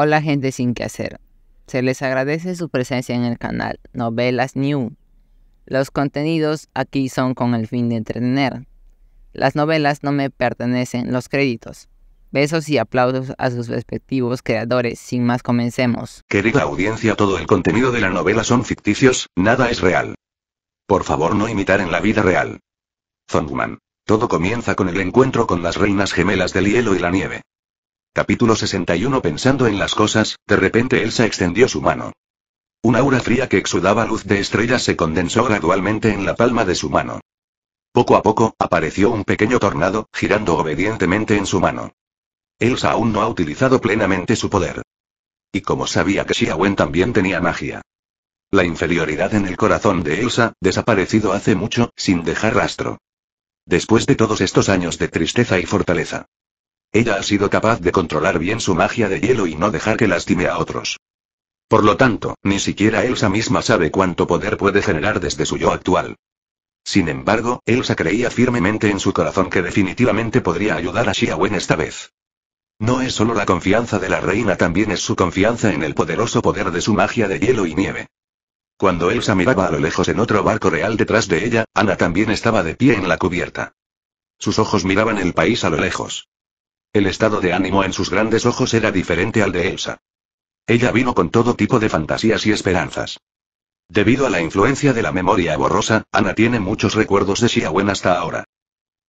Hola gente sin que hacer. Se les agradece su presencia en el canal Novelas New. Los contenidos aquí son con el fin de entretener. Las novelas no me pertenecen los créditos. Besos y aplausos a sus respectivos creadores. Sin más, comencemos. Querida audiencia, todo el contenido de la novela son ficticios, nada es real. Por favor, no imitar en la vida real. Zongman. Todo comienza con el encuentro con las reinas gemelas del hielo y la nieve. Capítulo 61 Pensando en las cosas, de repente Elsa extendió su mano. Un aura fría que exudaba luz de estrellas se condensó gradualmente en la palma de su mano. Poco a poco, apareció un pequeño tornado, girando obedientemente en su mano. Elsa aún no ha utilizado plenamente su poder. Y como sabía que Xiaowen también tenía magia. La inferioridad en el corazón de Elsa, desaparecido hace mucho, sin dejar rastro. Después de todos estos años de tristeza y fortaleza. Ella ha sido capaz de controlar bien su magia de hielo y no dejar que lastime a otros. Por lo tanto, ni siquiera Elsa misma sabe cuánto poder puede generar desde su yo actual. Sin embargo, Elsa creía firmemente en su corazón que definitivamente podría ayudar a Wen esta vez. No es solo la confianza de la reina, también es su confianza en el poderoso poder de su magia de hielo y nieve. Cuando Elsa miraba a lo lejos en otro barco real detrás de ella, Ana también estaba de pie en la cubierta. Sus ojos miraban el país a lo lejos. El estado de ánimo en sus grandes ojos era diferente al de Elsa. Ella vino con todo tipo de fantasías y esperanzas. Debido a la influencia de la memoria borrosa, Ana tiene muchos recuerdos de Xiaowen hasta ahora.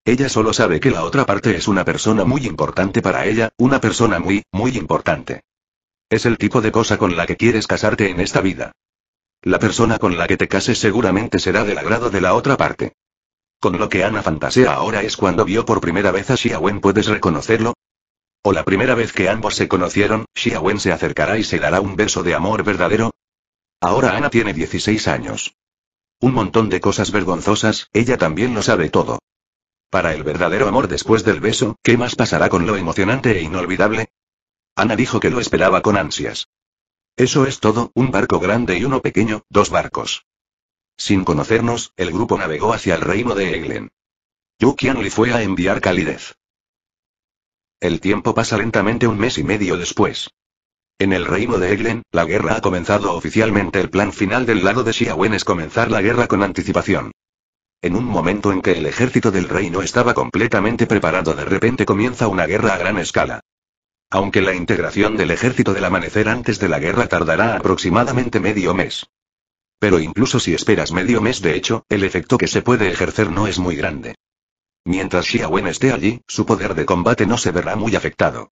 Ella solo sabe que la otra parte es una persona muy importante para ella, una persona muy, muy importante. Es el tipo de cosa con la que quieres casarte en esta vida. La persona con la que te cases seguramente será del agrado de la otra parte. Con lo que Ana fantasea ahora es cuando vio por primera vez a Xiaowen, ¿puedes reconocerlo? O la primera vez que ambos se conocieron, Xiaowen se acercará y se dará un beso de amor verdadero. Ahora Ana tiene 16 años. Un montón de cosas vergonzosas, ella también lo sabe todo. Para el verdadero amor después del beso, ¿qué más pasará con lo emocionante e inolvidable? Ana dijo que lo esperaba con ansias. Eso es todo, un barco grande y uno pequeño, dos barcos. Sin conocernos, el grupo navegó hacia el reino de Eglen. Yukian le fue a enviar calidez. El tiempo pasa lentamente un mes y medio después. En el reino de Eglen, la guerra ha comenzado oficialmente. El plan final del lado de Xiaowen es comenzar la guerra con anticipación. En un momento en que el ejército del reino estaba completamente preparado, de repente comienza una guerra a gran escala. Aunque la integración del ejército del amanecer antes de la guerra tardará aproximadamente medio mes. Pero incluso si esperas medio mes de hecho, el efecto que se puede ejercer no es muy grande. Mientras Xia esté allí, su poder de combate no se verá muy afectado.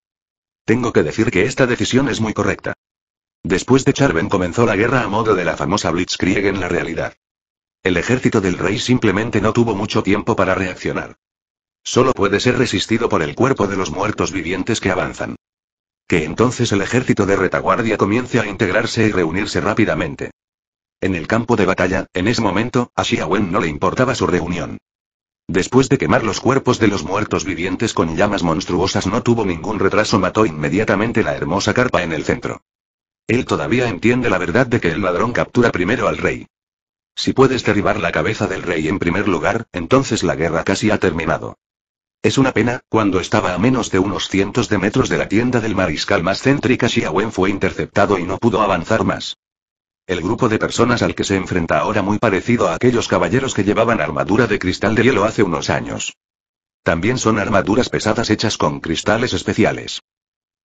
Tengo que decir que esta decisión es muy correcta. Después de Charben comenzó la guerra a modo de la famosa Blitzkrieg en la realidad. El ejército del rey simplemente no tuvo mucho tiempo para reaccionar. Solo puede ser resistido por el cuerpo de los muertos vivientes que avanzan. Que entonces el ejército de retaguardia comience a integrarse y reunirse rápidamente. En el campo de batalla, en ese momento, a Xia no le importaba su reunión. Después de quemar los cuerpos de los muertos vivientes con llamas monstruosas no tuvo ningún retraso, mató inmediatamente la hermosa carpa en el centro. Él todavía entiende la verdad de que el ladrón captura primero al rey. Si puedes derribar la cabeza del rey en primer lugar, entonces la guerra casi ha terminado. Es una pena, cuando estaba a menos de unos cientos de metros de la tienda del mariscal más céntrica Xiaowen fue interceptado y no pudo avanzar más. El grupo de personas al que se enfrenta ahora muy parecido a aquellos caballeros que llevaban armadura de cristal de hielo hace unos años. También son armaduras pesadas hechas con cristales especiales.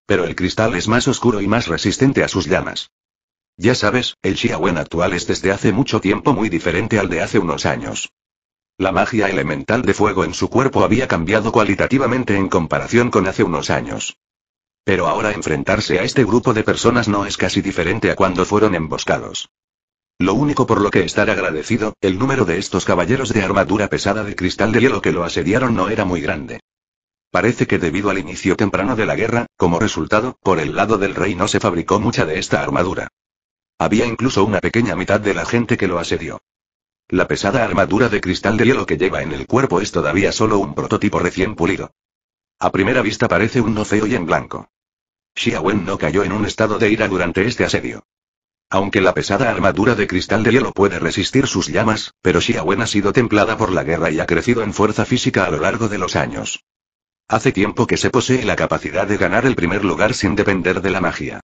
Pero el cristal es más oscuro y más resistente a sus llamas. Ya sabes, el Xiaowen actual es desde hace mucho tiempo muy diferente al de hace unos años. La magia elemental de fuego en su cuerpo había cambiado cualitativamente en comparación con hace unos años. Pero ahora enfrentarse a este grupo de personas no es casi diferente a cuando fueron emboscados. Lo único por lo que estar agradecido, el número de estos caballeros de armadura pesada de cristal de hielo que lo asediaron no era muy grande. Parece que debido al inicio temprano de la guerra, como resultado, por el lado del rey no se fabricó mucha de esta armadura. Había incluso una pequeña mitad de la gente que lo asedió. La pesada armadura de cristal de hielo que lleva en el cuerpo es todavía solo un prototipo recién pulido. A primera vista parece un noceo y en blanco. Xiaowen no cayó en un estado de ira durante este asedio. Aunque la pesada armadura de cristal de hielo puede resistir sus llamas, pero Xiaowen ha sido templada por la guerra y ha crecido en fuerza física a lo largo de los años. Hace tiempo que se posee la capacidad de ganar el primer lugar sin depender de la magia.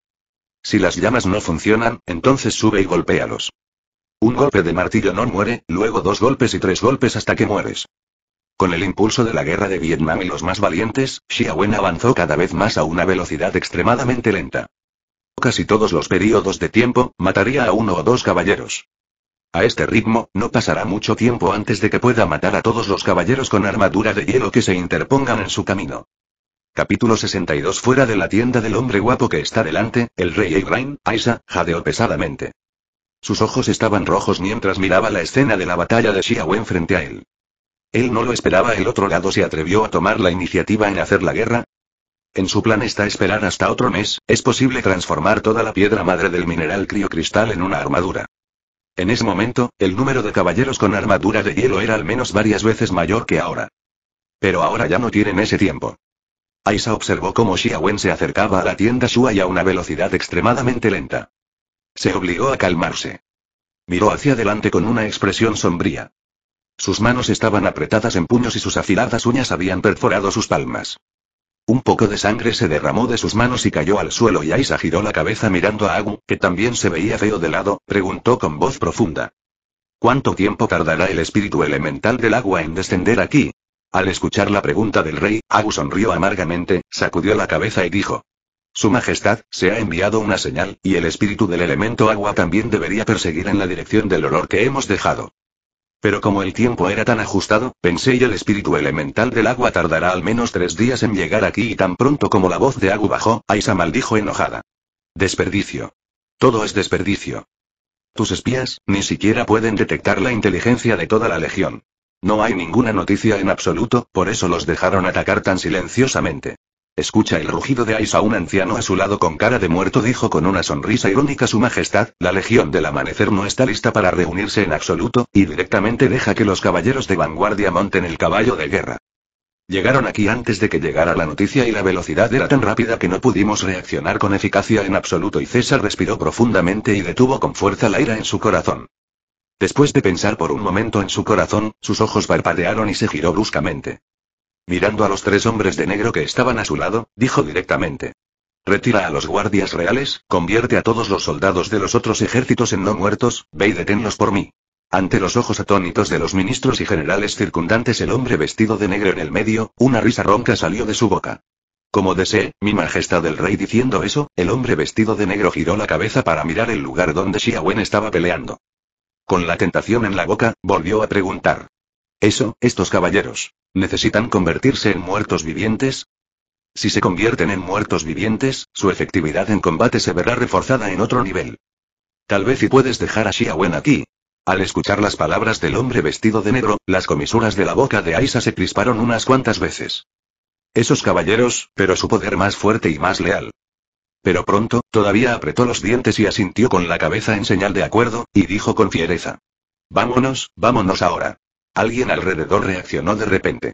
Si las llamas no funcionan, entonces sube y golpéalos. Un golpe de martillo no muere, luego dos golpes y tres golpes hasta que mueres. Con el impulso de la guerra de Vietnam y los más valientes, Xiaowen avanzó cada vez más a una velocidad extremadamente lenta. Casi todos los periodos de tiempo, mataría a uno o dos caballeros. A este ritmo, no pasará mucho tiempo antes de que pueda matar a todos los caballeros con armadura de hielo que se interpongan en su camino. Capítulo 62 Fuera de la tienda del hombre guapo que está delante, el rey Eirain, Aisa, jadeó pesadamente. Sus ojos estaban rojos mientras miraba la escena de la batalla de Xiaowen frente a él. Él no lo esperaba. El otro lado se atrevió a tomar la iniciativa en hacer la guerra. En su plan está esperar hasta otro mes. Es posible transformar toda la piedra madre del mineral criocristal en una armadura. En ese momento, el número de caballeros con armadura de hielo era al menos varias veces mayor que ahora. Pero ahora ya no tienen ese tiempo. Aisa observó cómo Xia Wen se acercaba a la tienda y a una velocidad extremadamente lenta. Se obligó a calmarse. Miró hacia adelante con una expresión sombría. Sus manos estaban apretadas en puños y sus afiladas uñas habían perforado sus palmas. Un poco de sangre se derramó de sus manos y cayó al suelo y Aisa giró la cabeza mirando a Agu, que también se veía feo de lado, preguntó con voz profunda. ¿Cuánto tiempo tardará el espíritu elemental del agua en descender aquí? Al escuchar la pregunta del rey, Agu sonrió amargamente, sacudió la cabeza y dijo. Su Majestad, se ha enviado una señal, y el espíritu del elemento agua también debería perseguir en la dirección del olor que hemos dejado. Pero como el tiempo era tan ajustado, pensé y el espíritu elemental del agua tardará al menos tres días en llegar aquí y tan pronto como la voz de Agu bajó, Aisa maldijo enojada. Desperdicio. Todo es desperdicio. Tus espías, ni siquiera pueden detectar la inteligencia de toda la legión. No hay ninguna noticia en absoluto, por eso los dejaron atacar tan silenciosamente. Escucha el rugido de A un anciano a su lado con cara de muerto dijo con una sonrisa irónica Su Majestad, la Legión del Amanecer no está lista para reunirse en absoluto, y directamente deja que los caballeros de vanguardia monten el caballo de guerra. Llegaron aquí antes de que llegara la noticia y la velocidad era tan rápida que no pudimos reaccionar con eficacia en absoluto y César respiró profundamente y detuvo con fuerza la ira en su corazón. Después de pensar por un momento en su corazón, sus ojos parpadearon y se giró bruscamente. Mirando a los tres hombres de negro que estaban a su lado, dijo directamente. Retira a los guardias reales, convierte a todos los soldados de los otros ejércitos en no muertos, ve y deténlos por mí. Ante los ojos atónitos de los ministros y generales circundantes el hombre vestido de negro en el medio, una risa ronca salió de su boca. Como desee, mi majestad el rey diciendo eso, el hombre vestido de negro giró la cabeza para mirar el lugar donde Xiaowen estaba peleando. Con la tentación en la boca, volvió a preguntar. Eso, estos caballeros. ¿Necesitan convertirse en muertos vivientes? Si se convierten en muertos vivientes, su efectividad en combate se verá reforzada en otro nivel. Tal vez si puedes dejar a Xiaowen aquí. Al escuchar las palabras del hombre vestido de negro, las comisuras de la boca de Aisa se crisparon unas cuantas veces. Esos caballeros, pero su poder más fuerte y más leal. Pero pronto, todavía apretó los dientes y asintió con la cabeza en señal de acuerdo, y dijo con fiereza. Vámonos, vámonos ahora. Alguien alrededor reaccionó de repente.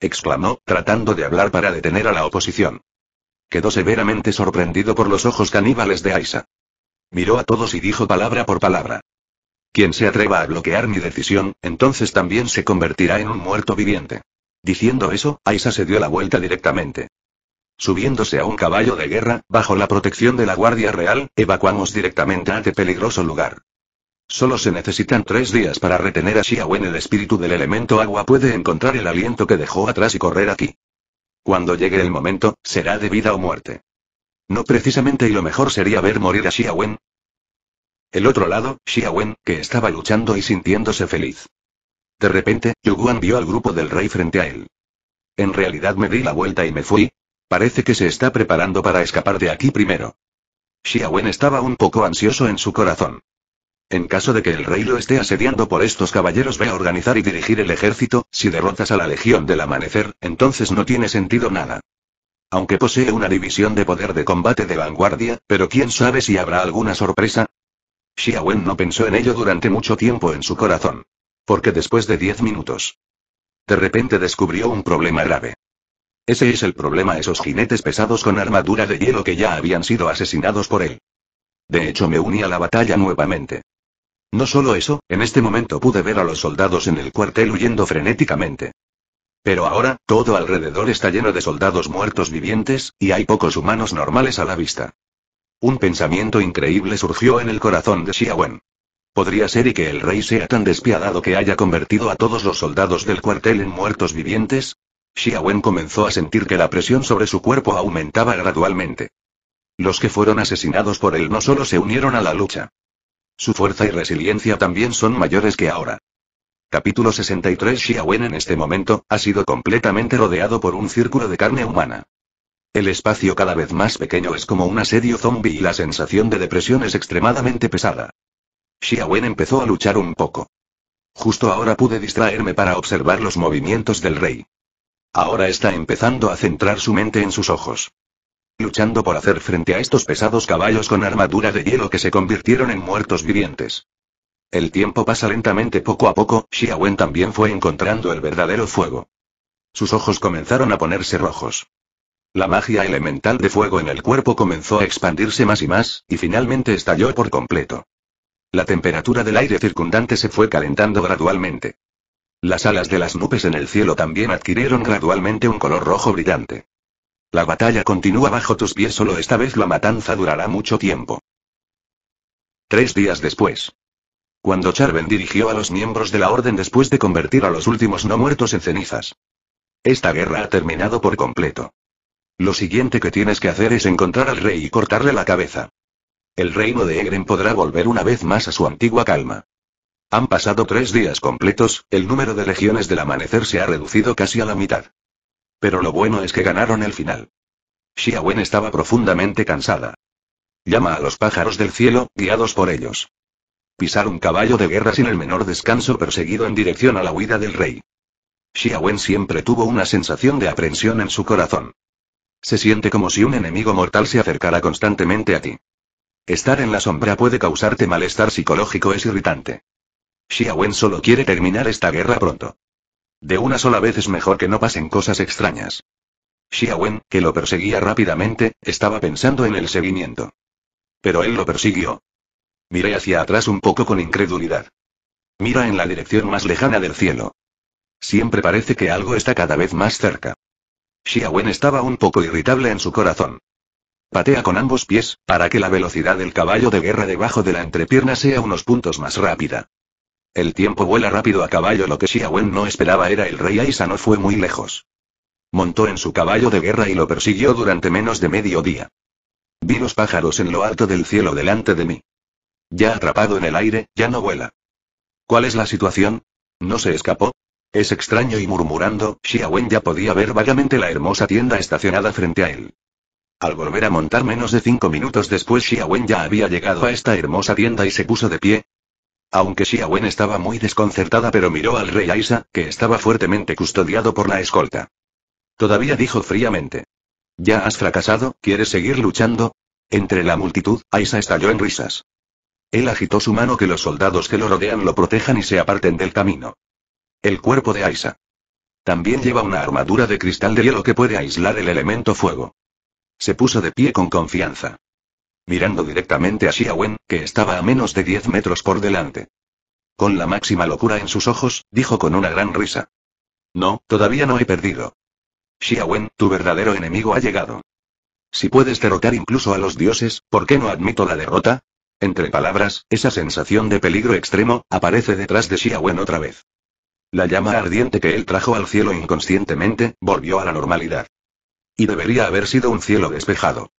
Exclamó, tratando de hablar para detener a la oposición. Quedó severamente sorprendido por los ojos caníbales de Aisa. Miró a todos y dijo palabra por palabra. Quien se atreva a bloquear mi decisión, entonces también se convertirá en un muerto viviente. Diciendo eso, Aisa se dio la vuelta directamente. Subiéndose a un caballo de guerra, bajo la protección de la Guardia Real, evacuamos directamente a este peligroso lugar. Solo se necesitan tres días para retener a Xiaowen. El espíritu del elemento agua puede encontrar el aliento que dejó atrás y correr aquí. Cuando llegue el momento, será de vida o muerte. No precisamente y lo mejor sería ver morir a Xiaowen. El otro lado, Xiaowen, que estaba luchando y sintiéndose feliz. De repente, Yuguan vio al grupo del rey frente a él. En realidad me di la vuelta y me fui. Parece que se está preparando para escapar de aquí primero. Xiaowen estaba un poco ansioso en su corazón. En caso de que el rey lo esté asediando por estos caballeros, ve a organizar y dirigir el ejército, si derrotas a la Legión del Amanecer, entonces no tiene sentido nada. Aunque posee una división de poder de combate de vanguardia, pero quién sabe si habrá alguna sorpresa. Xiaowen no pensó en ello durante mucho tiempo en su corazón. Porque después de diez minutos, de repente descubrió un problema grave. Ese es el problema, esos jinetes pesados con armadura de hielo que ya habían sido asesinados por él. De hecho, me uní a la batalla nuevamente. No solo eso, en este momento pude ver a los soldados en el cuartel huyendo frenéticamente. Pero ahora, todo alrededor está lleno de soldados muertos vivientes, y hay pocos humanos normales a la vista. Un pensamiento increíble surgió en el corazón de Xiaowen. Podría ser y que el rey sea tan despiadado que haya convertido a todos los soldados del cuartel en muertos vivientes. Xiaowen comenzó a sentir que la presión sobre su cuerpo aumentaba gradualmente. Los que fueron asesinados por él no solo se unieron a la lucha. Su fuerza y resiliencia también son mayores que ahora. Capítulo 63 Xiaowen en este momento, ha sido completamente rodeado por un círculo de carne humana. El espacio cada vez más pequeño es como un asedio zombie y la sensación de depresión es extremadamente pesada. Xiaowen empezó a luchar un poco. Justo ahora pude distraerme para observar los movimientos del rey. Ahora está empezando a centrar su mente en sus ojos luchando por hacer frente a estos pesados caballos con armadura de hielo que se convirtieron en muertos vivientes. El tiempo pasa lentamente poco a poco, Xiaowen también fue encontrando el verdadero fuego. Sus ojos comenzaron a ponerse rojos. La magia elemental de fuego en el cuerpo comenzó a expandirse más y más, y finalmente estalló por completo. La temperatura del aire circundante se fue calentando gradualmente. Las alas de las nubes en el cielo también adquirieron gradualmente un color rojo brillante. La batalla continúa bajo tus pies, solo esta vez la matanza durará mucho tiempo. Tres días después. Cuando Charven dirigió a los miembros de la Orden después de convertir a los últimos no muertos en cenizas. Esta guerra ha terminado por completo. Lo siguiente que tienes que hacer es encontrar al rey y cortarle la cabeza. El reino de Egren podrá volver una vez más a su antigua calma. Han pasado tres días completos, el número de legiones del amanecer se ha reducido casi a la mitad. Pero lo bueno es que ganaron el final. Xiaowen estaba profundamente cansada. Llama a los pájaros del cielo, guiados por ellos. Pisar un caballo de guerra sin el menor descanso perseguido en dirección a la huida del rey. Xiaowen siempre tuvo una sensación de aprensión en su corazón. Se siente como si un enemigo mortal se acercara constantemente a ti. Estar en la sombra puede causarte malestar psicológico es irritante. Xiaowen solo quiere terminar esta guerra pronto. De una sola vez es mejor que no pasen cosas extrañas. Xiaowen, que lo perseguía rápidamente, estaba pensando en el seguimiento. Pero él lo persiguió. Miré hacia atrás un poco con incredulidad. Mira en la dirección más lejana del cielo. Siempre parece que algo está cada vez más cerca. Xiaowen estaba un poco irritable en su corazón. Patea con ambos pies, para que la velocidad del caballo de guerra debajo de la entrepierna sea unos puntos más rápida. El tiempo vuela rápido a caballo. Lo que Xiaowen no esperaba era el rey Aisa no fue muy lejos. Montó en su caballo de guerra y lo persiguió durante menos de medio día. Vi los pájaros en lo alto del cielo delante de mí. Ya atrapado en el aire, ya no vuela. ¿Cuál es la situación? ¿No se escapó? Es extraño y murmurando, Xiaowen ya podía ver vagamente la hermosa tienda estacionada frente a él. Al volver a montar menos de cinco minutos después Xiaowen ya había llegado a esta hermosa tienda y se puso de pie, aunque Xiaowen estaba muy desconcertada pero miró al rey Aisa, que estaba fuertemente custodiado por la escolta. Todavía dijo fríamente. Ya has fracasado, ¿quieres seguir luchando? Entre la multitud, Aisa estalló en risas. Él agitó su mano que los soldados que lo rodean lo protejan y se aparten del camino. El cuerpo de Aisa. También lleva una armadura de cristal de hielo que puede aislar el elemento fuego. Se puso de pie con confianza mirando directamente a Xiaowen, que estaba a menos de 10 metros por delante. Con la máxima locura en sus ojos, dijo con una gran risa. No, todavía no he perdido. Xiaowen, tu verdadero enemigo ha llegado. Si puedes derrotar incluso a los dioses, ¿por qué no admito la derrota? Entre palabras, esa sensación de peligro extremo, aparece detrás de Xiaowen otra vez. La llama ardiente que él trajo al cielo inconscientemente, volvió a la normalidad. Y debería haber sido un cielo despejado.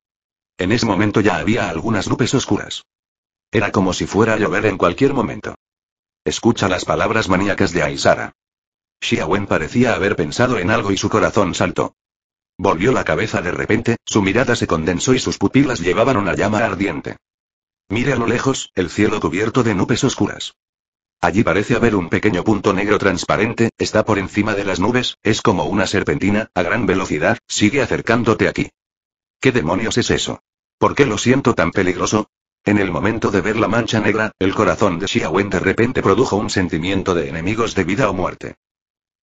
En ese momento ya había algunas nubes oscuras. Era como si fuera a llover en cualquier momento. Escucha las palabras maníacas de Aisara. Xiaowen parecía haber pensado en algo y su corazón saltó. Volvió la cabeza de repente, su mirada se condensó y sus pupilas llevaban una llama ardiente. Mire a lo lejos, el cielo cubierto de nubes oscuras. Allí parece haber un pequeño punto negro transparente, está por encima de las nubes, es como una serpentina, a gran velocidad, sigue acercándote aquí. ¿Qué demonios es eso? ¿Por qué lo siento tan peligroso? En el momento de ver la mancha negra, el corazón de Xiaowen de repente produjo un sentimiento de enemigos de vida o muerte.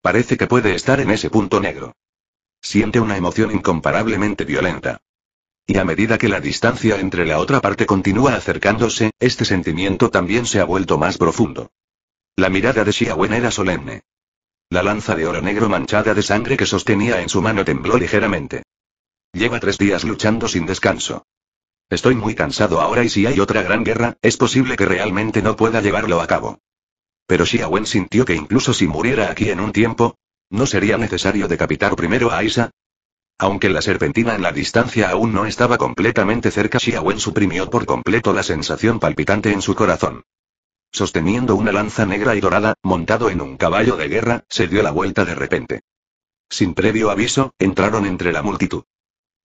Parece que puede estar en ese punto negro. Siente una emoción incomparablemente violenta. Y a medida que la distancia entre la otra parte continúa acercándose, este sentimiento también se ha vuelto más profundo. La mirada de Xiaowen era solemne. La lanza de oro negro manchada de sangre que sostenía en su mano tembló ligeramente. Lleva tres días luchando sin descanso. Estoy muy cansado ahora y si hay otra gran guerra, es posible que realmente no pueda llevarlo a cabo. Pero Xiaowen sintió que incluso si muriera aquí en un tiempo, ¿no sería necesario decapitar primero a Isa. Aunque la serpentina en la distancia aún no estaba completamente cerca, Xiaowen suprimió por completo la sensación palpitante en su corazón. Sosteniendo una lanza negra y dorada, montado en un caballo de guerra, se dio la vuelta de repente. Sin previo aviso, entraron entre la multitud.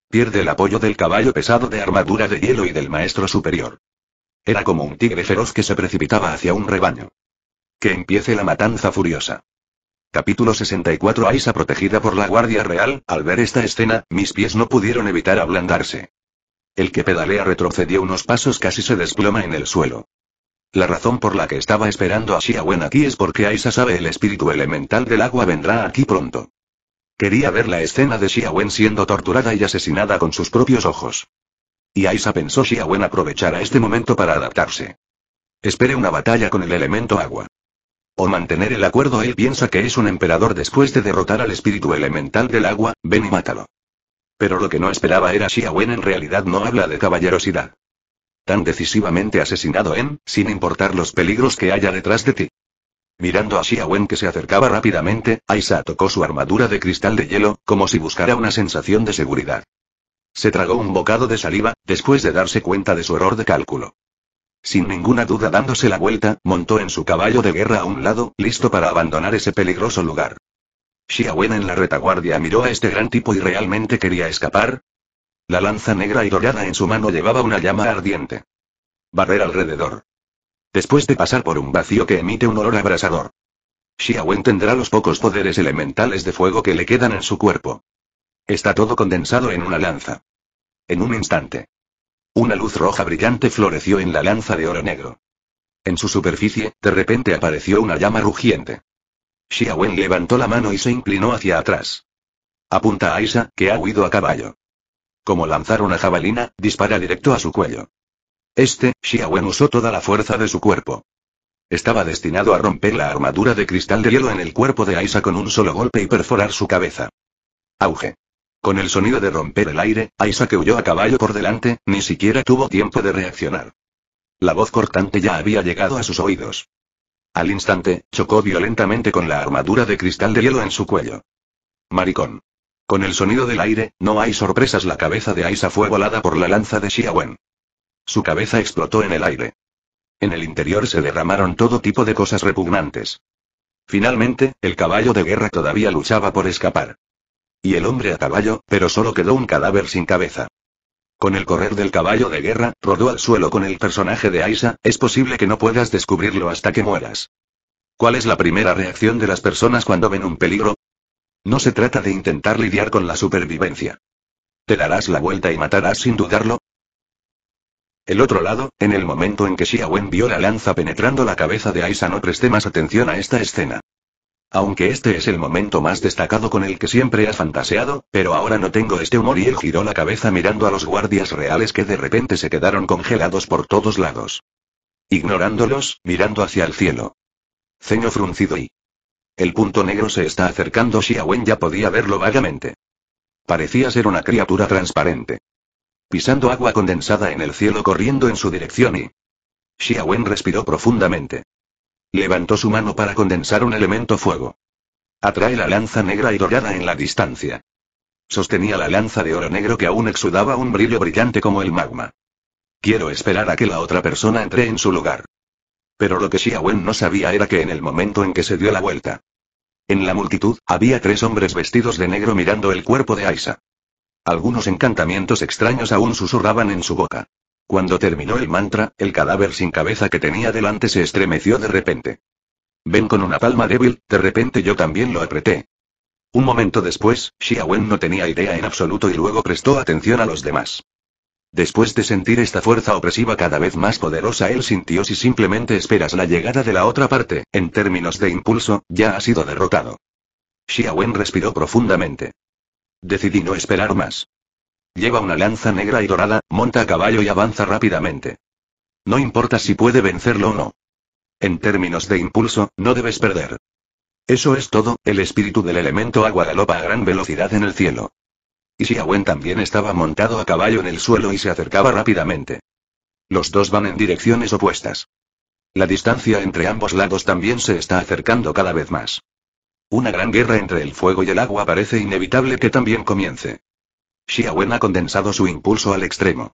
Pierde el apoyo del caballo pesado de armadura de hielo y del maestro superior. Era como un tigre feroz que se precipitaba hacia un rebaño. Que empiece la matanza furiosa. Capítulo 64 Aisa protegida por la Guardia Real, al ver esta escena, mis pies no pudieron evitar ablandarse. El que pedalea retrocedió unos pasos casi se desploma en el suelo. La razón por la que estaba esperando a Xiaowen aquí es porque Aisa sabe el espíritu elemental del agua vendrá aquí pronto. Quería ver la escena de Xiaowen siendo torturada y asesinada con sus propios ojos. Y Aisa pensó Xiaowen aprovechará este momento para adaptarse. Espere una batalla con el elemento agua. O mantener el acuerdo él piensa que es un emperador después de derrotar al espíritu elemental del agua, ven y mátalo. Pero lo que no esperaba era Xiaowen en realidad no habla de caballerosidad. Tan decisivamente asesinado en, sin importar los peligros que haya detrás de ti. Mirando a Wen que se acercaba rápidamente, Aisa tocó su armadura de cristal de hielo, como si buscara una sensación de seguridad. Se tragó un bocado de saliva, después de darse cuenta de su error de cálculo. Sin ninguna duda dándose la vuelta, montó en su caballo de guerra a un lado, listo para abandonar ese peligroso lugar. Xiaowen en la retaguardia miró a este gran tipo y realmente quería escapar. La lanza negra y dorada en su mano llevaba una llama ardiente. Barrer alrededor. Después de pasar por un vacío que emite un olor abrasador. Xiaowen tendrá los pocos poderes elementales de fuego que le quedan en su cuerpo. Está todo condensado en una lanza. En un instante. Una luz roja brillante floreció en la lanza de oro negro. En su superficie, de repente apareció una llama rugiente. Xiaowen levantó la mano y se inclinó hacia atrás. Apunta a Aisa, que ha huido a caballo. Como lanzar una jabalina, dispara directo a su cuello. Este, Xiaowen usó toda la fuerza de su cuerpo. Estaba destinado a romper la armadura de cristal de hielo en el cuerpo de Aisa con un solo golpe y perforar su cabeza. Auge. Con el sonido de romper el aire, Aisa que huyó a caballo por delante, ni siquiera tuvo tiempo de reaccionar. La voz cortante ya había llegado a sus oídos. Al instante, chocó violentamente con la armadura de cristal de hielo en su cuello. Maricón. Con el sonido del aire, no hay sorpresas, la cabeza de Aisa fue volada por la lanza de Xiaowen. Su cabeza explotó en el aire. En el interior se derramaron todo tipo de cosas repugnantes. Finalmente, el caballo de guerra todavía luchaba por escapar. Y el hombre a caballo, pero solo quedó un cadáver sin cabeza. Con el correr del caballo de guerra, rodó al suelo con el personaje de Aisa. es posible que no puedas descubrirlo hasta que mueras. ¿Cuál es la primera reacción de las personas cuando ven un peligro? No se trata de intentar lidiar con la supervivencia. Te darás la vuelta y matarás sin dudarlo, el otro lado, en el momento en que Xiaowen vio la lanza penetrando la cabeza de Aisa, no presté más atención a esta escena. Aunque este es el momento más destacado con el que siempre has fantaseado, pero ahora no tengo este humor y él giró la cabeza mirando a los guardias reales que de repente se quedaron congelados por todos lados. Ignorándolos, mirando hacia el cielo. Ceño fruncido y... El punto negro se está acercando Xiaowen ya podía verlo vagamente. Parecía ser una criatura transparente pisando agua condensada en el cielo corriendo en su dirección y... Xiaowen respiró profundamente. Levantó su mano para condensar un elemento fuego. Atrae la lanza negra y dorada en la distancia. Sostenía la lanza de oro negro que aún exudaba un brillo brillante como el magma. Quiero esperar a que la otra persona entre en su lugar. Pero lo que Xiaowen no sabía era que en el momento en que se dio la vuelta. En la multitud, había tres hombres vestidos de negro mirando el cuerpo de Aisa. Algunos encantamientos extraños aún susurraban en su boca. Cuando terminó el mantra, el cadáver sin cabeza que tenía delante se estremeció de repente. Ven con una palma débil, de repente yo también lo apreté. Un momento después, Wen no tenía idea en absoluto y luego prestó atención a los demás. Después de sentir esta fuerza opresiva cada vez más poderosa, él sintió si simplemente esperas la llegada de la otra parte, en términos de impulso, ya ha sido derrotado. Wen respiró profundamente. Decidí no esperar más. Lleva una lanza negra y dorada, monta a caballo y avanza rápidamente. No importa si puede vencerlo o no. En términos de impulso, no debes perder. Eso es todo, el espíritu del elemento agua galopa a gran velocidad en el cielo. Y Awen también estaba montado a caballo en el suelo y se acercaba rápidamente. Los dos van en direcciones opuestas. La distancia entre ambos lados también se está acercando cada vez más. Una gran guerra entre el fuego y el agua parece inevitable que también comience. Xiaowen ha condensado su impulso al extremo.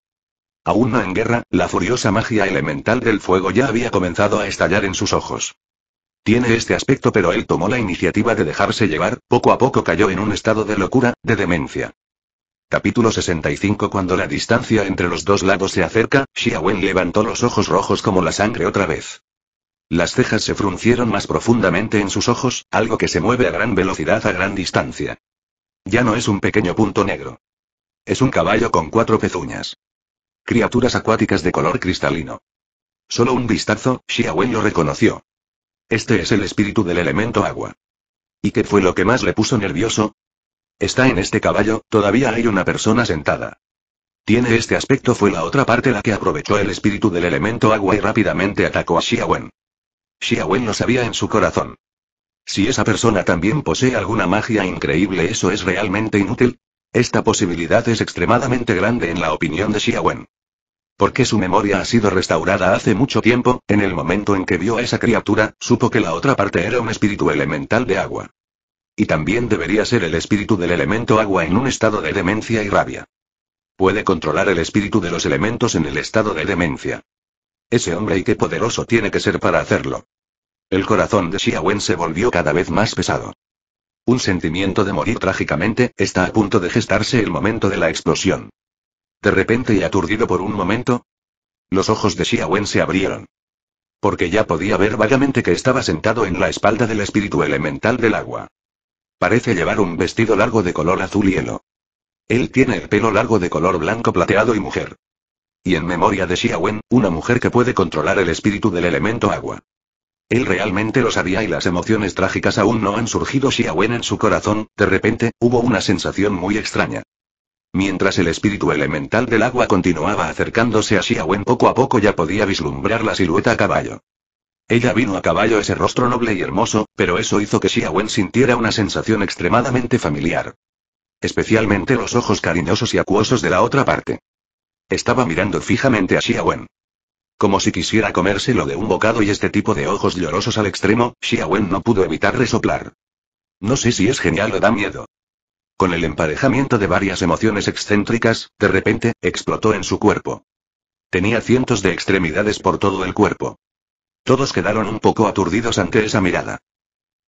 Aún no en guerra, la furiosa magia elemental del fuego ya había comenzado a estallar en sus ojos. Tiene este aspecto pero él tomó la iniciativa de dejarse llevar, poco a poco cayó en un estado de locura, de demencia. Capítulo 65 Cuando la distancia entre los dos lados se acerca, Xiaowen levantó los ojos rojos como la sangre otra vez. Las cejas se fruncieron más profundamente en sus ojos, algo que se mueve a gran velocidad a gran distancia. Ya no es un pequeño punto negro. Es un caballo con cuatro pezuñas. Criaturas acuáticas de color cristalino. Solo un vistazo, Xiaowen lo reconoció. Este es el espíritu del elemento agua. ¿Y qué fue lo que más le puso nervioso? Está en este caballo, todavía hay una persona sentada. Tiene este aspecto fue la otra parte la que aprovechó el espíritu del elemento agua y rápidamente atacó a Xiaowen wen lo sabía en su corazón. Si esa persona también posee alguna magia increíble, eso es realmente inútil. Esta posibilidad es extremadamente grande en la opinión de Wen. Porque su memoria ha sido restaurada hace mucho tiempo, en el momento en que vio a esa criatura, supo que la otra parte era un espíritu elemental de agua. Y también debería ser el espíritu del elemento agua en un estado de demencia y rabia. Puede controlar el espíritu de los elementos en el estado de demencia. Ese hombre y qué poderoso tiene que ser para hacerlo. El corazón de Xiaowen se volvió cada vez más pesado. Un sentimiento de morir trágicamente, está a punto de gestarse el momento de la explosión. De repente y aturdido por un momento, los ojos de Xiaowen se abrieron. Porque ya podía ver vagamente que estaba sentado en la espalda del espíritu elemental del agua. Parece llevar un vestido largo de color azul hielo. Él tiene el pelo largo de color blanco plateado y mujer. Y en memoria de Xiaowen, una mujer que puede controlar el espíritu del elemento agua. Él realmente lo sabía y las emociones trágicas aún no han surgido Xiaowen en su corazón, de repente, hubo una sensación muy extraña. Mientras el espíritu elemental del agua continuaba acercándose a Xiaowen poco a poco ya podía vislumbrar la silueta a caballo. Ella vino a caballo ese rostro noble y hermoso, pero eso hizo que Xiaowen sintiera una sensación extremadamente familiar. Especialmente los ojos cariñosos y acuosos de la otra parte. Estaba mirando fijamente a Xiaowen. Como si quisiera comérselo de un bocado y este tipo de ojos llorosos al extremo, Xiaowen no pudo evitar resoplar. No sé si es genial o da miedo. Con el emparejamiento de varias emociones excéntricas, de repente, explotó en su cuerpo. Tenía cientos de extremidades por todo el cuerpo. Todos quedaron un poco aturdidos ante esa mirada.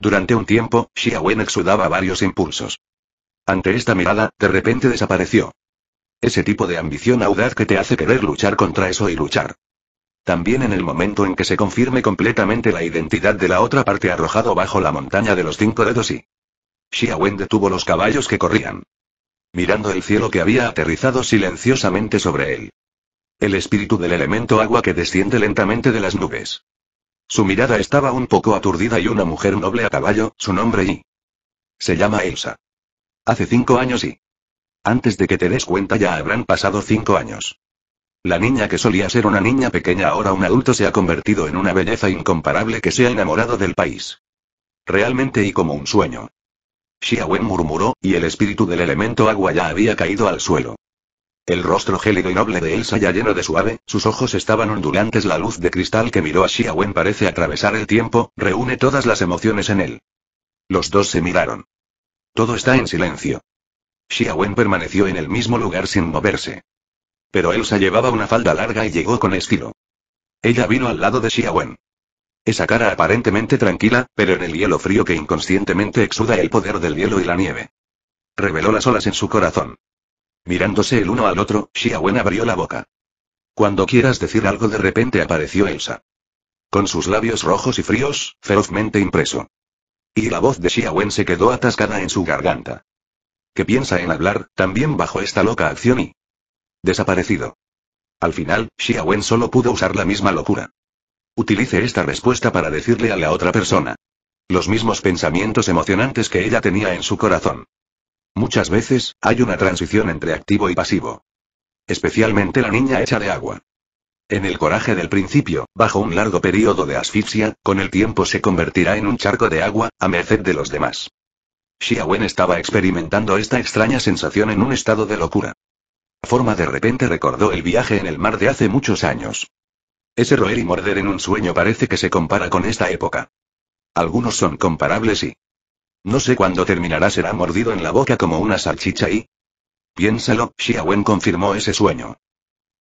Durante un tiempo, Xiaowen exudaba varios impulsos. Ante esta mirada, de repente desapareció. Ese tipo de ambición audaz que te hace querer luchar contra eso y luchar. También en el momento en que se confirme completamente la identidad de la otra parte arrojado bajo la montaña de los cinco dedos y... Xia Wen detuvo los caballos que corrían. Mirando el cielo que había aterrizado silenciosamente sobre él. El espíritu del elemento agua que desciende lentamente de las nubes. Su mirada estaba un poco aturdida y una mujer noble a caballo, su nombre y... Se llama Elsa. Hace cinco años y... Antes de que te des cuenta ya habrán pasado cinco años. La niña que solía ser una niña pequeña ahora un adulto se ha convertido en una belleza incomparable que se ha enamorado del país. Realmente y como un sueño. Xiaowen murmuró, y el espíritu del elemento agua ya había caído al suelo. El rostro gélido y noble de Elsa ya lleno de suave, sus ojos estaban ondulantes la luz de cristal que miró a Xiaowen parece atravesar el tiempo, reúne todas las emociones en él. Los dos se miraron. Todo está en silencio. Xiaowen permaneció en el mismo lugar sin moverse. Pero Elsa llevaba una falda larga y llegó con estilo. Ella vino al lado de Xiaowen. Esa cara aparentemente tranquila, pero en el hielo frío que inconscientemente exuda el poder del hielo y la nieve. Reveló las olas en su corazón. Mirándose el uno al otro, Xiaowen abrió la boca. Cuando quieras decir algo de repente apareció Elsa. Con sus labios rojos y fríos, ferozmente impreso. Y la voz de Xiaowen se quedó atascada en su garganta que piensa en hablar, también bajo esta loca acción y... desaparecido. Al final, Xiaowen solo pudo usar la misma locura. Utilice esta respuesta para decirle a la otra persona. Los mismos pensamientos emocionantes que ella tenía en su corazón. Muchas veces, hay una transición entre activo y pasivo. Especialmente la niña hecha de agua. En el coraje del principio, bajo un largo periodo de asfixia, con el tiempo se convertirá en un charco de agua, a merced de los demás. Xiaowen estaba experimentando esta extraña sensación en un estado de locura. Forma de repente recordó el viaje en el mar de hace muchos años. Ese roer y morder en un sueño parece que se compara con esta época. Algunos son comparables y... No sé cuándo terminará será mordido en la boca como una salchicha y... Piénsalo, Xiaowen confirmó ese sueño.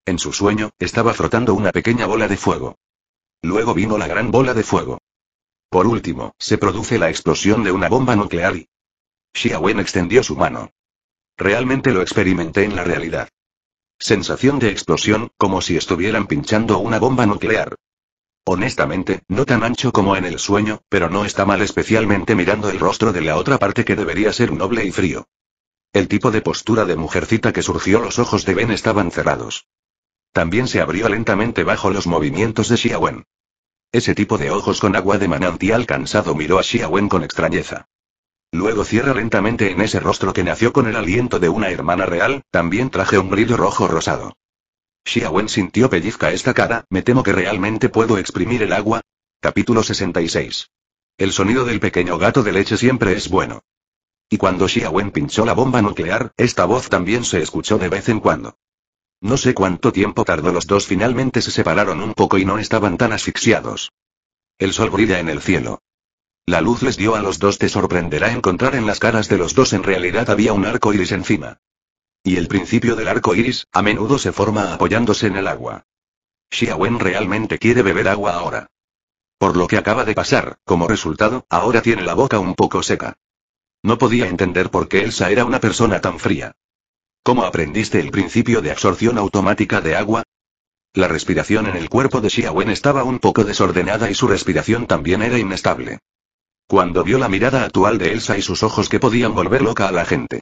En su sueño, estaba frotando una pequeña bola de fuego. Luego vino la gran bola de fuego. Por último, se produce la explosión de una bomba nuclear y... Xiaowen extendió su mano. Realmente lo experimenté en la realidad. Sensación de explosión, como si estuvieran pinchando una bomba nuclear. Honestamente, no tan ancho como en el sueño, pero no está mal especialmente mirando el rostro de la otra parte que debería ser noble y frío. El tipo de postura de mujercita que surgió los ojos de Ben estaban cerrados. También se abrió lentamente bajo los movimientos de Xiaowen. Ese tipo de ojos con agua de manantial cansado miró a Xiaowen con extrañeza. Luego cierra lentamente en ese rostro que nació con el aliento de una hermana real, también traje un brillo rojo rosado. Xiaowen sintió pellizca esta cara, me temo que realmente puedo exprimir el agua. Capítulo 66. El sonido del pequeño gato de leche siempre es bueno. Y cuando Xiaowen pinchó la bomba nuclear, esta voz también se escuchó de vez en cuando. No sé cuánto tiempo tardó los dos finalmente se separaron un poco y no estaban tan asfixiados. El sol brilla en el cielo. La luz les dio a los dos. Te sorprenderá encontrar en las caras de los dos en realidad había un arco iris encima. Y el principio del arco iris, a menudo se forma apoyándose en el agua. Xiaowen realmente quiere beber agua ahora. Por lo que acaba de pasar, como resultado, ahora tiene la boca un poco seca. No podía entender por qué Elsa era una persona tan fría. ¿Cómo aprendiste el principio de absorción automática de agua? La respiración en el cuerpo de Xiaowen estaba un poco desordenada y su respiración también era inestable cuando vio la mirada actual de Elsa y sus ojos que podían volver loca a la gente.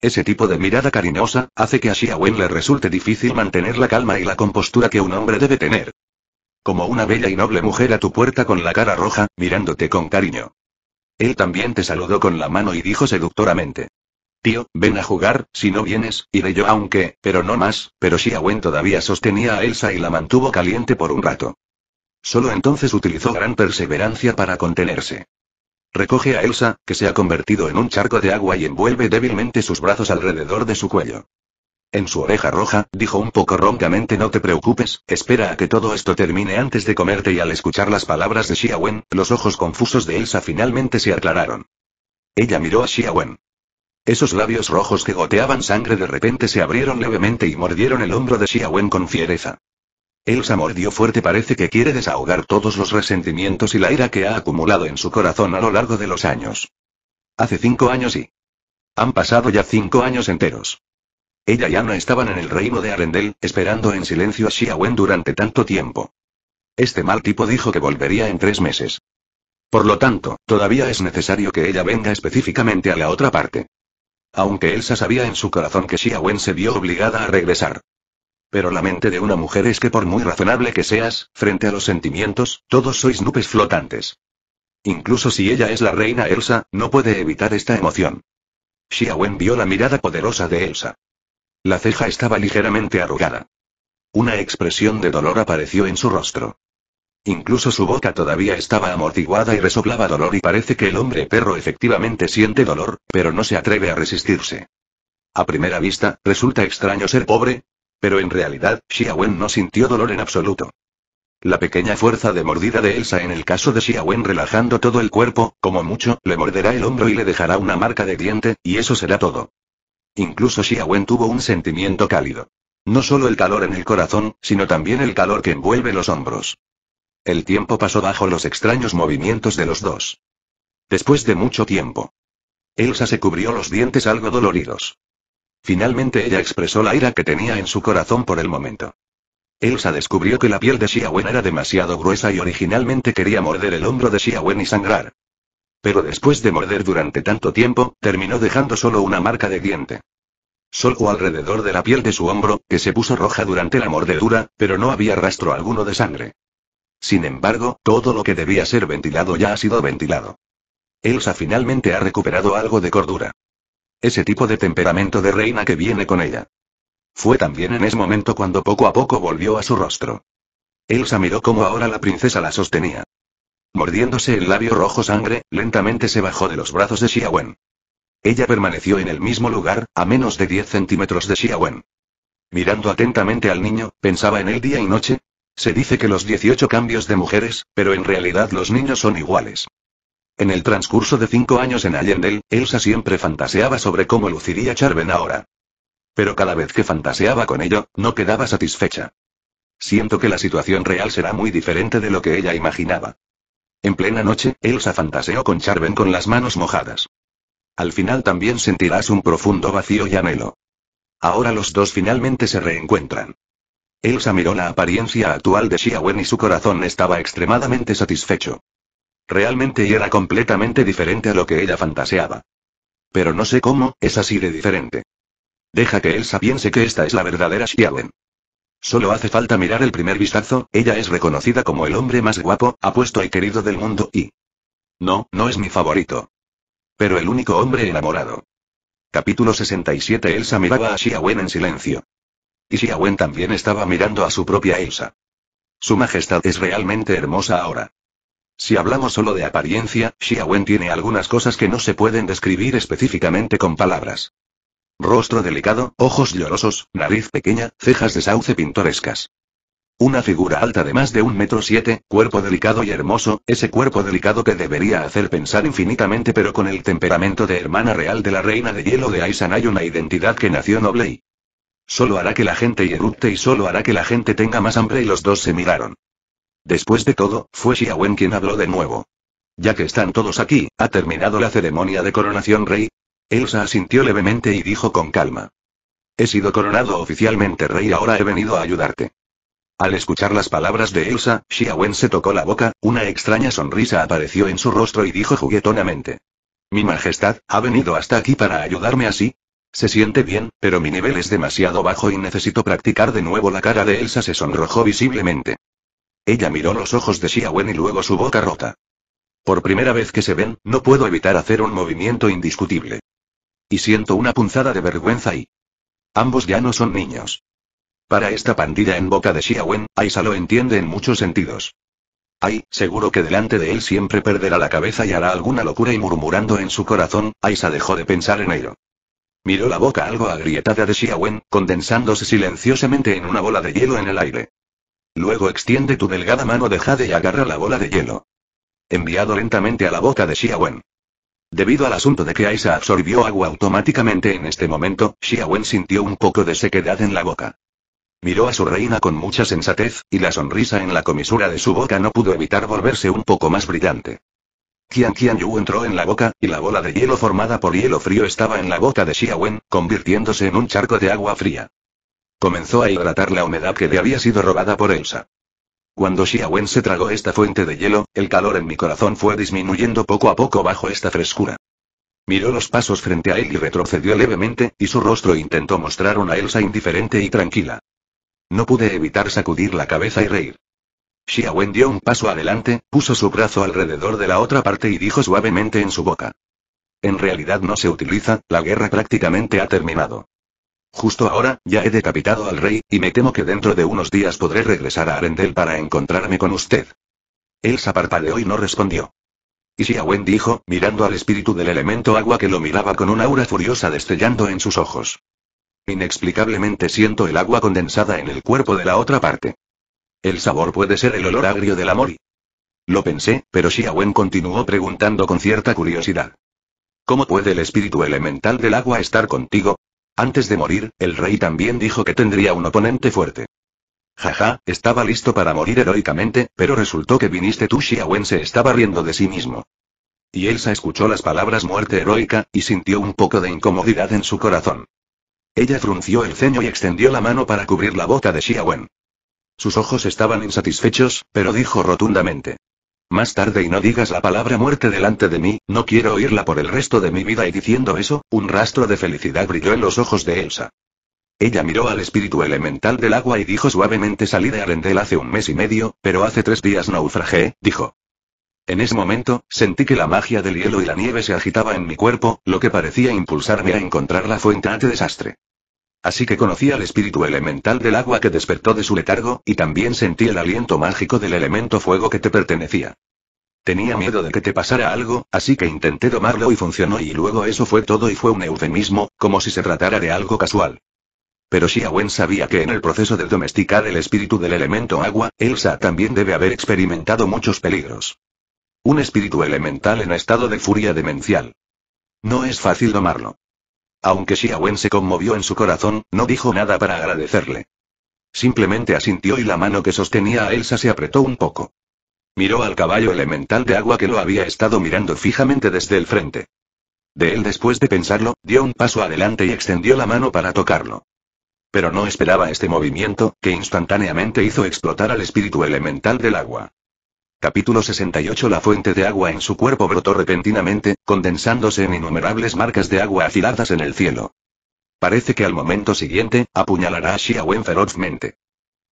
Ese tipo de mirada cariñosa, hace que a Xia le resulte difícil mantener la calma y la compostura que un hombre debe tener. Como una bella y noble mujer a tu puerta con la cara roja, mirándote con cariño. Él también te saludó con la mano y dijo seductoramente. Tío, ven a jugar, si no vienes, iré yo aunque, pero no más, pero Xia Wen todavía sostenía a Elsa y la mantuvo caliente por un rato. Solo entonces utilizó gran perseverancia para contenerse. Recoge a Elsa, que se ha convertido en un charco de agua y envuelve débilmente sus brazos alrededor de su cuello. En su oreja roja, dijo un poco roncamente no te preocupes, espera a que todo esto termine antes de comerte y al escuchar las palabras de Xia los ojos confusos de Elsa finalmente se aclararon. Ella miró a Xia Esos labios rojos que goteaban sangre de repente se abrieron levemente y mordieron el hombro de Xia con fiereza. Elsa mordió fuerte parece que quiere desahogar todos los resentimientos y la ira que ha acumulado en su corazón a lo largo de los años. Hace cinco años y... Han pasado ya cinco años enteros. Ella y Anna estaban en el reino de Arendel, esperando en silencio a Xiaowen durante tanto tiempo. Este mal tipo dijo que volvería en tres meses. Por lo tanto, todavía es necesario que ella venga específicamente a la otra parte. Aunque Elsa sabía en su corazón que Xiaowen se vio obligada a regresar. Pero la mente de una mujer es que por muy razonable que seas, frente a los sentimientos, todos sois nubes flotantes. Incluso si ella es la reina Elsa, no puede evitar esta emoción. Xiaowen vio la mirada poderosa de Elsa. La ceja estaba ligeramente arrugada. Una expresión de dolor apareció en su rostro. Incluso su boca todavía estaba amortiguada y resoplaba dolor y parece que el hombre perro efectivamente siente dolor, pero no se atreve a resistirse. A primera vista, resulta extraño ser pobre, pero en realidad, Xiaowen no sintió dolor en absoluto. La pequeña fuerza de mordida de Elsa en el caso de Xiaowen relajando todo el cuerpo, como mucho, le morderá el hombro y le dejará una marca de diente, y eso será todo. Incluso Xiaowen tuvo un sentimiento cálido. No solo el calor en el corazón, sino también el calor que envuelve los hombros. El tiempo pasó bajo los extraños movimientos de los dos. Después de mucho tiempo. Elsa se cubrió los dientes algo doloridos. Finalmente ella expresó la ira que tenía en su corazón por el momento. Elsa descubrió que la piel de Xiaowen era demasiado gruesa y originalmente quería morder el hombro de Xiaowen y sangrar. Pero después de morder durante tanto tiempo, terminó dejando solo una marca de diente. Solo alrededor de la piel de su hombro, que se puso roja durante la mordedura, pero no había rastro alguno de sangre. Sin embargo, todo lo que debía ser ventilado ya ha sido ventilado. Elsa finalmente ha recuperado algo de cordura. Ese tipo de temperamento de reina que viene con ella. Fue también en ese momento cuando poco a poco volvió a su rostro. Elsa miró cómo ahora la princesa la sostenía. Mordiéndose el labio rojo sangre, lentamente se bajó de los brazos de Xiaowen. Ella permaneció en el mismo lugar, a menos de 10 centímetros de Xiaowen. Mirando atentamente al niño, pensaba en él día y noche. Se dice que los 18 cambios de mujeres, pero en realidad los niños son iguales. En el transcurso de cinco años en Allendale, Elsa siempre fantaseaba sobre cómo luciría Charben ahora. Pero cada vez que fantaseaba con ello, no quedaba satisfecha. Siento que la situación real será muy diferente de lo que ella imaginaba. En plena noche, Elsa fantaseó con Charben con las manos mojadas. Al final también sentirás un profundo vacío y anhelo. Ahora los dos finalmente se reencuentran. Elsa miró la apariencia actual de Wen y su corazón estaba extremadamente satisfecho. Realmente era completamente diferente a lo que ella fantaseaba. Pero no sé cómo, es así de diferente. Deja que Elsa piense que esta es la verdadera Wen. Solo hace falta mirar el primer vistazo, ella es reconocida como el hombre más guapo, apuesto y querido del mundo y... No, no es mi favorito. Pero el único hombre enamorado. Capítulo 67 Elsa miraba a Xiaowen en silencio. Y Xiaowen también estaba mirando a su propia Elsa. Su majestad es realmente hermosa ahora. Si hablamos solo de apariencia, Wen tiene algunas cosas que no se pueden describir específicamente con palabras. Rostro delicado, ojos llorosos, nariz pequeña, cejas de sauce pintorescas. Una figura alta de más de un metro siete, cuerpo delicado y hermoso, ese cuerpo delicado que debería hacer pensar infinitamente pero con el temperamento de hermana real de la reina de hielo de Aisan hay una identidad que nació noble y... Solo hará que la gente erupte y solo hará que la gente tenga más hambre y los dos se miraron. Después de todo, fue Xiaowen quien habló de nuevo. Ya que están todos aquí, ¿ha terminado la ceremonia de coronación rey? Elsa asintió levemente y dijo con calma. He sido coronado oficialmente rey, ahora he venido a ayudarte. Al escuchar las palabras de Elsa, Xiaowen se tocó la boca, una extraña sonrisa apareció en su rostro y dijo juguetonamente. Mi majestad, ¿ha venido hasta aquí para ayudarme así? Se siente bien, pero mi nivel es demasiado bajo y necesito practicar de nuevo. La cara de Elsa se sonrojó visiblemente. Ella miró los ojos de Xiaowen y luego su boca rota. Por primera vez que se ven, no puedo evitar hacer un movimiento indiscutible. Y siento una punzada de vergüenza y... Ambos ya no son niños. Para esta pandilla en boca de Xiaowen, Aisa lo entiende en muchos sentidos. Ay, seguro que delante de él siempre perderá la cabeza y hará alguna locura y murmurando en su corazón, Aisa dejó de pensar en ello. Miró la boca algo agrietada de Xiaowen, condensándose silenciosamente en una bola de hielo en el aire. Luego extiende tu delgada mano de jade y agarra la bola de hielo. Enviado lentamente a la boca de Wen. Debido al asunto de que Aisa absorbió agua automáticamente en este momento, Wen sintió un poco de sequedad en la boca. Miró a su reina con mucha sensatez, y la sonrisa en la comisura de su boca no pudo evitar volverse un poco más brillante. Qian Qian Yu entró en la boca, y la bola de hielo formada por hielo frío estaba en la boca de Wen, convirtiéndose en un charco de agua fría. Comenzó a hidratar la humedad que le había sido robada por Elsa. Cuando Xiaowen se tragó esta fuente de hielo, el calor en mi corazón fue disminuyendo poco a poco bajo esta frescura. Miró los pasos frente a él y retrocedió levemente, y su rostro intentó mostrar una Elsa indiferente y tranquila. No pude evitar sacudir la cabeza y reír. Xiaowen dio un paso adelante, puso su brazo alrededor de la otra parte y dijo suavemente en su boca. En realidad no se utiliza, la guerra prácticamente ha terminado. Justo ahora, ya he decapitado al rey, y me temo que dentro de unos días podré regresar a Arendel para encontrarme con usted. Elsa parpadeó y no respondió. Y si dijo, mirando al espíritu del elemento agua que lo miraba con una aura furiosa destellando en sus ojos. Inexplicablemente siento el agua condensada en el cuerpo de la otra parte. El sabor puede ser el olor agrio del amor. Lo pensé, pero Xiaowen continuó preguntando con cierta curiosidad. ¿Cómo puede el espíritu elemental del agua estar contigo? Antes de morir, el rey también dijo que tendría un oponente fuerte. Jaja, estaba listo para morir heroicamente, pero resultó que viniste tú Xiaowen se estaba riendo de sí mismo. Y Elsa escuchó las palabras muerte heroica, y sintió un poco de incomodidad en su corazón. Ella frunció el ceño y extendió la mano para cubrir la boca de Xiaowen. Sus ojos estaban insatisfechos, pero dijo rotundamente. Más tarde y no digas la palabra muerte delante de mí, no quiero oírla por el resto de mi vida y diciendo eso, un rastro de felicidad brilló en los ojos de Elsa. Ella miró al espíritu elemental del agua y dijo suavemente salí de Arendel hace un mes y medio, pero hace tres días naufragé, dijo. En ese momento, sentí que la magia del hielo y la nieve se agitaba en mi cuerpo, lo que parecía impulsarme a encontrar la fuente ante desastre. Así que conocí al espíritu elemental del agua que despertó de su letargo, y también sentí el aliento mágico del elemento fuego que te pertenecía. Tenía miedo de que te pasara algo, así que intenté domarlo y funcionó y luego eso fue todo y fue un eufemismo, como si se tratara de algo casual. Pero Xiaowen sabía que en el proceso de domesticar el espíritu del elemento agua, Elsa también debe haber experimentado muchos peligros. Un espíritu elemental en estado de furia demencial. No es fácil domarlo. Aunque Xiaowen se conmovió en su corazón, no dijo nada para agradecerle. Simplemente asintió y la mano que sostenía a Elsa se apretó un poco. Miró al caballo elemental de agua que lo había estado mirando fijamente desde el frente. De él después de pensarlo, dio un paso adelante y extendió la mano para tocarlo. Pero no esperaba este movimiento, que instantáneamente hizo explotar al espíritu elemental del agua. Capítulo 68 La fuente de agua en su cuerpo brotó repentinamente, condensándose en innumerables marcas de agua afiladas en el cielo. Parece que al momento siguiente, apuñalará a Wen ferozmente.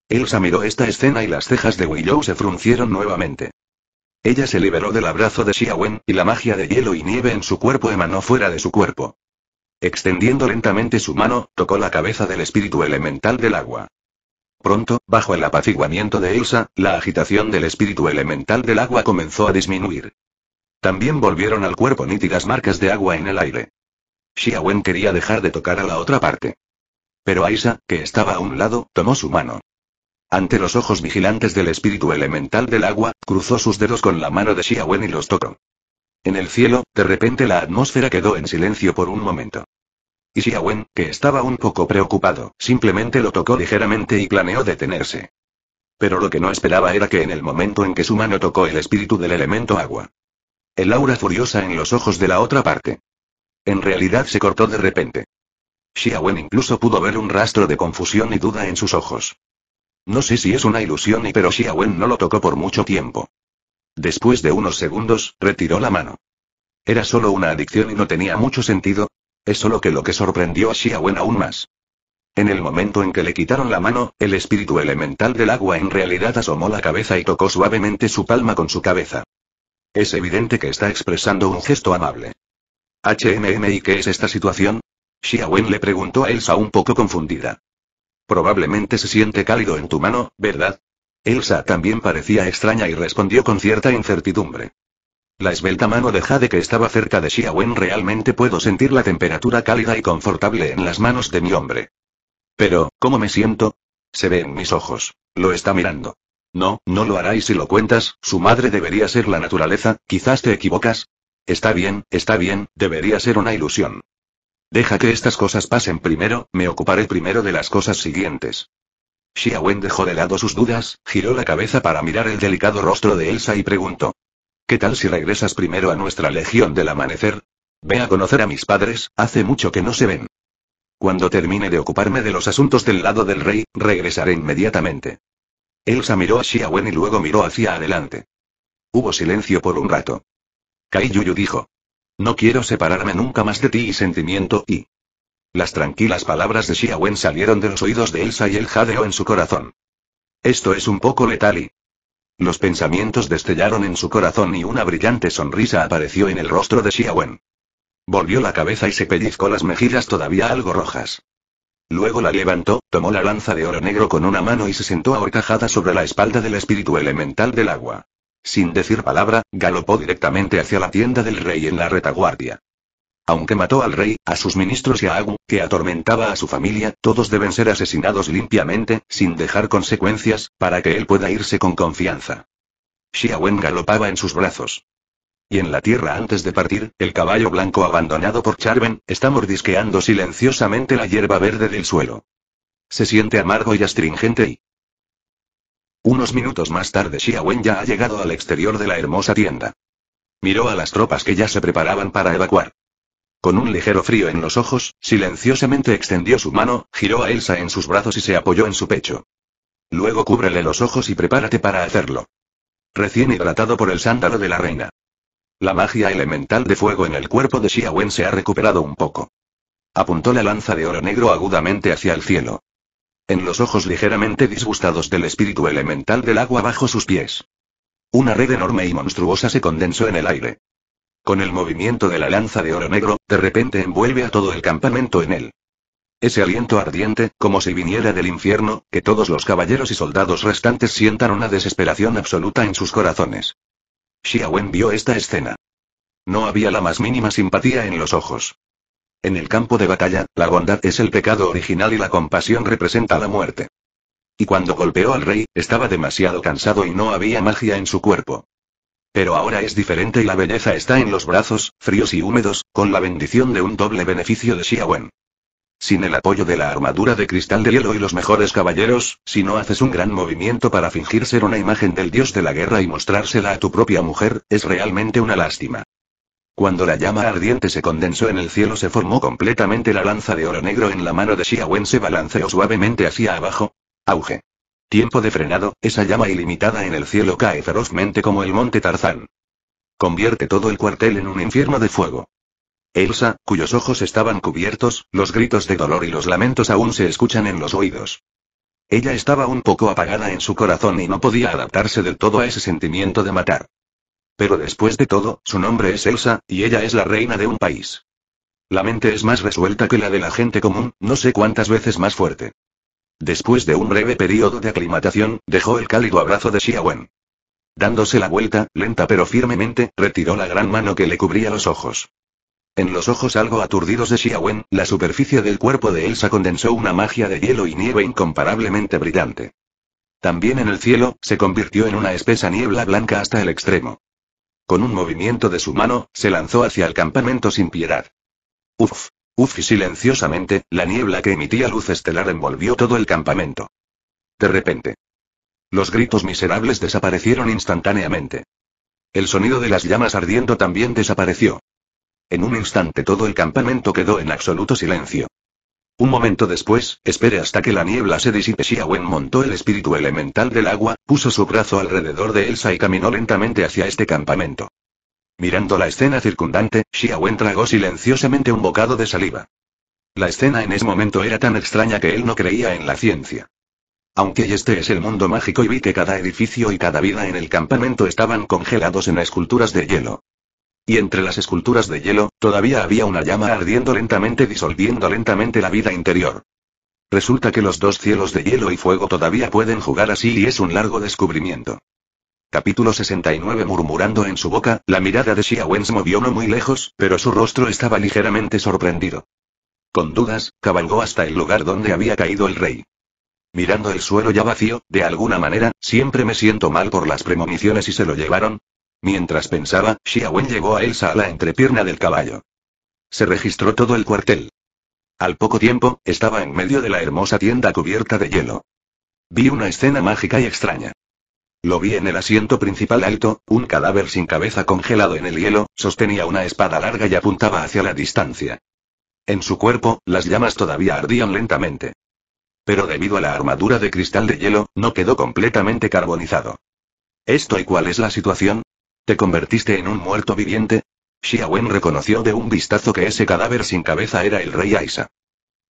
Elsa miró esta escena y las cejas de Willow se fruncieron nuevamente. Ella se liberó del abrazo de Wen, y la magia de hielo y nieve en su cuerpo emanó fuera de su cuerpo. Extendiendo lentamente su mano, tocó la cabeza del espíritu elemental del agua. Pronto, bajo el apaciguamiento de Elsa, la agitación del espíritu elemental del agua comenzó a disminuir. También volvieron al cuerpo nítidas marcas de agua en el aire. Xiaowen quería dejar de tocar a la otra parte. Pero Aisa, que estaba a un lado, tomó su mano. Ante los ojos vigilantes del espíritu elemental del agua, cruzó sus dedos con la mano de Xiaowen y los tocó. En el cielo, de repente la atmósfera quedó en silencio por un momento. Y Xiaowen, que estaba un poco preocupado, simplemente lo tocó ligeramente y planeó detenerse. Pero lo que no esperaba era que en el momento en que su mano tocó el espíritu del elemento agua. El aura furiosa en los ojos de la otra parte. En realidad se cortó de repente. Xiaowen incluso pudo ver un rastro de confusión y duda en sus ojos. No sé si es una ilusión y pero Xiaowen no lo tocó por mucho tiempo. Después de unos segundos, retiró la mano. Era solo una adicción y no tenía mucho sentido, es solo que lo que sorprendió a Xiaowen aún más. En el momento en que le quitaron la mano, el espíritu elemental del agua en realidad asomó la cabeza y tocó suavemente su palma con su cabeza. Es evidente que está expresando un gesto amable. HMM ¿y qué es esta situación? Xiaowen le preguntó a Elsa un poco confundida. Probablemente se siente cálido en tu mano, ¿verdad? Elsa también parecía extraña y respondió con cierta incertidumbre. La esbelta mano deja de que estaba cerca de Xiaowen realmente puedo sentir la temperatura cálida y confortable en las manos de mi hombre. Pero, ¿cómo me siento? Se ve en mis ojos. Lo está mirando. No, no lo hará si lo cuentas, su madre debería ser la naturaleza, quizás te equivocas. Está bien, está bien, debería ser una ilusión. Deja que estas cosas pasen primero, me ocuparé primero de las cosas siguientes. Xiaowen dejó de lado sus dudas, giró la cabeza para mirar el delicado rostro de Elsa y preguntó. ¿Qué tal si regresas primero a nuestra Legión del Amanecer? Ve a conocer a mis padres, hace mucho que no se ven. Cuando termine de ocuparme de los asuntos del lado del rey, regresaré inmediatamente. Elsa miró a Xiaowen y luego miró hacia adelante. Hubo silencio por un rato. Kai Yuyu dijo. No quiero separarme nunca más de ti y sentimiento y... Las tranquilas palabras de Xiaowen salieron de los oídos de Elsa y el jadeó en su corazón. Esto es un poco letal y... Los pensamientos destellaron en su corazón y una brillante sonrisa apareció en el rostro de Xiaowen. Volvió la cabeza y se pellizcó las mejillas todavía algo rojas. Luego la levantó, tomó la lanza de oro negro con una mano y se sentó ahorcajada sobre la espalda del espíritu elemental del agua. Sin decir palabra, galopó directamente hacia la tienda del rey en la retaguardia. Aunque mató al rey, a sus ministros y a Agu, que atormentaba a su familia, todos deben ser asesinados limpiamente, sin dejar consecuencias, para que él pueda irse con confianza. Xiaowen galopaba en sus brazos. Y en la tierra antes de partir, el caballo blanco abandonado por Charben está mordisqueando silenciosamente la hierba verde del suelo. Se siente amargo y astringente y... Unos minutos más tarde Xiaowen ya ha llegado al exterior de la hermosa tienda. Miró a las tropas que ya se preparaban para evacuar. Con un ligero frío en los ojos, silenciosamente extendió su mano, giró a Elsa en sus brazos y se apoyó en su pecho. Luego cúbrele los ojos y prepárate para hacerlo. Recién hidratado por el sándalo de la reina. La magia elemental de fuego en el cuerpo de Wen se ha recuperado un poco. Apuntó la lanza de oro negro agudamente hacia el cielo. En los ojos ligeramente disgustados del espíritu elemental del agua bajo sus pies. Una red enorme y monstruosa se condensó en el aire con el movimiento de la lanza de oro negro, de repente envuelve a todo el campamento en él. Ese aliento ardiente, como si viniera del infierno, que todos los caballeros y soldados restantes sientan una desesperación absoluta en sus corazones. Xiaowen vio esta escena. No había la más mínima simpatía en los ojos. En el campo de batalla, la bondad es el pecado original y la compasión representa la muerte. Y cuando golpeó al rey, estaba demasiado cansado y no había magia en su cuerpo. Pero ahora es diferente y la belleza está en los brazos, fríos y húmedos, con la bendición de un doble beneficio de Xiaowen. Sin el apoyo de la armadura de cristal de hielo y los mejores caballeros, si no haces un gran movimiento para fingir ser una imagen del dios de la guerra y mostrársela a tu propia mujer, es realmente una lástima. Cuando la llama ardiente se condensó en el cielo se formó completamente la lanza de oro negro en la mano de Xiaowen se balanceó suavemente hacia abajo. Auge. Tiempo de frenado, esa llama ilimitada en el cielo cae ferozmente como el monte Tarzán. Convierte todo el cuartel en un infierno de fuego. Elsa, cuyos ojos estaban cubiertos, los gritos de dolor y los lamentos aún se escuchan en los oídos. Ella estaba un poco apagada en su corazón y no podía adaptarse del todo a ese sentimiento de matar. Pero después de todo, su nombre es Elsa, y ella es la reina de un país. La mente es más resuelta que la de la gente común, no sé cuántas veces más fuerte. Después de un breve periodo de aclimatación, dejó el cálido abrazo de Xiaowen. Dándose la vuelta, lenta pero firmemente, retiró la gran mano que le cubría los ojos. En los ojos algo aturdidos de Xiaowen, la superficie del cuerpo de Elsa condensó una magia de hielo y nieve incomparablemente brillante. También en el cielo, se convirtió en una espesa niebla blanca hasta el extremo. Con un movimiento de su mano, se lanzó hacia el campamento sin piedad. Uf. Y silenciosamente, la niebla que emitía luz estelar envolvió todo el campamento. De repente. Los gritos miserables desaparecieron instantáneamente. El sonido de las llamas ardiendo también desapareció. En un instante todo el campamento quedó en absoluto silencio. Un momento después, espere hasta que la niebla se disipe. Wen montó el espíritu elemental del agua, puso su brazo alrededor de Elsa y caminó lentamente hacia este campamento. Mirando la escena circundante, Xiaowen tragó silenciosamente un bocado de saliva. La escena en ese momento era tan extraña que él no creía en la ciencia. Aunque este es el mundo mágico y vi que cada edificio y cada vida en el campamento estaban congelados en esculturas de hielo. Y entre las esculturas de hielo, todavía había una llama ardiendo lentamente disolviendo lentamente la vida interior. Resulta que los dos cielos de hielo y fuego todavía pueden jugar así y es un largo descubrimiento. Capítulo 69 Murmurando en su boca, la mirada de Xiaowen se movió no muy lejos, pero su rostro estaba ligeramente sorprendido. Con dudas, cabalgó hasta el lugar donde había caído el rey. Mirando el suelo ya vacío, de alguna manera, siempre me siento mal por las premoniciones y se lo llevaron. Mientras pensaba, Xiaowen llegó a Elsa a la entrepierna del caballo. Se registró todo el cuartel. Al poco tiempo, estaba en medio de la hermosa tienda cubierta de hielo. Vi una escena mágica y extraña. Lo vi en el asiento principal alto, un cadáver sin cabeza congelado en el hielo, sostenía una espada larga y apuntaba hacia la distancia. En su cuerpo, las llamas todavía ardían lentamente. Pero debido a la armadura de cristal de hielo, no quedó completamente carbonizado. ¿Esto y cuál es la situación? ¿Te convertiste en un muerto viviente? Xiaowen reconoció de un vistazo que ese cadáver sin cabeza era el rey Aisa.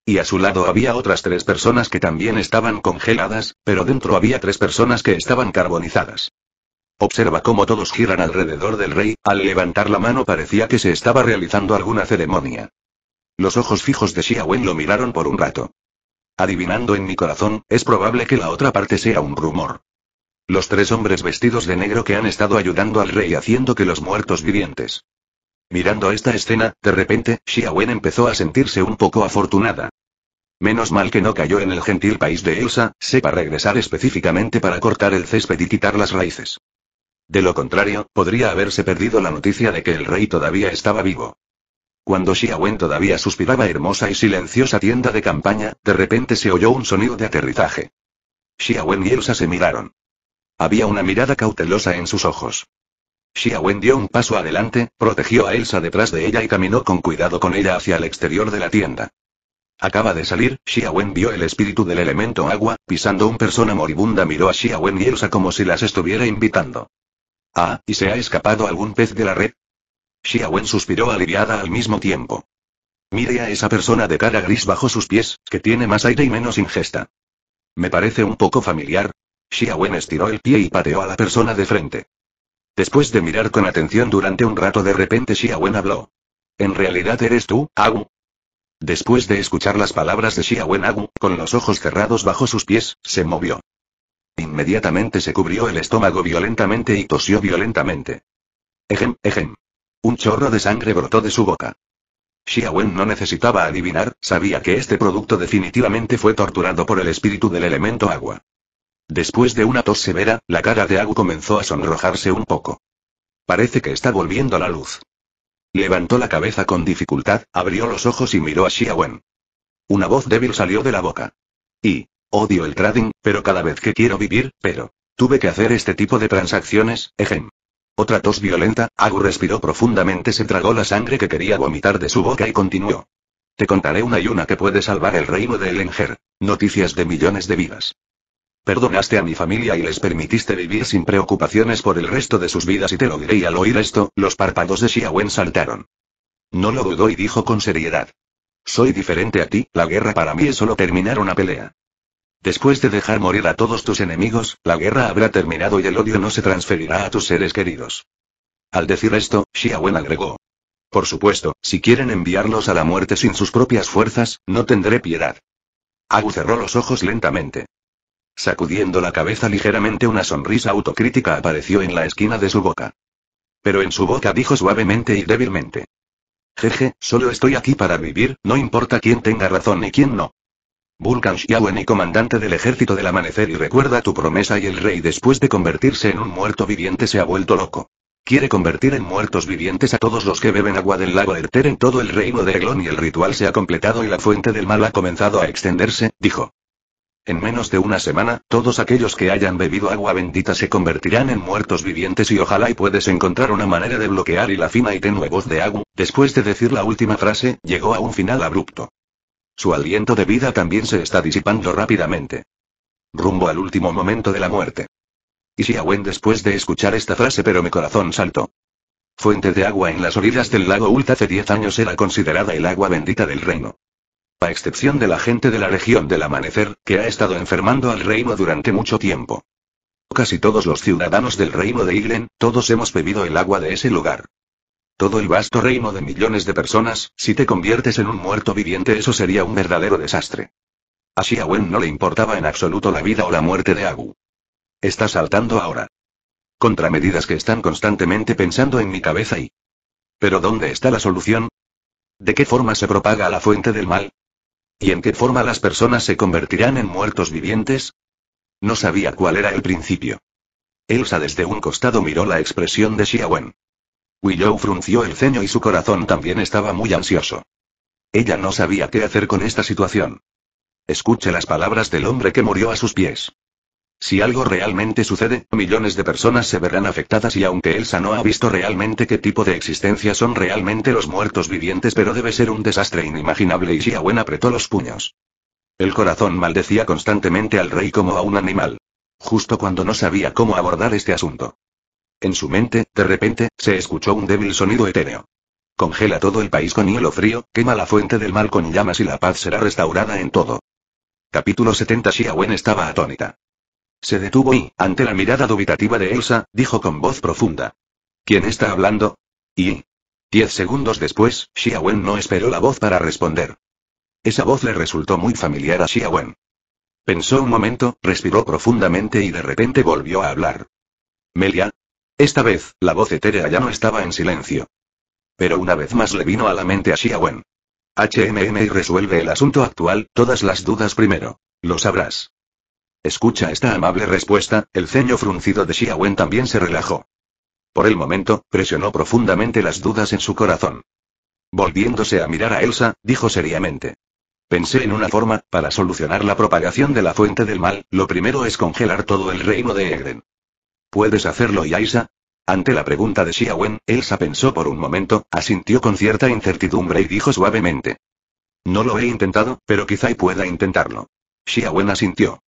Y a su lado había otras tres personas que también estaban congeladas, pero dentro había tres personas que estaban carbonizadas. Observa cómo todos giran alrededor del rey, al levantar la mano parecía que se estaba realizando alguna ceremonia. Los ojos fijos de Xiaowen lo miraron por un rato. Adivinando en mi corazón, es probable que la otra parte sea un rumor. Los tres hombres vestidos de negro que han estado ayudando al rey haciendo que los muertos vivientes Mirando esta escena, de repente, Xiaowen empezó a sentirse un poco afortunada. Menos mal que no cayó en el gentil país de Elsa, sepa regresar específicamente para cortar el césped y quitar las raíces. De lo contrario, podría haberse perdido la noticia de que el rey todavía estaba vivo. Cuando Xiaowen todavía suspiraba hermosa y silenciosa tienda de campaña, de repente se oyó un sonido de aterrizaje. Xiaowen y Elsa se miraron. Había una mirada cautelosa en sus ojos. Xiaowen dio un paso adelante, protegió a Elsa detrás de ella y caminó con cuidado con ella hacia el exterior de la tienda. Acaba de salir, Xiaowen vio el espíritu del elemento agua, pisando un persona moribunda miró a Xiaowen y Elsa como si las estuviera invitando. Ah, ¿y se ha escapado algún pez de la red? Xiaowen suspiró aliviada al mismo tiempo. Mire a esa persona de cara gris bajo sus pies, que tiene más aire y menos ingesta. Me parece un poco familiar. Xiaowen estiró el pie y pateó a la persona de frente. Después de mirar con atención durante un rato de repente Xiaowen habló. ¿En realidad eres tú, Agu? Después de escuchar las palabras de Xiaowen Agu, con los ojos cerrados bajo sus pies, se movió. Inmediatamente se cubrió el estómago violentamente y tosió violentamente. Ejem, ejem. Un chorro de sangre brotó de su boca. Xiaowen no necesitaba adivinar, sabía que este producto definitivamente fue torturado por el espíritu del elemento agua. Después de una tos severa, la cara de Agu comenzó a sonrojarse un poco. Parece que está volviendo la luz. Levantó la cabeza con dificultad, abrió los ojos y miró a Wen. Una voz débil salió de la boca. Y, odio el trading, pero cada vez que quiero vivir, pero, tuve que hacer este tipo de transacciones, ejem. Otra tos violenta, Agu respiró profundamente, se tragó la sangre que quería vomitar de su boca y continuó. Te contaré una y una que puede salvar el reino de Elenger. Noticias de millones de vidas. Perdonaste a mi familia y les permitiste vivir sin preocupaciones por el resto de sus vidas y te lo diré y al oír esto, los párpados de Xiaowen saltaron. No lo dudó y dijo con seriedad. Soy diferente a ti, la guerra para mí es solo terminar una pelea. Después de dejar morir a todos tus enemigos, la guerra habrá terminado y el odio no se transferirá a tus seres queridos. Al decir esto, Xiaowen agregó. Por supuesto, si quieren enviarlos a la muerte sin sus propias fuerzas, no tendré piedad. Agu cerró los ojos lentamente. Sacudiendo la cabeza ligeramente una sonrisa autocrítica apareció en la esquina de su boca. Pero en su boca dijo suavemente y débilmente. Jeje, solo estoy aquí para vivir, no importa quién tenga razón y quién no. Vulcan Xiaowen y comandante del ejército del amanecer y recuerda tu promesa y el rey después de convertirse en un muerto viviente se ha vuelto loco. Quiere convertir en muertos vivientes a todos los que beben agua del lago Erter en todo el reino de Eglon y el ritual se ha completado y la fuente del mal ha comenzado a extenderse, dijo. En menos de una semana, todos aquellos que hayan bebido agua bendita se convertirán en muertos vivientes y ojalá y puedes encontrar una manera de bloquear y la fina y tenue voz de Agua. después de decir la última frase, llegó a un final abrupto. Su aliento de vida también se está disipando rápidamente. Rumbo al último momento de la muerte. Y si aguen después de escuchar esta frase pero mi corazón saltó. Fuente de agua en las orillas del lago Ult hace 10 años era considerada el agua bendita del reino. A excepción de la gente de la región del amanecer, que ha estado enfermando al reino durante mucho tiempo. Casi todos los ciudadanos del reino de Iglen, todos hemos bebido el agua de ese lugar. Todo el vasto reino de millones de personas, si te conviertes en un muerto viviente eso sería un verdadero desastre. A Xiaowen no le importaba en absoluto la vida o la muerte de Agu. Está saltando ahora. Contramedidas que están constantemente pensando en mi cabeza y... ¿Pero dónde está la solución? ¿De qué forma se propaga la fuente del mal? ¿Y en qué forma las personas se convertirán en muertos vivientes? No sabía cuál era el principio. Elsa desde un costado miró la expresión de Xiaowen. Willow frunció el ceño y su corazón también estaba muy ansioso. Ella no sabía qué hacer con esta situación. Escuche las palabras del hombre que murió a sus pies. Si algo realmente sucede, millones de personas se verán afectadas y aunque Elsa no ha visto realmente qué tipo de existencia son realmente los muertos vivientes, pero debe ser un desastre inimaginable y Xiaowen apretó los puños. El corazón maldecía constantemente al rey como a un animal. Justo cuando no sabía cómo abordar este asunto. En su mente, de repente, se escuchó un débil sonido etéreo. Congela todo el país con hielo frío, quema la fuente del mal con llamas y la paz será restaurada en todo. Capítulo 70 Xiaowen estaba atónita. Se detuvo y, ante la mirada dubitativa de Elsa, dijo con voz profunda. ¿Quién está hablando? Y... Diez segundos después, Xiaowen no esperó la voz para responder. Esa voz le resultó muy familiar a Xiaowen. Pensó un momento, respiró profundamente y de repente volvió a hablar. Melia. Esta vez, la voz etérea ya no estaba en silencio. Pero una vez más le vino a la mente a Xiaowen. HMM y resuelve el asunto actual, todas las dudas primero. Lo sabrás. Escucha esta amable respuesta, el ceño fruncido de Xiaowen también se relajó. Por el momento, presionó profundamente las dudas en su corazón. Volviéndose a mirar a Elsa, dijo seriamente. Pensé en una forma, para solucionar la propagación de la fuente del mal, lo primero es congelar todo el reino de Egren. ¿Puedes hacerlo, Yaisa? Ante la pregunta de Xiaowen, Elsa pensó por un momento, asintió con cierta incertidumbre y dijo suavemente. No lo he intentado, pero quizá pueda intentarlo. Xiaowen asintió.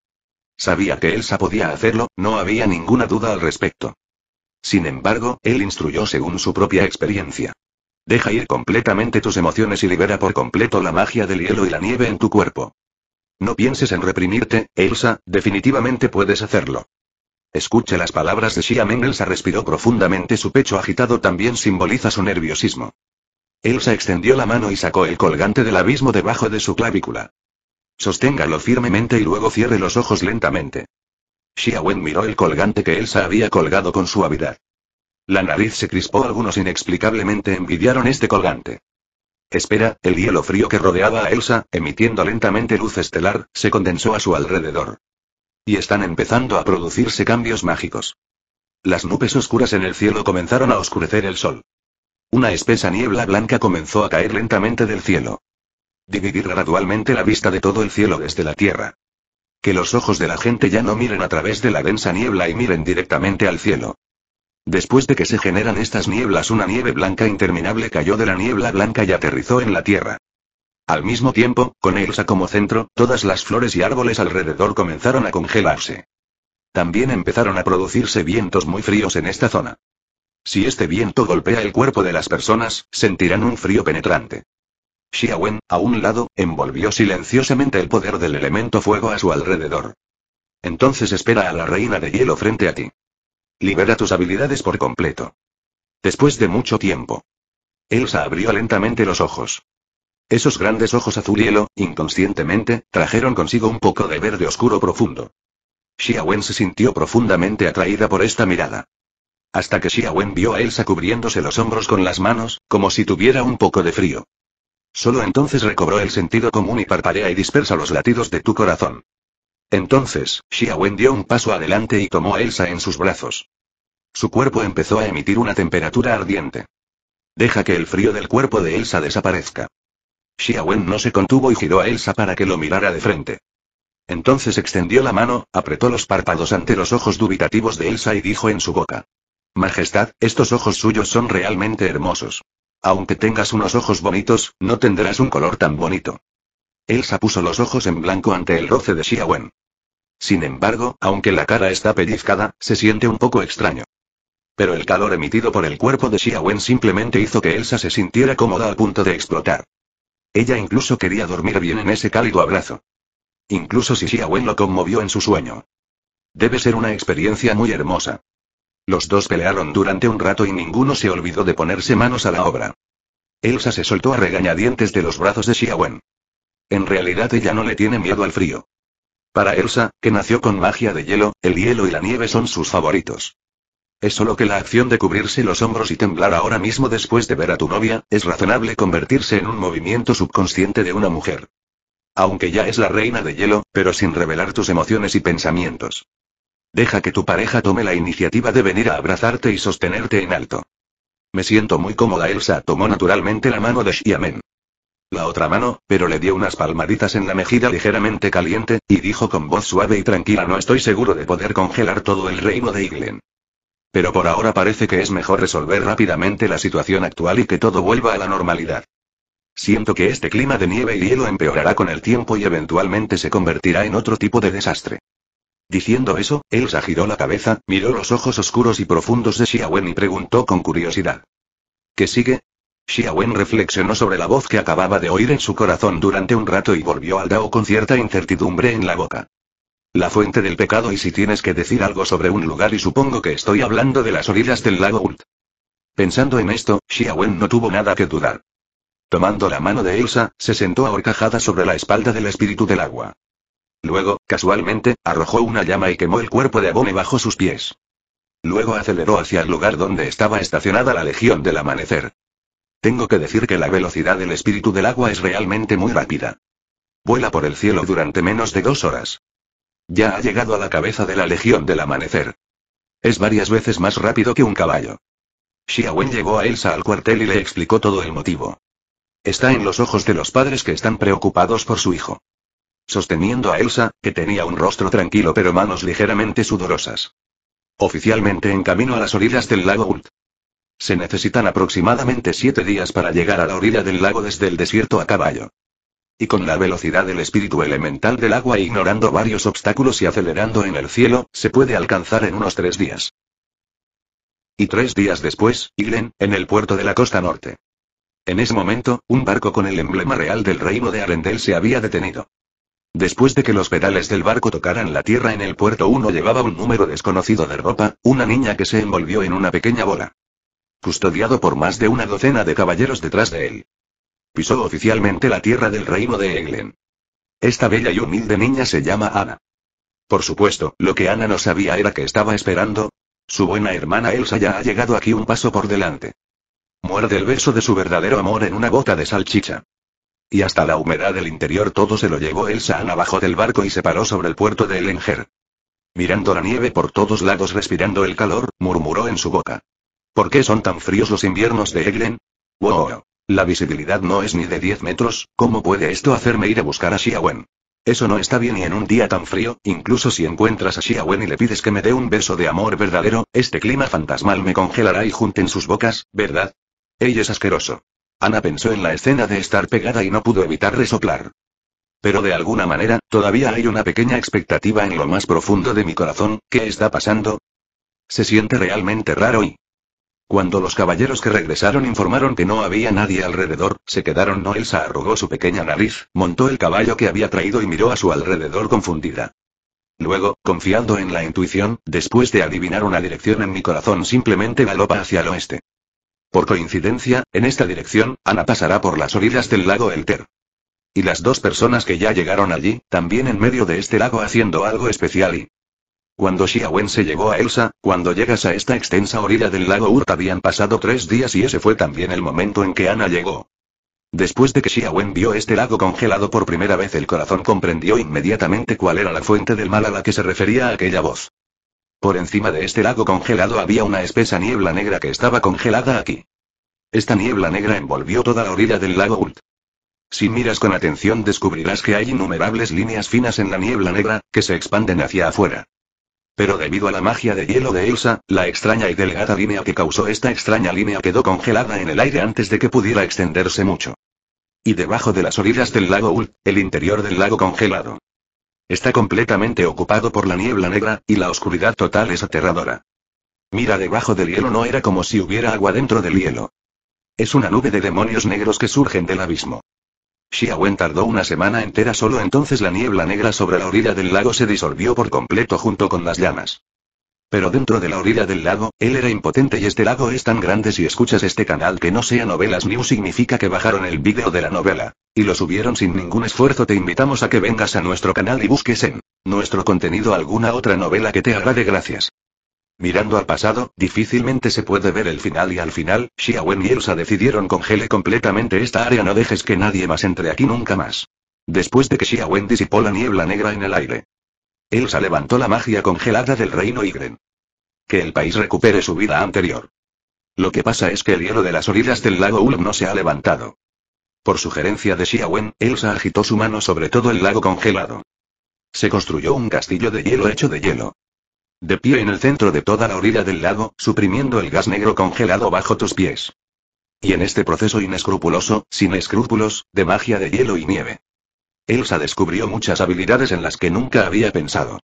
Sabía que Elsa podía hacerlo, no había ninguna duda al respecto. Sin embargo, él instruyó según su propia experiencia. Deja ir completamente tus emociones y libera por completo la magia del hielo y la nieve en tu cuerpo. No pienses en reprimirte, Elsa, definitivamente puedes hacerlo. Escuche las palabras de Xiamen. Elsa respiró profundamente, su pecho agitado también simboliza su nerviosismo. Elsa extendió la mano y sacó el colgante del abismo debajo de su clavícula. Sosténgalo firmemente y luego cierre los ojos lentamente. Xiaowen miró el colgante que Elsa había colgado con suavidad. La nariz se crispó, algunos inexplicablemente envidiaron este colgante. Espera, el hielo frío que rodeaba a Elsa, emitiendo lentamente luz estelar, se condensó a su alrededor. Y están empezando a producirse cambios mágicos. Las nubes oscuras en el cielo comenzaron a oscurecer el sol. Una espesa niebla blanca comenzó a caer lentamente del cielo dividir gradualmente la vista de todo el cielo desde la tierra. Que los ojos de la gente ya no miren a través de la densa niebla y miren directamente al cielo. Después de que se generan estas nieblas, una nieve blanca interminable cayó de la niebla blanca y aterrizó en la tierra. Al mismo tiempo, con Elsa como centro, todas las flores y árboles alrededor comenzaron a congelarse. También empezaron a producirse vientos muy fríos en esta zona. Si este viento golpea el cuerpo de las personas, sentirán un frío penetrante. Xiaowen, a un lado, envolvió silenciosamente el poder del elemento fuego a su alrededor. Entonces espera a la reina de hielo frente a ti. Libera tus habilidades por completo. Después de mucho tiempo. Elsa abrió lentamente los ojos. Esos grandes ojos azul hielo, inconscientemente, trajeron consigo un poco de verde oscuro profundo. Xiaowen se sintió profundamente atraída por esta mirada. Hasta que Xiaowen vio a Elsa cubriéndose los hombros con las manos, como si tuviera un poco de frío. Solo entonces recobró el sentido común y parpadea y dispersa los latidos de tu corazón. Entonces, Xiaowen dio un paso adelante y tomó a Elsa en sus brazos. Su cuerpo empezó a emitir una temperatura ardiente. Deja que el frío del cuerpo de Elsa desaparezca. Xiaowen no se contuvo y giró a Elsa para que lo mirara de frente. Entonces extendió la mano, apretó los párpados ante los ojos dubitativos de Elsa y dijo en su boca. Majestad, estos ojos suyos son realmente hermosos. Aunque tengas unos ojos bonitos, no tendrás un color tan bonito. Elsa puso los ojos en blanco ante el roce de Xiaowen. Sin embargo, aunque la cara está pellizcada, se siente un poco extraño. Pero el calor emitido por el cuerpo de Xiaowen simplemente hizo que Elsa se sintiera cómoda a punto de explotar. Ella incluso quería dormir bien en ese cálido abrazo. Incluso si Xiaowen lo conmovió en su sueño. Debe ser una experiencia muy hermosa. Los dos pelearon durante un rato y ninguno se olvidó de ponerse manos a la obra. Elsa se soltó a regañadientes de los brazos de Xiaowen. En realidad ella no le tiene miedo al frío. Para Elsa, que nació con magia de hielo, el hielo y la nieve son sus favoritos. Es solo que la acción de cubrirse los hombros y temblar ahora mismo después de ver a tu novia, es razonable convertirse en un movimiento subconsciente de una mujer. Aunque ya es la reina de hielo, pero sin revelar tus emociones y pensamientos. Deja que tu pareja tome la iniciativa de venir a abrazarte y sostenerte en alto. Me siento muy cómoda. Elsa tomó naturalmente la mano de Xiamen. La otra mano, pero le dio unas palmaditas en la mejilla ligeramente caliente, y dijo con voz suave y tranquila No estoy seguro de poder congelar todo el reino de Iglen. Pero por ahora parece que es mejor resolver rápidamente la situación actual y que todo vuelva a la normalidad. Siento que este clima de nieve y hielo empeorará con el tiempo y eventualmente se convertirá en otro tipo de desastre. Diciendo eso, Elsa giró la cabeza, miró los ojos oscuros y profundos de Xiaowen y preguntó con curiosidad. ¿Qué sigue? Xiaowen reflexionó sobre la voz que acababa de oír en su corazón durante un rato y volvió al Dao con cierta incertidumbre en la boca. La fuente del pecado y si tienes que decir algo sobre un lugar y supongo que estoy hablando de las orillas del lago Ult. Pensando en esto, Xiaowen no tuvo nada que dudar. Tomando la mano de Elsa, se sentó ahorcajada sobre la espalda del espíritu del agua. Luego, casualmente, arrojó una llama y quemó el cuerpo de Abome bajo sus pies. Luego aceleró hacia el lugar donde estaba estacionada la Legión del Amanecer. Tengo que decir que la velocidad del espíritu del agua es realmente muy rápida. Vuela por el cielo durante menos de dos horas. Ya ha llegado a la cabeza de la Legión del Amanecer. Es varias veces más rápido que un caballo. Xiaowen llegó a Elsa al cuartel y le explicó todo el motivo. Está en los ojos de los padres que están preocupados por su hijo sosteniendo a Elsa, que tenía un rostro tranquilo pero manos ligeramente sudorosas. Oficialmente en camino a las orillas del lago Ult. Se necesitan aproximadamente siete días para llegar a la orilla del lago desde el desierto a caballo. Y con la velocidad del espíritu elemental del agua e ignorando varios obstáculos y acelerando en el cielo, se puede alcanzar en unos tres días. Y tres días después, Iglen, en el puerto de la costa norte. En ese momento, un barco con el emblema real del reino de Arendel se había detenido. Después de que los pedales del barco tocaran la tierra en el puerto, uno llevaba un número desconocido de ropa, una niña que se envolvió en una pequeña bola. Custodiado por más de una docena de caballeros detrás de él. Pisó oficialmente la tierra del reino de Eglen. Esta bella y humilde niña se llama Ana. Por supuesto, lo que Ana no sabía era que estaba esperando. Su buena hermana Elsa ya ha llegado aquí un paso por delante. Muerde el beso de su verdadero amor en una gota de salchicha. Y hasta la humedad del interior todo se lo llevó Elsa abajo del barco y se paró sobre el puerto de Elenger. Mirando la nieve por todos lados respirando el calor, murmuró en su boca. ¿Por qué son tan fríos los inviernos de Eglen? Wow. La visibilidad no es ni de 10 metros, ¿cómo puede esto hacerme ir a buscar a Xiawen? Eso no está bien y en un día tan frío, incluso si encuentras a Xiawen y le pides que me dé un beso de amor verdadero, este clima fantasmal me congelará y junten sus bocas, ¿verdad? Ella es asqueroso. Ana pensó en la escena de estar pegada y no pudo evitar resoplar. Pero de alguna manera, todavía hay una pequeña expectativa en lo más profundo de mi corazón, ¿qué está pasando? Se siente realmente raro y... Cuando los caballeros que regresaron informaron que no había nadie alrededor, se quedaron no Elsa arrugó su pequeña nariz, montó el caballo que había traído y miró a su alrededor confundida. Luego, confiando en la intuición, después de adivinar una dirección en mi corazón simplemente galopa hacia el oeste. Por coincidencia, en esta dirección, Ana pasará por las orillas del lago Elter. Y las dos personas que ya llegaron allí, también en medio de este lago haciendo algo especial y... Cuando Xiaowen se llegó a Elsa, cuando llegas a esta extensa orilla del lago Urt habían pasado tres días y ese fue también el momento en que Ana llegó. Después de que Xiaowen vio este lago congelado por primera vez el corazón comprendió inmediatamente cuál era la fuente del mal a la que se refería aquella voz. Por encima de este lago congelado había una espesa niebla negra que estaba congelada aquí. Esta niebla negra envolvió toda la orilla del lago Ult. Si miras con atención descubrirás que hay innumerables líneas finas en la niebla negra, que se expanden hacia afuera. Pero debido a la magia de hielo de Elsa, la extraña y delgada línea que causó esta extraña línea quedó congelada en el aire antes de que pudiera extenderse mucho. Y debajo de las orillas del lago Ult, el interior del lago congelado, Está completamente ocupado por la niebla negra, y la oscuridad total es aterradora. Mira debajo del hielo no era como si hubiera agua dentro del hielo. Es una nube de demonios negros que surgen del abismo. Xiaowen tardó una semana entera solo entonces la niebla negra sobre la orilla del lago se disolvió por completo junto con las llamas. Pero dentro de la orilla del lago, él era impotente y este lago es tan grande si escuchas este canal que no sea novelas new significa que bajaron el vídeo de la novela. Y lo subieron sin ningún esfuerzo te invitamos a que vengas a nuestro canal y busques en nuestro contenido alguna otra novela que te de gracias. Mirando al pasado, difícilmente se puede ver el final y al final, Wen y Elsa decidieron congele completamente esta área no dejes que nadie más entre aquí nunca más. Después de que Wen disipó la niebla negra en el aire, Elsa levantó la magia congelada del reino Ygren. Que el país recupere su vida anterior. Lo que pasa es que el hielo de las orillas del lago Ulm no se ha levantado. Por sugerencia de Xiawen, Elsa agitó su mano sobre todo el lago congelado. Se construyó un castillo de hielo hecho de hielo. De pie en el centro de toda la orilla del lago, suprimiendo el gas negro congelado bajo tus pies. Y en este proceso inescrupuloso, sin escrúpulos, de magia de hielo y nieve. Elsa descubrió muchas habilidades en las que nunca había pensado.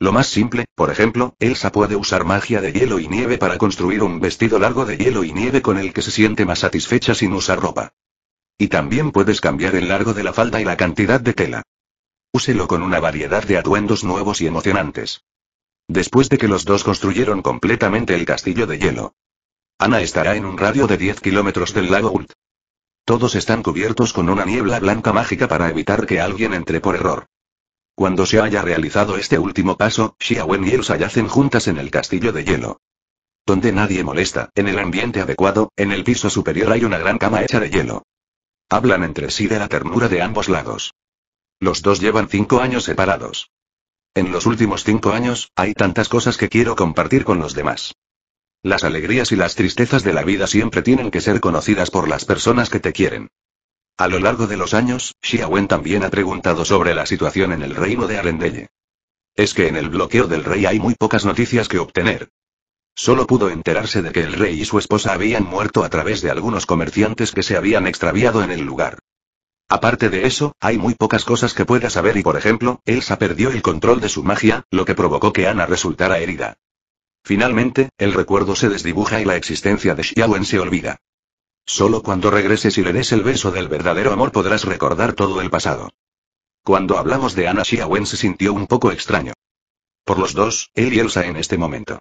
Lo más simple, por ejemplo, Elsa puede usar magia de hielo y nieve para construir un vestido largo de hielo y nieve con el que se siente más satisfecha sin usar ropa. Y también puedes cambiar el largo de la falda y la cantidad de tela. Úselo con una variedad de atuendos nuevos y emocionantes. Después de que los dos construyeron completamente el castillo de hielo, Ana estará en un radio de 10 kilómetros del lago Ult. Todos están cubiertos con una niebla blanca mágica para evitar que alguien entre por error. Cuando se haya realizado este último paso, Xiaowen y Elsa yacen juntas en el castillo de hielo. Donde nadie molesta, en el ambiente adecuado, en el piso superior hay una gran cama hecha de hielo. Hablan entre sí de la ternura de ambos lados. Los dos llevan cinco años separados. En los últimos cinco años, hay tantas cosas que quiero compartir con los demás. Las alegrías y las tristezas de la vida siempre tienen que ser conocidas por las personas que te quieren. A lo largo de los años, Xiaowen también ha preguntado sobre la situación en el reino de Arendelle. Es que en el bloqueo del rey hay muy pocas noticias que obtener. Solo pudo enterarse de que el rey y su esposa habían muerto a través de algunos comerciantes que se habían extraviado en el lugar. Aparte de eso, hay muy pocas cosas que pueda saber y por ejemplo, Elsa perdió el control de su magia, lo que provocó que Ana resultara herida. Finalmente, el recuerdo se desdibuja y la existencia de Xiaowen se olvida. Solo cuando regreses y le des el beso del verdadero amor podrás recordar todo el pasado. Cuando hablamos de Ana Xiaowen se sintió un poco extraño. Por los dos, él y Elsa en este momento.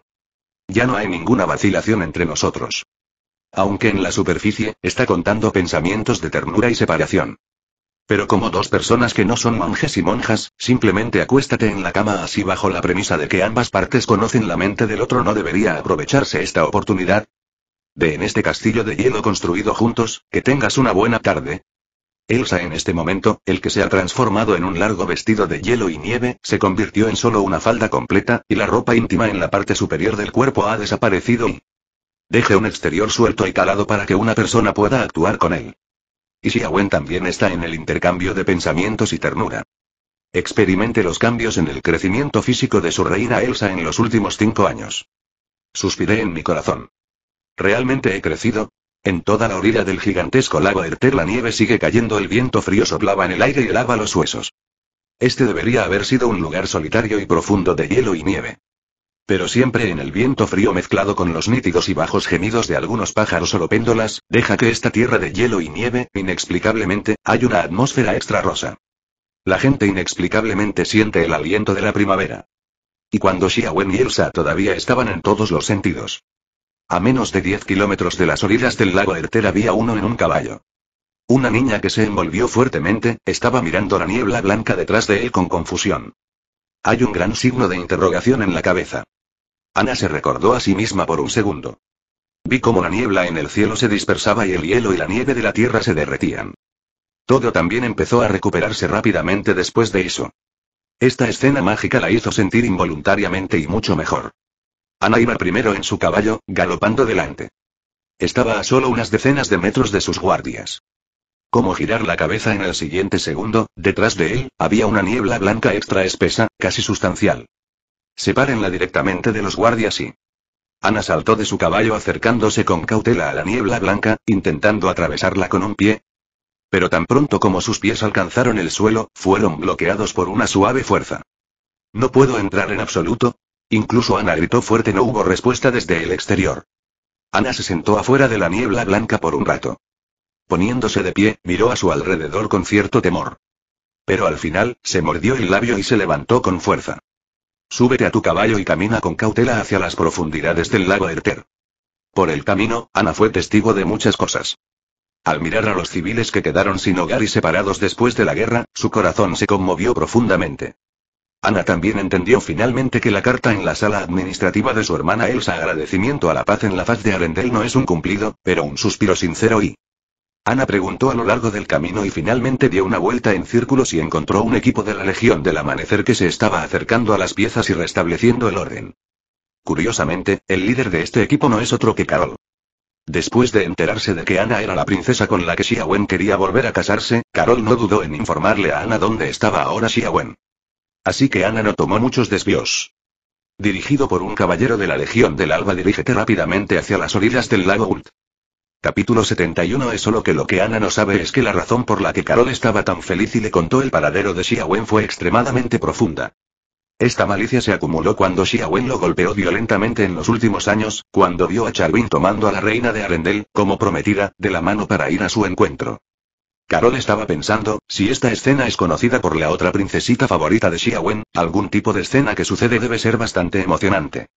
Ya no hay ninguna vacilación entre nosotros. Aunque en la superficie, está contando pensamientos de ternura y separación. Pero como dos personas que no son monjes y monjas, simplemente acuéstate en la cama así bajo la premisa de que ambas partes conocen la mente del otro no debería aprovecharse esta oportunidad. De en este castillo de hielo construido juntos, que tengas una buena tarde. Elsa en este momento, el que se ha transformado en un largo vestido de hielo y nieve, se convirtió en solo una falda completa, y la ropa íntima en la parte superior del cuerpo ha desaparecido y... Deje un exterior suelto y calado para que una persona pueda actuar con él. Y Awen también está en el intercambio de pensamientos y ternura. Experimente los cambios en el crecimiento físico de su reina Elsa en los últimos cinco años. Suspiré en mi corazón. ¿Realmente he crecido? En toda la orilla del gigantesco lago Erter la nieve sigue cayendo, el viento frío soplaba en el aire y helaba los huesos. Este debería haber sido un lugar solitario y profundo de hielo y nieve pero siempre en el viento frío mezclado con los nítidos y bajos gemidos de algunos pájaros péndolas, deja que esta tierra de hielo y nieve, inexplicablemente, hay una atmósfera extra rosa. La gente inexplicablemente siente el aliento de la primavera. Y cuando Xiaowen y Elsa todavía estaban en todos los sentidos. A menos de 10 kilómetros de las orillas del lago Erter había uno en un caballo. Una niña que se envolvió fuertemente, estaba mirando la niebla blanca detrás de él con confusión. Hay un gran signo de interrogación en la cabeza. Ana se recordó a sí misma por un segundo. Vi cómo la niebla en el cielo se dispersaba y el hielo y la nieve de la tierra se derretían. Todo también empezó a recuperarse rápidamente después de eso. Esta escena mágica la hizo sentir involuntariamente y mucho mejor. Ana iba primero en su caballo, galopando delante. Estaba a solo unas decenas de metros de sus guardias. Como girar la cabeza en el siguiente segundo, detrás de él, había una niebla blanca extra espesa, casi sustancial. Sepárenla directamente de los guardias y... Ana saltó de su caballo acercándose con cautela a la niebla blanca, intentando atravesarla con un pie. Pero tan pronto como sus pies alcanzaron el suelo, fueron bloqueados por una suave fuerza. No puedo entrar en absoluto. Incluso Ana gritó fuerte, no hubo respuesta desde el exterior. Ana se sentó afuera de la niebla blanca por un rato. Poniéndose de pie, miró a su alrededor con cierto temor. Pero al final, se mordió el labio y se levantó con fuerza. Súbete a tu caballo y camina con cautela hacia las profundidades del lago Erter. Por el camino, Ana fue testigo de muchas cosas. Al mirar a los civiles que quedaron sin hogar y separados después de la guerra, su corazón se conmovió profundamente. Ana también entendió finalmente que la carta en la sala administrativa de su hermana Elsa agradecimiento a la paz en la faz de Arendel no es un cumplido, pero un suspiro sincero y Ana preguntó a lo largo del camino y finalmente dio una vuelta en círculos y encontró un equipo de la Legión del Amanecer que se estaba acercando a las piezas y restableciendo el orden. Curiosamente, el líder de este equipo no es otro que Carol. Después de enterarse de que Ana era la princesa con la que Xiawen quería volver a casarse, Carol no dudó en informarle a Ana dónde estaba ahora Xiawen. Así que Ana no tomó muchos desvíos. Dirigido por un caballero de la Legión del Alba, dirígete rápidamente hacia las orillas del lago Ult. Capítulo 71 Es solo que lo que Ana no sabe es que la razón por la que Carol estaba tan feliz y le contó el paradero de Xiawen fue extremadamente profunda. Esta malicia se acumuló cuando Xiawen lo golpeó violentamente en los últimos años, cuando vio a Charwin tomando a la reina de Arendel, como prometida, de la mano para ir a su encuentro. Carol estaba pensando, si esta escena es conocida por la otra princesita favorita de Xiawen, algún tipo de escena que sucede debe ser bastante emocionante.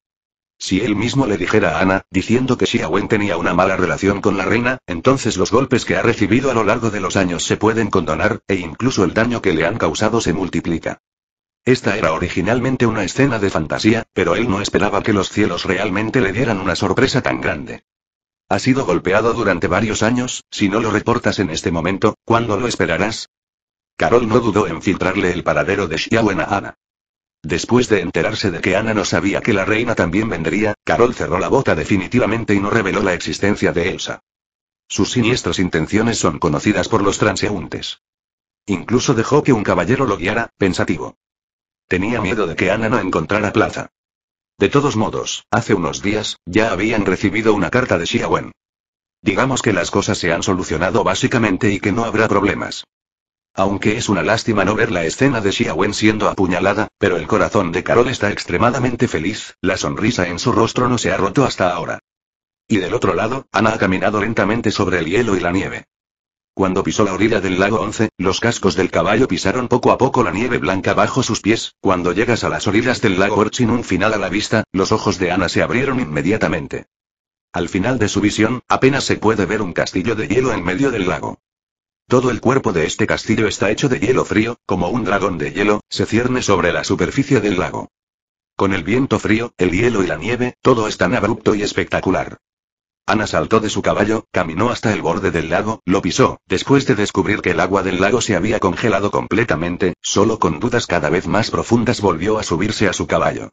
Si él mismo le dijera a Ana, diciendo que Xia tenía una mala relación con la reina, entonces los golpes que ha recibido a lo largo de los años se pueden condonar, e incluso el daño que le han causado se multiplica. Esta era originalmente una escena de fantasía, pero él no esperaba que los cielos realmente le dieran una sorpresa tan grande. Ha sido golpeado durante varios años, si no lo reportas en este momento, ¿cuándo lo esperarás? Carol no dudó en filtrarle el paradero de Xiaowen a Ana. Después de enterarse de que Ana no sabía que la reina también vendría, Carol cerró la bota definitivamente y no reveló la existencia de Elsa. Sus siniestras intenciones son conocidas por los transeúntes. Incluso dejó que un caballero lo guiara, pensativo. Tenía miedo de que Ana no encontrara plaza. De todos modos, hace unos días, ya habían recibido una carta de Wen. Digamos que las cosas se han solucionado básicamente y que no habrá problemas. Aunque es una lástima no ver la escena de Xiaowen siendo apuñalada, pero el corazón de Carol está extremadamente feliz, la sonrisa en su rostro no se ha roto hasta ahora. Y del otro lado, Ana ha caminado lentamente sobre el hielo y la nieve. Cuando pisó la orilla del lago 11, los cascos del caballo pisaron poco a poco la nieve blanca bajo sus pies, cuando llegas a las orillas del lago Orchin un final a la vista, los ojos de Ana se abrieron inmediatamente. Al final de su visión, apenas se puede ver un castillo de hielo en medio del lago. Todo el cuerpo de este castillo está hecho de hielo frío, como un dragón de hielo, se cierne sobre la superficie del lago. Con el viento frío, el hielo y la nieve, todo es tan abrupto y espectacular. Ana saltó de su caballo, caminó hasta el borde del lago, lo pisó, después de descubrir que el agua del lago se había congelado completamente, solo con dudas cada vez más profundas volvió a subirse a su caballo.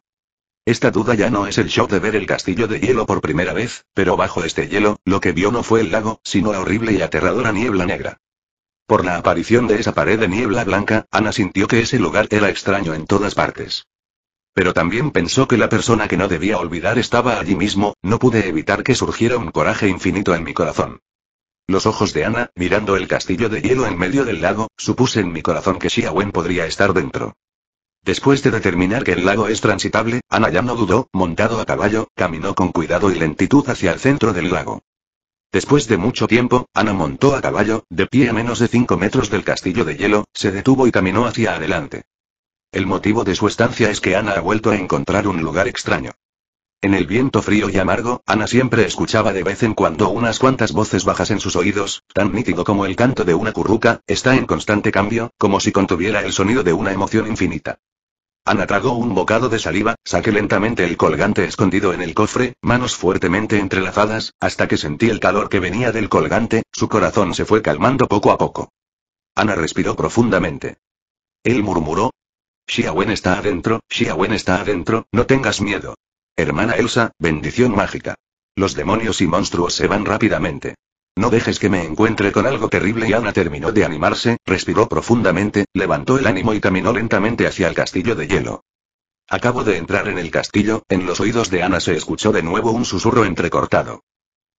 Esta duda ya no es el shock de ver el castillo de hielo por primera vez, pero bajo este hielo, lo que vio no fue el lago, sino la horrible y aterradora niebla negra. Por la aparición de esa pared de niebla blanca, Ana sintió que ese lugar era extraño en todas partes. Pero también pensó que la persona que no debía olvidar estaba allí mismo, no pude evitar que surgiera un coraje infinito en mi corazón. Los ojos de Ana, mirando el castillo de hielo en medio del lago, supuse en mi corazón que Xia Wen podría estar dentro. Después de determinar que el lago es transitable, Ana ya no dudó, montado a caballo, caminó con cuidado y lentitud hacia el centro del lago. Después de mucho tiempo, Ana montó a caballo, de pie a menos de 5 metros del castillo de hielo, se detuvo y caminó hacia adelante. El motivo de su estancia es que Ana ha vuelto a encontrar un lugar extraño. En el viento frío y amargo, Ana siempre escuchaba de vez en cuando unas cuantas voces bajas en sus oídos, tan nítido como el canto de una curruca, está en constante cambio, como si contuviera el sonido de una emoción infinita. Ana tragó un bocado de saliva, saqué lentamente el colgante escondido en el cofre, manos fuertemente entrelazadas, hasta que sentí el calor que venía del colgante, su corazón se fue calmando poco a poco. Ana respiró profundamente. Él murmuró. Shiawen está adentro, Shiawen está adentro, no tengas miedo. Hermana Elsa, bendición mágica. Los demonios y monstruos se van rápidamente. No dejes que me encuentre con algo terrible y Ana terminó de animarse, respiró profundamente, levantó el ánimo y caminó lentamente hacia el castillo de hielo. Acabo de entrar en el castillo, en los oídos de Ana se escuchó de nuevo un susurro entrecortado.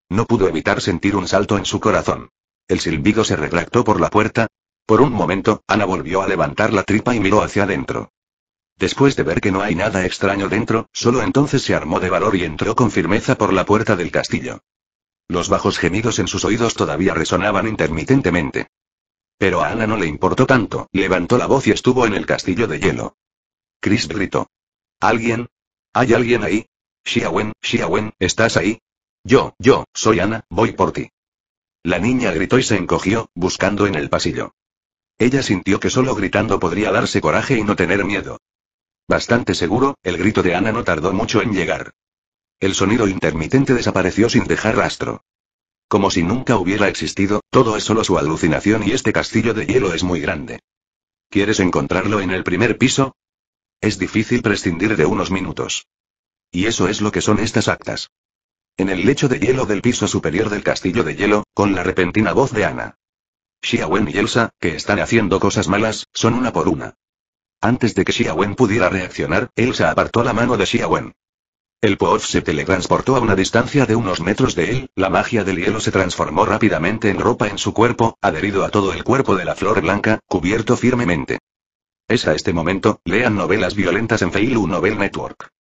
No pudo evitar sentir un salto en su corazón. El silbido se retractó por la puerta. Por un momento, Ana volvió a levantar la tripa y miró hacia adentro. Después de ver que no hay nada extraño dentro, solo entonces se armó de valor y entró con firmeza por la puerta del castillo. Los bajos gemidos en sus oídos todavía resonaban intermitentemente. Pero a Ana no le importó tanto, levantó la voz y estuvo en el castillo de hielo. Chris gritó. ¿Alguien? ¿Hay alguien ahí? Shiawen, Shiawen, ¿estás ahí? Yo, yo, soy Ana, voy por ti. La niña gritó y se encogió, buscando en el pasillo. Ella sintió que solo gritando podría darse coraje y no tener miedo. Bastante seguro, el grito de Ana no tardó mucho en llegar. El sonido intermitente desapareció sin dejar rastro. Como si nunca hubiera existido, todo es solo su alucinación y este castillo de hielo es muy grande. ¿Quieres encontrarlo en el primer piso? Es difícil prescindir de unos minutos. Y eso es lo que son estas actas. En el lecho de hielo del piso superior del castillo de hielo, con la repentina voz de Ana. Xiaowen y Elsa, que están haciendo cosas malas, son una por una. Antes de que Xiaowen pudiera reaccionar, Elsa apartó la mano de Xiaowen. El Poof se teletransportó a una distancia de unos metros de él, la magia del hielo se transformó rápidamente en ropa en su cuerpo, adherido a todo el cuerpo de la flor blanca, cubierto firmemente. Es a este momento, lean novelas violentas en Feilu Novel Network.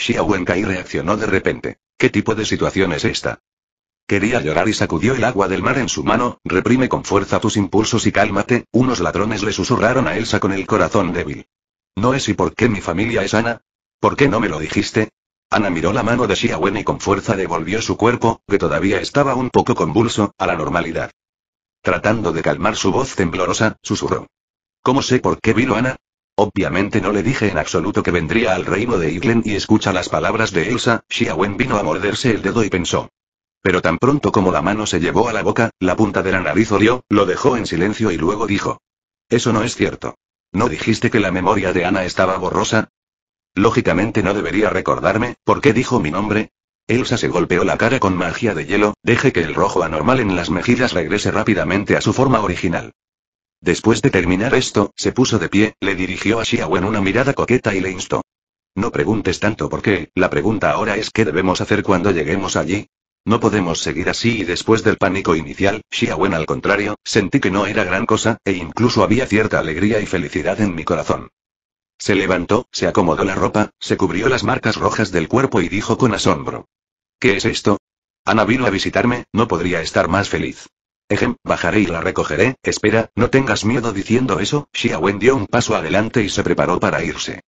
Xia Kai reaccionó de repente. ¿Qué tipo de situación es esta? Quería llorar y sacudió el agua del mar en su mano, reprime con fuerza tus impulsos y cálmate, unos ladrones le susurraron a Elsa con el corazón débil. ¿No es y por qué mi familia es sana? ¿Por qué no me lo dijiste? Ana miró la mano de Xiaowen y con fuerza devolvió su cuerpo, que todavía estaba un poco convulso, a la normalidad. Tratando de calmar su voz temblorosa, susurró. ¿Cómo sé por qué vino Ana? Obviamente no le dije en absoluto que vendría al reino de Iglen y escucha las palabras de Elsa, Xiawen vino a morderse el dedo y pensó. Pero tan pronto como la mano se llevó a la boca, la punta de la nariz olió, lo dejó en silencio y luego dijo. Eso no es cierto. ¿No dijiste que la memoria de Ana estaba borrosa? Lógicamente no debería recordarme, ¿por qué dijo mi nombre? Elsa se golpeó la cara con magia de hielo, deje que el rojo anormal en las mejillas regrese rápidamente a su forma original. Después de terminar esto, se puso de pie, le dirigió a Xiaowen una mirada coqueta y le instó. No preguntes tanto por qué, la pregunta ahora es qué debemos hacer cuando lleguemos allí. No podemos seguir así y después del pánico inicial, Xiaowen al contrario, sentí que no era gran cosa, e incluso había cierta alegría y felicidad en mi corazón. Se levantó, se acomodó la ropa, se cubrió las marcas rojas del cuerpo y dijo con asombro. ¿Qué es esto? Ana vino a visitarme, no podría estar más feliz. Ejem, bajaré y la recogeré, espera, no tengas miedo diciendo eso, Xia Wen dio un paso adelante y se preparó para irse.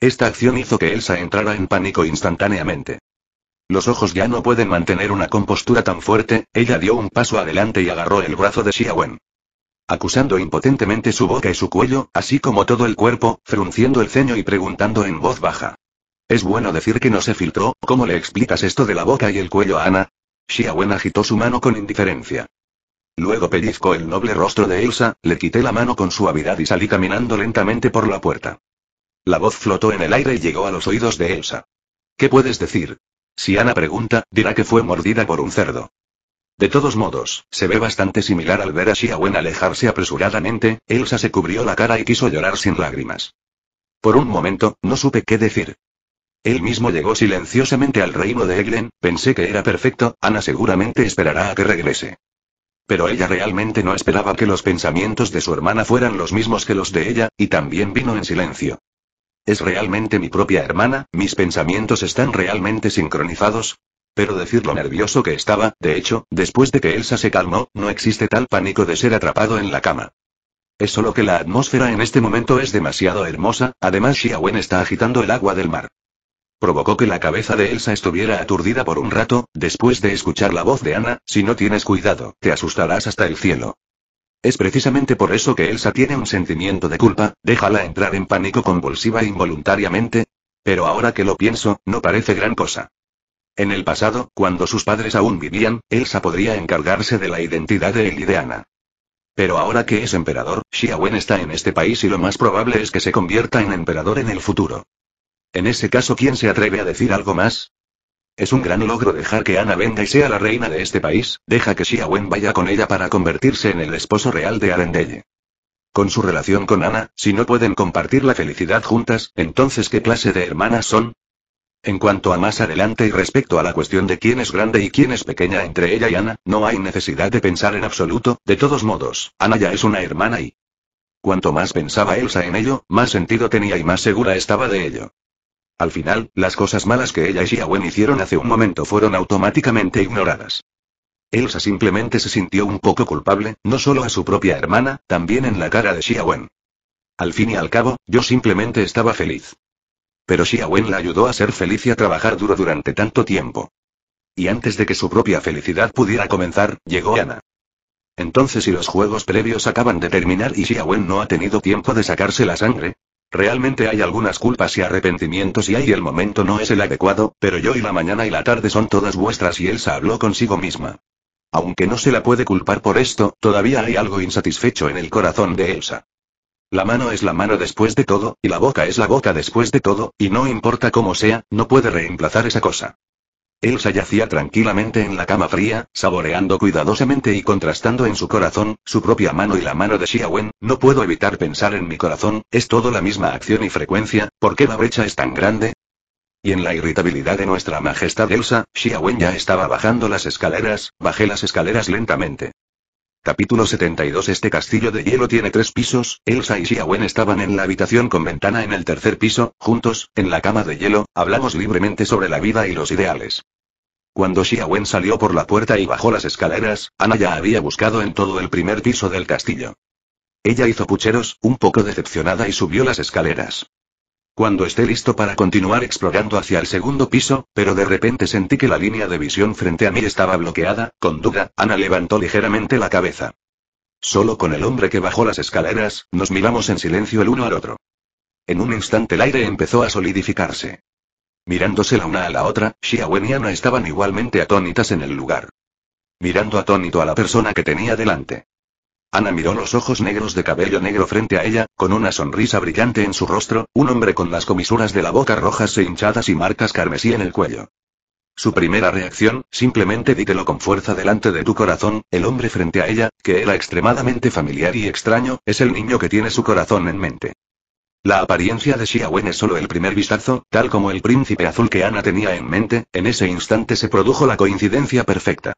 Esta acción hizo que Elsa entrara en pánico instantáneamente. Los ojos ya no pueden mantener una compostura tan fuerte, ella dio un paso adelante y agarró el brazo de Xiaowen acusando impotentemente su boca y su cuello, así como todo el cuerpo, frunciendo el ceño y preguntando en voz baja. Es bueno decir que no se filtró, ¿cómo le explicas esto de la boca y el cuello a Ana? Xiaowen agitó su mano con indiferencia. Luego pellizcó el noble rostro de Elsa, le quité la mano con suavidad y salí caminando lentamente por la puerta. La voz flotó en el aire y llegó a los oídos de Elsa. ¿Qué puedes decir? Si Ana pregunta, dirá que fue mordida por un cerdo. De todos modos, se ve bastante similar al ver a Xiaowen alejarse apresuradamente, Elsa se cubrió la cara y quiso llorar sin lágrimas. Por un momento, no supe qué decir. Él mismo llegó silenciosamente al reino de Eglen, pensé que era perfecto, Ana seguramente esperará a que regrese. Pero ella realmente no esperaba que los pensamientos de su hermana fueran los mismos que los de ella, y también vino en silencio. ¿Es realmente mi propia hermana? ¿Mis pensamientos están realmente sincronizados? pero decir lo nervioso que estaba, de hecho, después de que Elsa se calmó, no existe tal pánico de ser atrapado en la cama. Es solo que la atmósfera en este momento es demasiado hermosa, además Xiaowen está agitando el agua del mar. Provocó que la cabeza de Elsa estuviera aturdida por un rato, después de escuchar la voz de Ana, si no tienes cuidado, te asustarás hasta el cielo. Es precisamente por eso que Elsa tiene un sentimiento de culpa, déjala entrar en pánico convulsiva involuntariamente. Pero ahora que lo pienso, no parece gran cosa. En el pasado, cuando sus padres aún vivían, Elsa podría encargarse de la identidad de y de Ana. Pero ahora que es emperador, Xiaowen está en este país y lo más probable es que se convierta en emperador en el futuro. En ese caso, ¿quién se atreve a decir algo más? Es un gran logro dejar que Ana venga y sea la reina de este país, deja que Xiaowen vaya con ella para convertirse en el esposo real de Arendelle. Con su relación con Ana, si no pueden compartir la felicidad juntas, entonces ¿qué clase de hermanas son? En cuanto a más adelante y respecto a la cuestión de quién es grande y quién es pequeña entre ella y Ana, no hay necesidad de pensar en absoluto, de todos modos, Ana ya es una hermana y... Cuanto más pensaba Elsa en ello, más sentido tenía y más segura estaba de ello. Al final, las cosas malas que ella y Xiaowen hicieron hace un momento fueron automáticamente ignoradas. Elsa simplemente se sintió un poco culpable, no solo a su propia hermana, también en la cara de Xiaowen. Al fin y al cabo, yo simplemente estaba feliz. Pero Xiaowen la ayudó a ser feliz y a trabajar duro durante tanto tiempo. Y antes de que su propia felicidad pudiera comenzar, llegó Ana. Entonces si los juegos previos acaban de terminar y Xiaowen no ha tenido tiempo de sacarse la sangre, Realmente hay algunas culpas y arrepentimientos y ahí el momento no es el adecuado, pero yo y la mañana y la tarde son todas vuestras y Elsa habló consigo misma. Aunque no se la puede culpar por esto, todavía hay algo insatisfecho en el corazón de Elsa. La mano es la mano después de todo, y la boca es la boca después de todo, y no importa cómo sea, no puede reemplazar esa cosa. Elsa yacía tranquilamente en la cama fría, saboreando cuidadosamente y contrastando en su corazón, su propia mano y la mano de Xiaowen, no puedo evitar pensar en mi corazón, es todo la misma acción y frecuencia, ¿por qué la brecha es tan grande? Y en la irritabilidad de nuestra majestad Elsa, Xiaowen ya estaba bajando las escaleras, bajé las escaleras lentamente. Capítulo 72 Este castillo de hielo tiene tres pisos, Elsa y Xiaowen estaban en la habitación con ventana en el tercer piso, juntos, en la cama de hielo, hablamos libremente sobre la vida y los ideales. Cuando Xiaowen salió por la puerta y bajó las escaleras, Ana ya había buscado en todo el primer piso del castillo. Ella hizo pucheros, un poco decepcionada y subió las escaleras. Cuando esté listo para continuar explorando hacia el segundo piso, pero de repente sentí que la línea de visión frente a mí estaba bloqueada, con duda, Ana levantó ligeramente la cabeza. Solo con el hombre que bajó las escaleras, nos miramos en silencio el uno al otro. En un instante el aire empezó a solidificarse. Mirándose la una a la otra, Xiaowen y Ana estaban igualmente atónitas en el lugar. Mirando atónito a la persona que tenía delante. Ana miró los ojos negros de cabello negro frente a ella, con una sonrisa brillante en su rostro, un hombre con las comisuras de la boca rojas e hinchadas y marcas carmesí en el cuello. Su primera reacción, simplemente dítelo con fuerza delante de tu corazón, el hombre frente a ella, que era extremadamente familiar y extraño, es el niño que tiene su corazón en mente. La apariencia de Xiaowen es solo el primer vistazo, tal como el príncipe azul que Ana tenía en mente, en ese instante se produjo la coincidencia perfecta.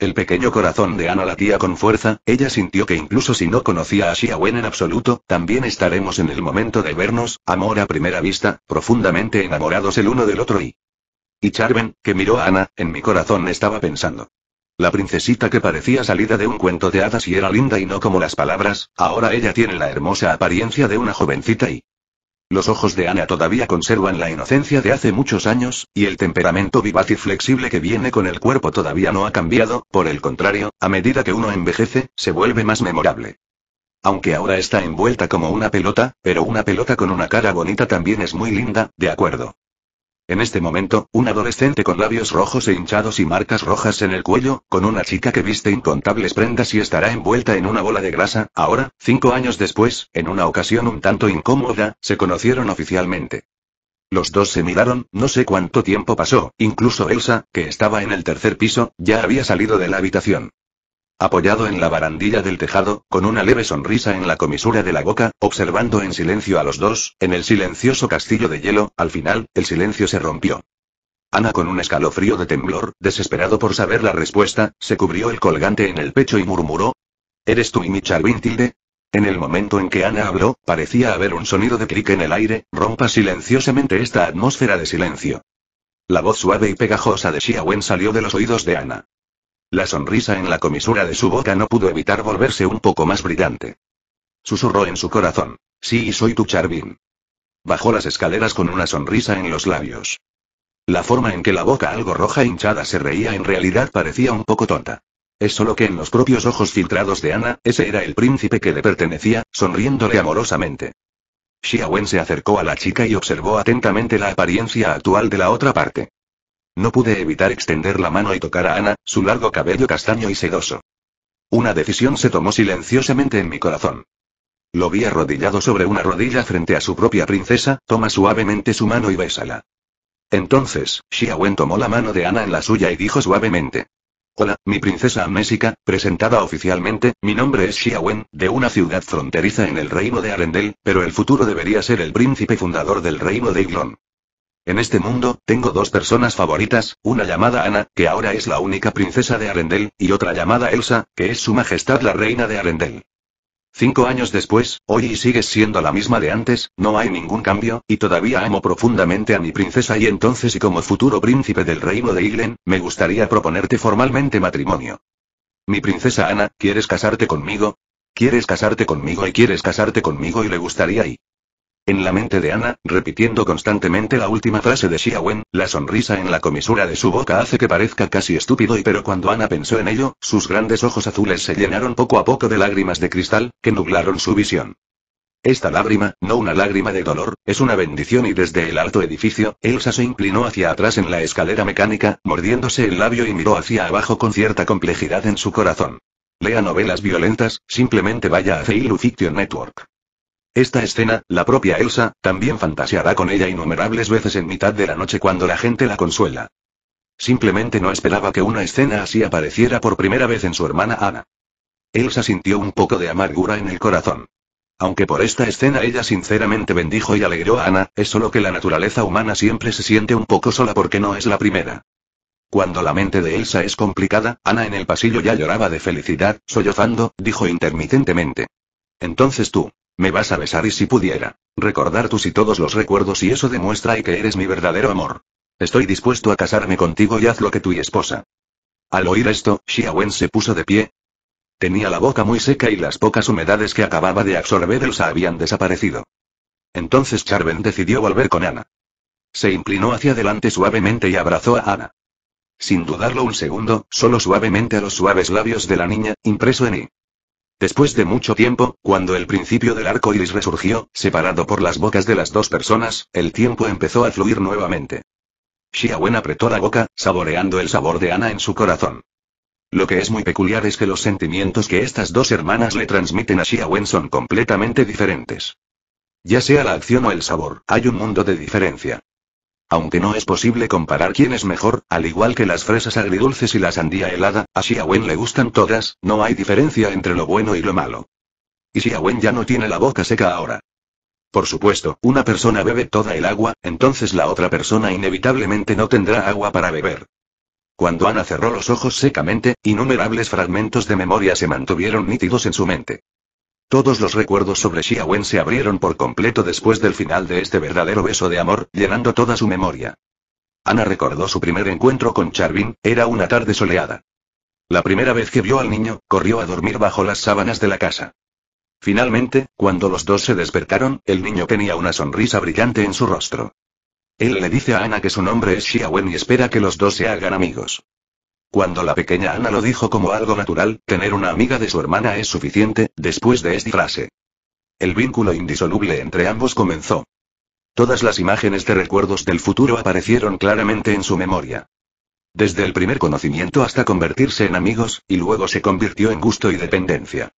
El pequeño corazón de Ana latía con fuerza, ella sintió que incluso si no conocía a Wen en absoluto, también estaremos en el momento de vernos, amor a primera vista, profundamente enamorados el uno del otro y... Y Charven, que miró a Ana, en mi corazón estaba pensando. La princesita que parecía salida de un cuento de hadas y era linda y no como las palabras, ahora ella tiene la hermosa apariencia de una jovencita y... Los ojos de Ana todavía conservan la inocencia de hace muchos años, y el temperamento vivaz y flexible que viene con el cuerpo todavía no ha cambiado, por el contrario, a medida que uno envejece, se vuelve más memorable. Aunque ahora está envuelta como una pelota, pero una pelota con una cara bonita también es muy linda, de acuerdo. En este momento, un adolescente con labios rojos e hinchados y marcas rojas en el cuello, con una chica que viste incontables prendas y estará envuelta en una bola de grasa, ahora, cinco años después, en una ocasión un tanto incómoda, se conocieron oficialmente. Los dos se miraron, no sé cuánto tiempo pasó, incluso Elsa, que estaba en el tercer piso, ya había salido de la habitación apoyado en la barandilla del tejado, con una leve sonrisa en la comisura de la boca, observando en silencio a los dos, en el silencioso castillo de hielo, al final, el silencio se rompió. Ana con un escalofrío de temblor, desesperado por saber la respuesta, se cubrió el colgante en el pecho y murmuró. ¿Eres tú y Michal Wintilde? En el momento en que Ana habló, parecía haber un sonido de clic en el aire, rompa silenciosamente esta atmósfera de silencio. La voz suave y pegajosa de Wen salió de los oídos de Ana. La sonrisa en la comisura de su boca no pudo evitar volverse un poco más brillante. Susurró en su corazón. Sí, soy tu Charvin. Bajó las escaleras con una sonrisa en los labios. La forma en que la boca algo roja hinchada se reía en realidad parecía un poco tonta. Es solo que en los propios ojos filtrados de Ana, ese era el príncipe que le pertenecía, sonriéndole amorosamente. Xiaowen se acercó a la chica y observó atentamente la apariencia actual de la otra parte. No pude evitar extender la mano y tocar a Ana, su largo cabello castaño y sedoso. Una decisión se tomó silenciosamente en mi corazón. Lo vi arrodillado sobre una rodilla frente a su propia princesa, toma suavemente su mano y bésala. Entonces, Xiaowen tomó la mano de Ana en la suya y dijo suavemente. Hola, mi princesa amnésica, presentada oficialmente, mi nombre es Xiaowen, de una ciudad fronteriza en el reino de Arendel, pero el futuro debería ser el príncipe fundador del reino de Iglon. En este mundo, tengo dos personas favoritas, una llamada Ana, que ahora es la única princesa de Arendel, y otra llamada Elsa, que es su majestad la reina de Arendel. Cinco años después, hoy y sigues siendo la misma de antes, no hay ningún cambio, y todavía amo profundamente a mi princesa y entonces y como futuro príncipe del reino de Iglen, me gustaría proponerte formalmente matrimonio. Mi princesa Ana, ¿quieres casarte conmigo? ¿Quieres casarte conmigo y quieres casarte conmigo y le gustaría y... En la mente de Ana, repitiendo constantemente la última frase de Xia Wen, la sonrisa en la comisura de su boca hace que parezca casi estúpido y pero cuando Ana pensó en ello, sus grandes ojos azules se llenaron poco a poco de lágrimas de cristal, que nublaron su visión. Esta lágrima, no una lágrima de dolor, es una bendición y desde el alto edificio, Elsa se inclinó hacia atrás en la escalera mecánica, mordiéndose el labio y miró hacia abajo con cierta complejidad en su corazón. Lea novelas violentas, simplemente vaya a Failu Fiction Network. Esta escena, la propia Elsa, también fantaseará con ella innumerables veces en mitad de la noche cuando la gente la consuela. Simplemente no esperaba que una escena así apareciera por primera vez en su hermana Ana. Elsa sintió un poco de amargura en el corazón. Aunque por esta escena ella sinceramente bendijo y alegró a Ana, es solo que la naturaleza humana siempre se siente un poco sola porque no es la primera. Cuando la mente de Elsa es complicada, Ana en el pasillo ya lloraba de felicidad, sollozando, dijo intermitentemente. Entonces tú, me vas a besar y si pudiera. Recordar tus y todos los recuerdos y eso demuestra y que eres mi verdadero amor. Estoy dispuesto a casarme contigo y haz lo que tu esposa. Al oír esto, Xiaowen se puso de pie. Tenía la boca muy seca y las pocas humedades que acababa de absorber Elsa habían desaparecido. Entonces Charven decidió volver con Ana. Se inclinó hacia adelante suavemente y abrazó a Ana. Sin dudarlo un segundo, solo suavemente a los suaves labios de la niña, impreso en I. Después de mucho tiempo, cuando el principio del arco iris resurgió, separado por las bocas de las dos personas, el tiempo empezó a fluir nuevamente. Xiaowen apretó la boca, saboreando el sabor de Ana en su corazón. Lo que es muy peculiar es que los sentimientos que estas dos hermanas le transmiten a Xiaowen son completamente diferentes. Ya sea la acción o el sabor, hay un mundo de diferencia. Aunque no es posible comparar quién es mejor, al igual que las fresas agridulces y la sandía helada, a Xiaowen le gustan todas, no hay diferencia entre lo bueno y lo malo. Y Xiaowen ya no tiene la boca seca ahora. Por supuesto, una persona bebe toda el agua, entonces la otra persona inevitablemente no tendrá agua para beber. Cuando Ana cerró los ojos secamente, innumerables fragmentos de memoria se mantuvieron nítidos en su mente. Todos los recuerdos sobre Xia se abrieron por completo después del final de este verdadero beso de amor, llenando toda su memoria. Ana recordó su primer encuentro con Charvin, era una tarde soleada. La primera vez que vio al niño, corrió a dormir bajo las sábanas de la casa. Finalmente, cuando los dos se despertaron, el niño tenía una sonrisa brillante en su rostro. Él le dice a Ana que su nombre es Xiaowen y espera que los dos se hagan amigos. Cuando la pequeña Ana lo dijo como algo natural, tener una amiga de su hermana es suficiente, después de esta frase. El vínculo indisoluble entre ambos comenzó. Todas las imágenes de recuerdos del futuro aparecieron claramente en su memoria. Desde el primer conocimiento hasta convertirse en amigos, y luego se convirtió en gusto y dependencia.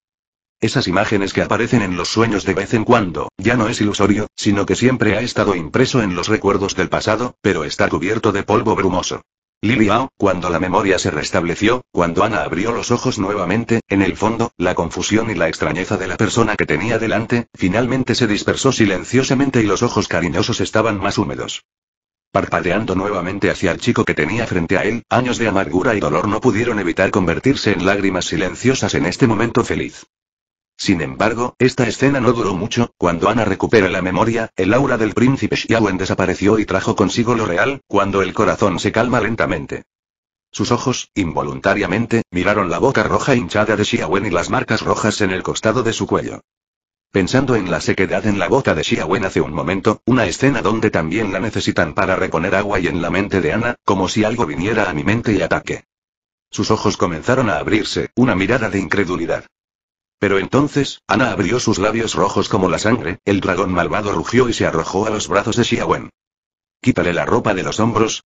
Esas imágenes que aparecen en los sueños de vez en cuando, ya no es ilusorio, sino que siempre ha estado impreso en los recuerdos del pasado, pero está cubierto de polvo brumoso. Liliao, cuando la memoria se restableció, cuando Ana abrió los ojos nuevamente, en el fondo, la confusión y la extrañeza de la persona que tenía delante, finalmente se dispersó silenciosamente y los ojos cariñosos estaban más húmedos. Parpadeando nuevamente hacia el chico que tenía frente a él, años de amargura y dolor no pudieron evitar convertirse en lágrimas silenciosas en este momento feliz. Sin embargo, esta escena no duró mucho, cuando Ana recupera la memoria, el aura del príncipe Xiaowen desapareció y trajo consigo lo real, cuando el corazón se calma lentamente. Sus ojos, involuntariamente, miraron la boca roja hinchada de Xiaowen y las marcas rojas en el costado de su cuello. Pensando en la sequedad en la boca de Xiaowen hace un momento, una escena donde también la necesitan para reponer agua y en la mente de Ana, como si algo viniera a mi mente y ataque. Sus ojos comenzaron a abrirse, una mirada de incredulidad. Pero entonces, Ana abrió sus labios rojos como la sangre, el dragón malvado rugió y se arrojó a los brazos de Xiaowen. Quítale la ropa de los hombros.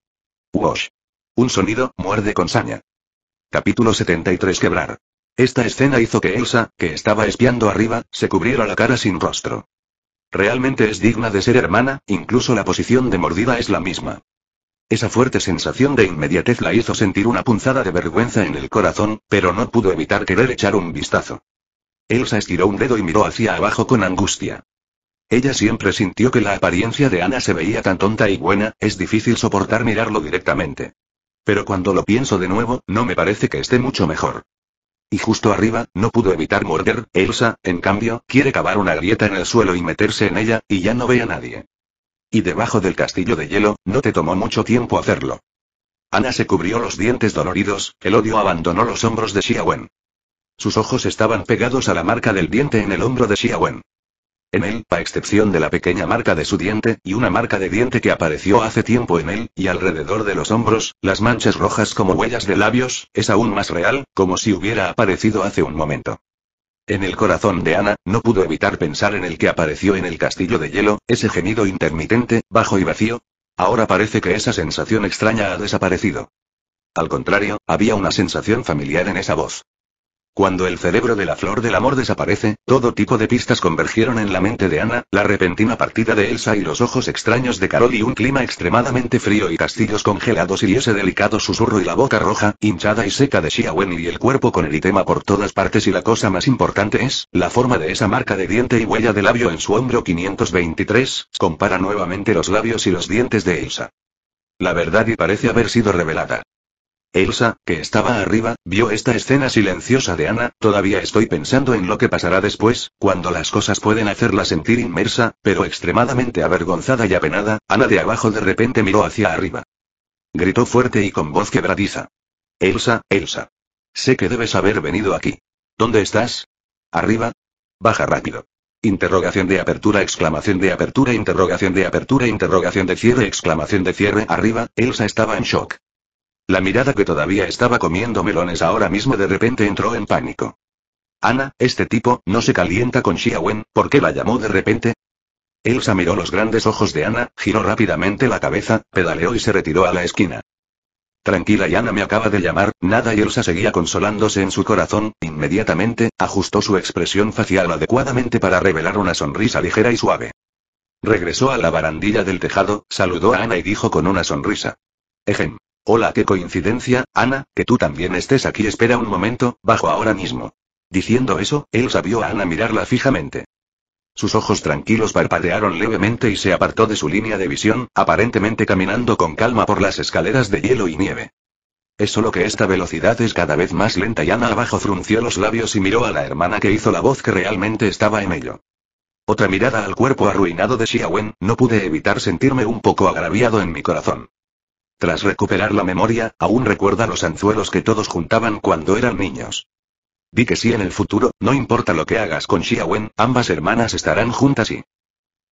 Wash. Un sonido, muerde con saña. Capítulo 73 Quebrar. Esta escena hizo que Elsa, que estaba espiando arriba, se cubriera la cara sin rostro. Realmente es digna de ser hermana, incluso la posición de mordida es la misma. Esa fuerte sensación de inmediatez la hizo sentir una punzada de vergüenza en el corazón, pero no pudo evitar querer echar un vistazo. Elsa estiró un dedo y miró hacia abajo con angustia. Ella siempre sintió que la apariencia de Ana se veía tan tonta y buena, es difícil soportar mirarlo directamente. Pero cuando lo pienso de nuevo, no me parece que esté mucho mejor. Y justo arriba, no pudo evitar morder, Elsa, en cambio, quiere cavar una grieta en el suelo y meterse en ella, y ya no ve a nadie. Y debajo del castillo de hielo, no te tomó mucho tiempo hacerlo. Ana se cubrió los dientes doloridos, el odio abandonó los hombros de Xiaowen. Sus ojos estaban pegados a la marca del diente en el hombro de Xiaowen. En él, a excepción de la pequeña marca de su diente, y una marca de diente que apareció hace tiempo en él, y alrededor de los hombros, las manchas rojas como huellas de labios, es aún más real, como si hubiera aparecido hace un momento. En el corazón de Ana, no pudo evitar pensar en el que apareció en el castillo de hielo, ese gemido intermitente, bajo y vacío. Ahora parece que esa sensación extraña ha desaparecido. Al contrario, había una sensación familiar en esa voz. Cuando el cerebro de la flor del amor desaparece, todo tipo de pistas convergieron en la mente de Ana, la repentina partida de Elsa y los ojos extraños de Carol y un clima extremadamente frío y castillos congelados y ese delicado susurro y la boca roja, hinchada y seca de Xiaowen y el cuerpo con eritema por todas partes y la cosa más importante es, la forma de esa marca de diente y huella de labio en su hombro 523, compara nuevamente los labios y los dientes de Elsa. La verdad y parece haber sido revelada. Elsa, que estaba arriba, vio esta escena silenciosa de Ana, todavía estoy pensando en lo que pasará después, cuando las cosas pueden hacerla sentir inmersa, pero extremadamente avergonzada y apenada, Ana de abajo de repente miró hacia arriba. Gritó fuerte y con voz quebradiza. Elsa, Elsa. Sé que debes haber venido aquí. ¿Dónde estás? ¿Arriba? Baja rápido. Interrogación de apertura, exclamación de apertura, interrogación de apertura, interrogación de cierre, exclamación de cierre, arriba, Elsa estaba en shock. La mirada que todavía estaba comiendo melones ahora mismo de repente entró en pánico. Ana, este tipo, no se calienta con Xia Wen, ¿por qué la llamó de repente? Elsa miró los grandes ojos de Ana, giró rápidamente la cabeza, pedaleó y se retiró a la esquina. Tranquila y Ana me acaba de llamar, nada y Elsa seguía consolándose en su corazón, inmediatamente, ajustó su expresión facial adecuadamente para revelar una sonrisa ligera y suave. Regresó a la barandilla del tejado, saludó a Ana y dijo con una sonrisa. Ejem. Hola, qué coincidencia, Ana, que tú también estés aquí. Espera un momento, bajo ahora mismo. Diciendo eso, él sabió a Ana mirarla fijamente. Sus ojos tranquilos parpadearon levemente y se apartó de su línea de visión, aparentemente caminando con calma por las escaleras de hielo y nieve. Es solo que esta velocidad es cada vez más lenta y Ana abajo frunció los labios y miró a la hermana que hizo la voz que realmente estaba en ello. Otra mirada al cuerpo arruinado de Xiaowen, no pude evitar sentirme un poco agraviado en mi corazón. Tras recuperar la memoria, aún recuerda los anzuelos que todos juntaban cuando eran niños. Di que si en el futuro, no importa lo que hagas con Xiaowen, ambas hermanas estarán juntas y...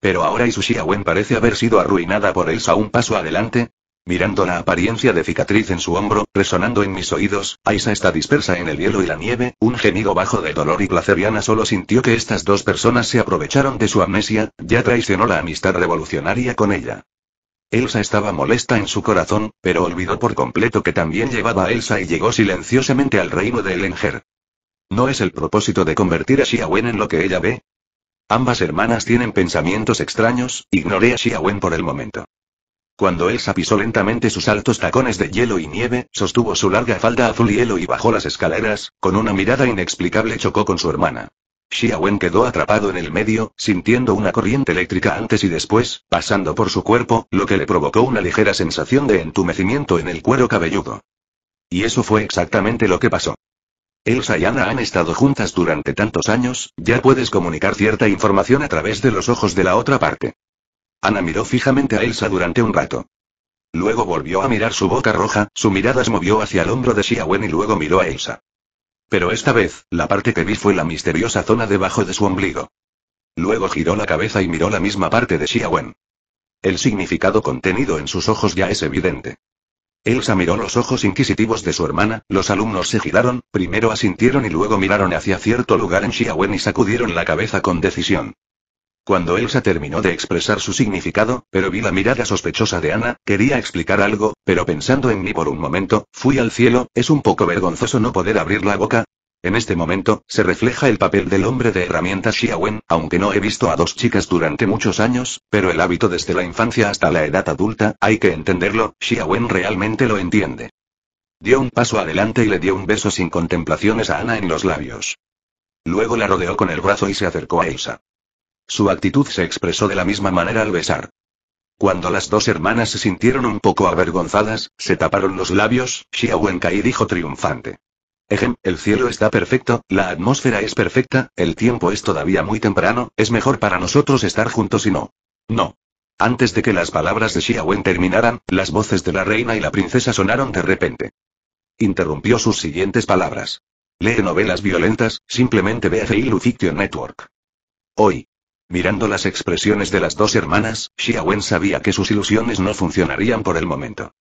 Pero ahora y su Xiaowen parece haber sido arruinada por Elsa un paso adelante. Mirando la apariencia de cicatriz en su hombro, resonando en mis oídos, Aisa está dispersa en el hielo y la nieve, un gemido bajo de dolor y placeriana solo sintió que estas dos personas se aprovecharon de su amnesia, ya traicionó la amistad revolucionaria con ella. Elsa estaba molesta en su corazón, pero olvidó por completo que también llevaba a Elsa y llegó silenciosamente al reino de Elenger. ¿No es el propósito de convertir a Xiaowen en lo que ella ve? Ambas hermanas tienen pensamientos extraños, ignoré a Xiaowen por el momento. Cuando Elsa pisó lentamente sus altos tacones de hielo y nieve, sostuvo su larga falda azul hielo y bajó las escaleras, con una mirada inexplicable chocó con su hermana. Xiaowen quedó atrapado en el medio, sintiendo una corriente eléctrica antes y después, pasando por su cuerpo, lo que le provocó una ligera sensación de entumecimiento en el cuero cabelludo. Y eso fue exactamente lo que pasó. Elsa y Ana han estado juntas durante tantos años, ya puedes comunicar cierta información a través de los ojos de la otra parte. Ana miró fijamente a Elsa durante un rato. Luego volvió a mirar su boca roja, su mirada se movió hacia el hombro de Xiaowen y luego miró a Elsa. Pero esta vez, la parte que vi fue la misteriosa zona debajo de su ombligo. Luego giró la cabeza y miró la misma parte de Xiaowen. El significado contenido en sus ojos ya es evidente. Elsa miró los ojos inquisitivos de su hermana, los alumnos se giraron, primero asintieron y luego miraron hacia cierto lugar en Xiaowen y sacudieron la cabeza con decisión. Cuando Elsa terminó de expresar su significado, pero vi la mirada sospechosa de Ana, quería explicar algo, pero pensando en mí por un momento, fui al cielo, es un poco vergonzoso no poder abrir la boca. En este momento, se refleja el papel del hombre de herramientas Xiaowen, aunque no he visto a dos chicas durante muchos años, pero el hábito desde la infancia hasta la edad adulta, hay que entenderlo, Xiaowen realmente lo entiende. Dio un paso adelante y le dio un beso sin contemplaciones a Ana en los labios. Luego la rodeó con el brazo y se acercó a Elsa. Su actitud se expresó de la misma manera al besar. Cuando las dos hermanas se sintieron un poco avergonzadas, se taparon los labios, Xia y dijo triunfante. Ejem, el cielo está perfecto, la atmósfera es perfecta, el tiempo es todavía muy temprano, es mejor para nosotros estar juntos y no. No. Antes de que las palabras de Xia terminaran, las voces de la reina y la princesa sonaron de repente. Interrumpió sus siguientes palabras. Lee novelas violentas, simplemente ve a Network. Hoy. Mirando las expresiones de las dos hermanas, Xia sabía que sus ilusiones no funcionarían por el momento.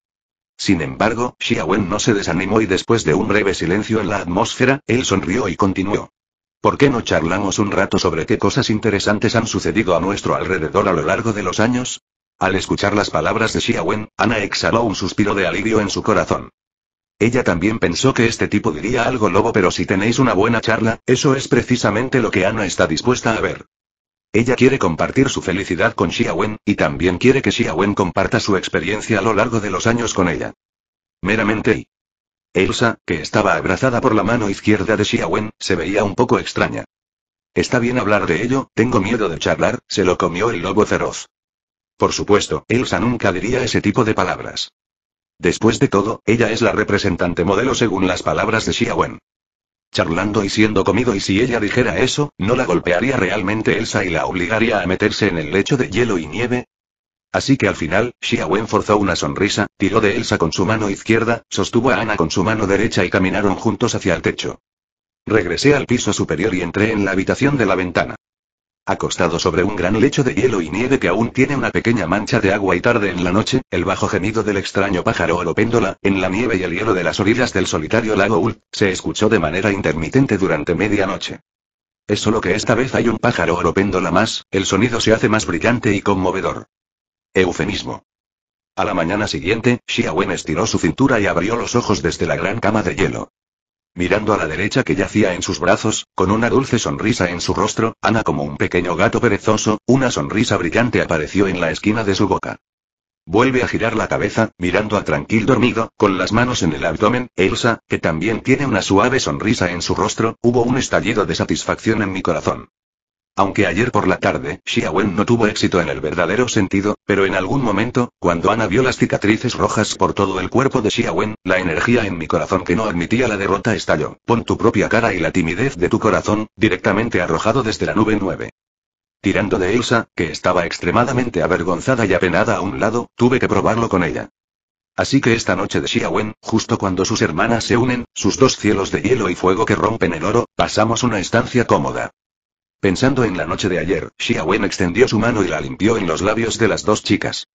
Sin embargo, Xia no se desanimó y después de un breve silencio en la atmósfera, él sonrió y continuó. ¿Por qué no charlamos un rato sobre qué cosas interesantes han sucedido a nuestro alrededor a lo largo de los años? Al escuchar las palabras de Xia Wen, Ana exhaló un suspiro de alivio en su corazón. Ella también pensó que este tipo diría algo lobo, pero si tenéis una buena charla, eso es precisamente lo que Ana está dispuesta a ver. Ella quiere compartir su felicidad con Xia Wen, y también quiere que Xia comparta su experiencia a lo largo de los años con ella. Meramente y. Elsa, que estaba abrazada por la mano izquierda de Xia se veía un poco extraña. Está bien hablar de ello, tengo miedo de charlar, se lo comió el lobo feroz. Por supuesto, Elsa nunca diría ese tipo de palabras. Después de todo, ella es la representante modelo según las palabras de Xia Wen charlando y siendo comido y si ella dijera eso, ¿no la golpearía realmente Elsa y la obligaría a meterse en el lecho de hielo y nieve? Así que al final, Xia forzó una sonrisa, tiró de Elsa con su mano izquierda, sostuvo a Ana con su mano derecha y caminaron juntos hacia el techo. Regresé al piso superior y entré en la habitación de la ventana. Acostado sobre un gran lecho de hielo y nieve que aún tiene una pequeña mancha de agua y tarde en la noche, el bajo gemido del extraño pájaro oropéndola, en la nieve y el hielo de las orillas del solitario lago Ul, se escuchó de manera intermitente durante media noche. Es solo que esta vez hay un pájaro oropéndola más, el sonido se hace más brillante y conmovedor. Eufemismo. A la mañana siguiente, Xiaowen estiró su cintura y abrió los ojos desde la gran cama de hielo. Mirando a la derecha que yacía en sus brazos, con una dulce sonrisa en su rostro, Ana como un pequeño gato perezoso, una sonrisa brillante apareció en la esquina de su boca. Vuelve a girar la cabeza, mirando a Tranquil dormido, con las manos en el abdomen, Elsa, que también tiene una suave sonrisa en su rostro, hubo un estallido de satisfacción en mi corazón. Aunque ayer por la tarde, Xiaowen no tuvo éxito en el verdadero sentido, pero en algún momento, cuando Ana vio las cicatrices rojas por todo el cuerpo de Xiaowen, la energía en mi corazón que no admitía la derrota estalló. Pon tu propia cara y la timidez de tu corazón, directamente arrojado desde la nube 9. Tirando de Elsa, que estaba extremadamente avergonzada y apenada a un lado, tuve que probarlo con ella. Así que esta noche de Xiaowen, justo cuando sus hermanas se unen, sus dos cielos de hielo y fuego que rompen el oro, pasamos una estancia cómoda. Pensando en la noche de ayer, Xia extendió su mano y la limpió en los labios de las dos chicas.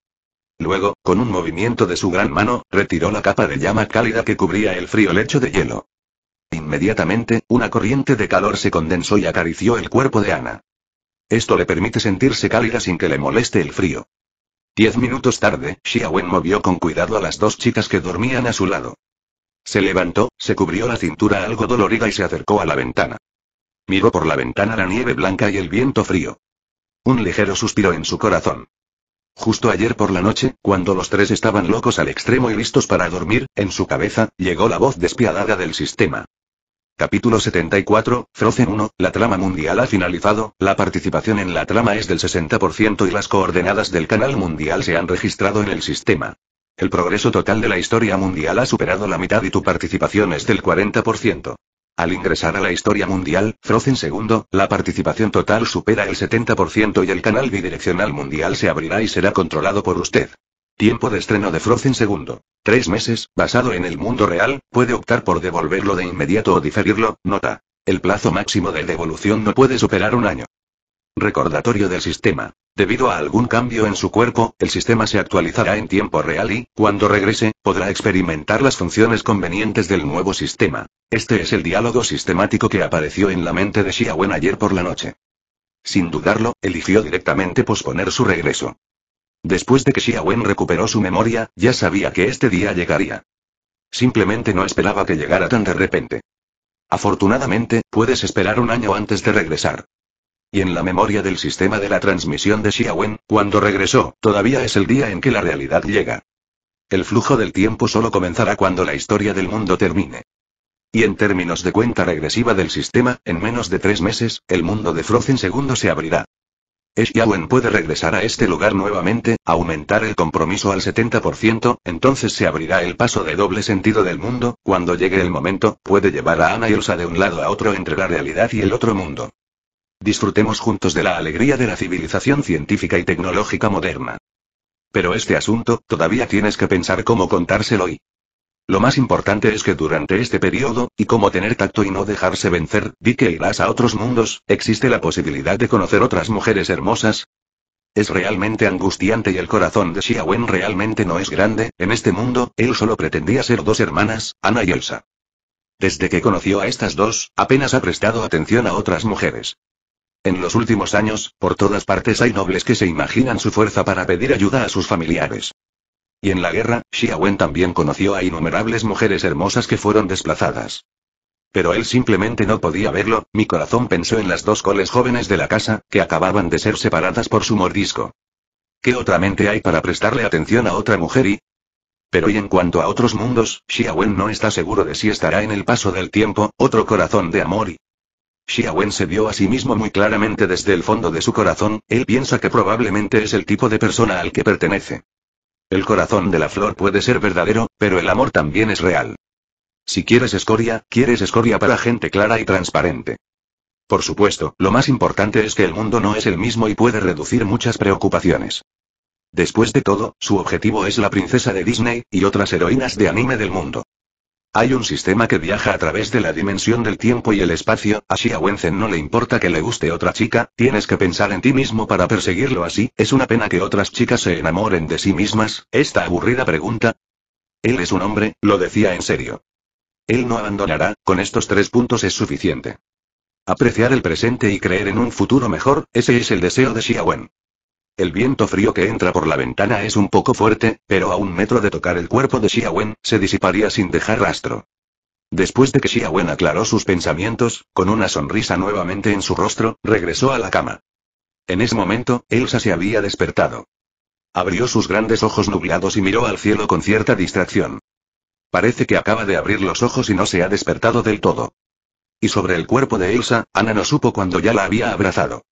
Luego, con un movimiento de su gran mano, retiró la capa de llama cálida que cubría el frío lecho de hielo. Inmediatamente, una corriente de calor se condensó y acarició el cuerpo de Ana. Esto le permite sentirse cálida sin que le moleste el frío. Diez minutos tarde, Xia movió con cuidado a las dos chicas que dormían a su lado. Se levantó, se cubrió la cintura algo dolorida y se acercó a la ventana. Miró por la ventana la nieve blanca y el viento frío. Un ligero suspiro en su corazón. Justo ayer por la noche, cuando los tres estaban locos al extremo y listos para dormir, en su cabeza, llegó la voz despiadada del sistema. Capítulo 74, Frozen 1, la trama mundial ha finalizado, la participación en la trama es del 60% y las coordenadas del canal mundial se han registrado en el sistema. El progreso total de la historia mundial ha superado la mitad y tu participación es del 40%. Al ingresar a la historia mundial, Frozen II, la participación total supera el 70% y el canal bidireccional mundial se abrirá y será controlado por usted. Tiempo de estreno de Frozen II. Tres meses, basado en el mundo real, puede optar por devolverlo de inmediato o diferirlo, nota. El plazo máximo de devolución no puede superar un año. Recordatorio del sistema. Debido a algún cambio en su cuerpo, el sistema se actualizará en tiempo real y, cuando regrese, podrá experimentar las funciones convenientes del nuevo sistema. Este es el diálogo sistemático que apareció en la mente de Xiaowen ayer por la noche. Sin dudarlo, eligió directamente posponer su regreso. Después de que Xiaowen recuperó su memoria, ya sabía que este día llegaría. Simplemente no esperaba que llegara tan de repente. Afortunadamente, puedes esperar un año antes de regresar y en la memoria del sistema de la transmisión de Xiaowen, cuando regresó, todavía es el día en que la realidad llega. El flujo del tiempo solo comenzará cuando la historia del mundo termine. Y en términos de cuenta regresiva del sistema, en menos de tres meses, el mundo de Frozen II se abrirá. Xiaowen puede regresar a este lugar nuevamente, aumentar el compromiso al 70%, entonces se abrirá el paso de doble sentido del mundo, cuando llegue el momento, puede llevar a Ana y Elsa de un lado a otro entre la realidad y el otro mundo. Disfrutemos juntos de la alegría de la civilización científica y tecnológica moderna. Pero este asunto, todavía tienes que pensar cómo contárselo y... Lo más importante es que durante este periodo, y cómo tener tacto y no dejarse vencer, di que irás a otros mundos, existe la posibilidad de conocer otras mujeres hermosas. Es realmente angustiante y el corazón de Xiaowen realmente no es grande, en este mundo, él solo pretendía ser dos hermanas, Ana y Elsa. Desde que conoció a estas dos, apenas ha prestado atención a otras mujeres. En los últimos años, por todas partes hay nobles que se imaginan su fuerza para pedir ayuda a sus familiares. Y en la guerra, Xia también conoció a innumerables mujeres hermosas que fueron desplazadas. Pero él simplemente no podía verlo, mi corazón pensó en las dos coles jóvenes de la casa, que acababan de ser separadas por su mordisco. ¿Qué otra mente hay para prestarle atención a otra mujer y...? Pero y en cuanto a otros mundos, Xia no está seguro de si estará en el paso del tiempo, otro corazón de amor y... Wen se vio a sí mismo muy claramente desde el fondo de su corazón, él piensa que probablemente es el tipo de persona al que pertenece. El corazón de la flor puede ser verdadero, pero el amor también es real. Si quieres escoria, quieres escoria para gente clara y transparente. Por supuesto, lo más importante es que el mundo no es el mismo y puede reducir muchas preocupaciones. Después de todo, su objetivo es la princesa de Disney, y otras heroínas de anime del mundo. Hay un sistema que viaja a través de la dimensión del tiempo y el espacio, así a Wenzen no le importa que le guste otra chica, tienes que pensar en ti mismo para perseguirlo así, es una pena que otras chicas se enamoren de sí mismas, esta aburrida pregunta. Él es un hombre, lo decía en serio. Él no abandonará, con estos tres puntos es suficiente. Apreciar el presente y creer en un futuro mejor, ese es el deseo de Xiaowen. El viento frío que entra por la ventana es un poco fuerte, pero a un metro de tocar el cuerpo de Wen, se disiparía sin dejar rastro. Después de que Wen aclaró sus pensamientos, con una sonrisa nuevamente en su rostro, regresó a la cama. En ese momento, Elsa se había despertado. Abrió sus grandes ojos nublados y miró al cielo con cierta distracción. Parece que acaba de abrir los ojos y no se ha despertado del todo. Y sobre el cuerpo de Elsa, Ana no supo cuando ya la había abrazado.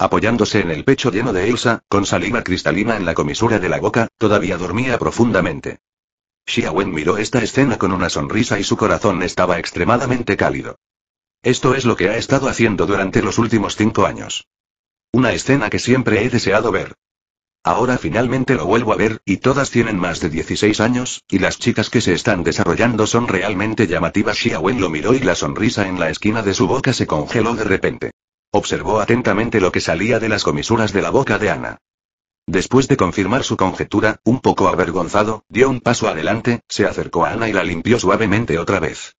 Apoyándose en el pecho lleno de Elsa, con saliva cristalina en la comisura de la boca, todavía dormía profundamente. Xiaowen miró esta escena con una sonrisa y su corazón estaba extremadamente cálido. Esto es lo que ha estado haciendo durante los últimos cinco años. Una escena que siempre he deseado ver. Ahora finalmente lo vuelvo a ver, y todas tienen más de 16 años, y las chicas que se están desarrollando son realmente llamativas. Xiaowen lo miró y la sonrisa en la esquina de su boca se congeló de repente. Observó atentamente lo que salía de las comisuras de la boca de Ana. Después de confirmar su conjetura, un poco avergonzado, dio un paso adelante, se acercó a Ana y la limpió suavemente otra vez.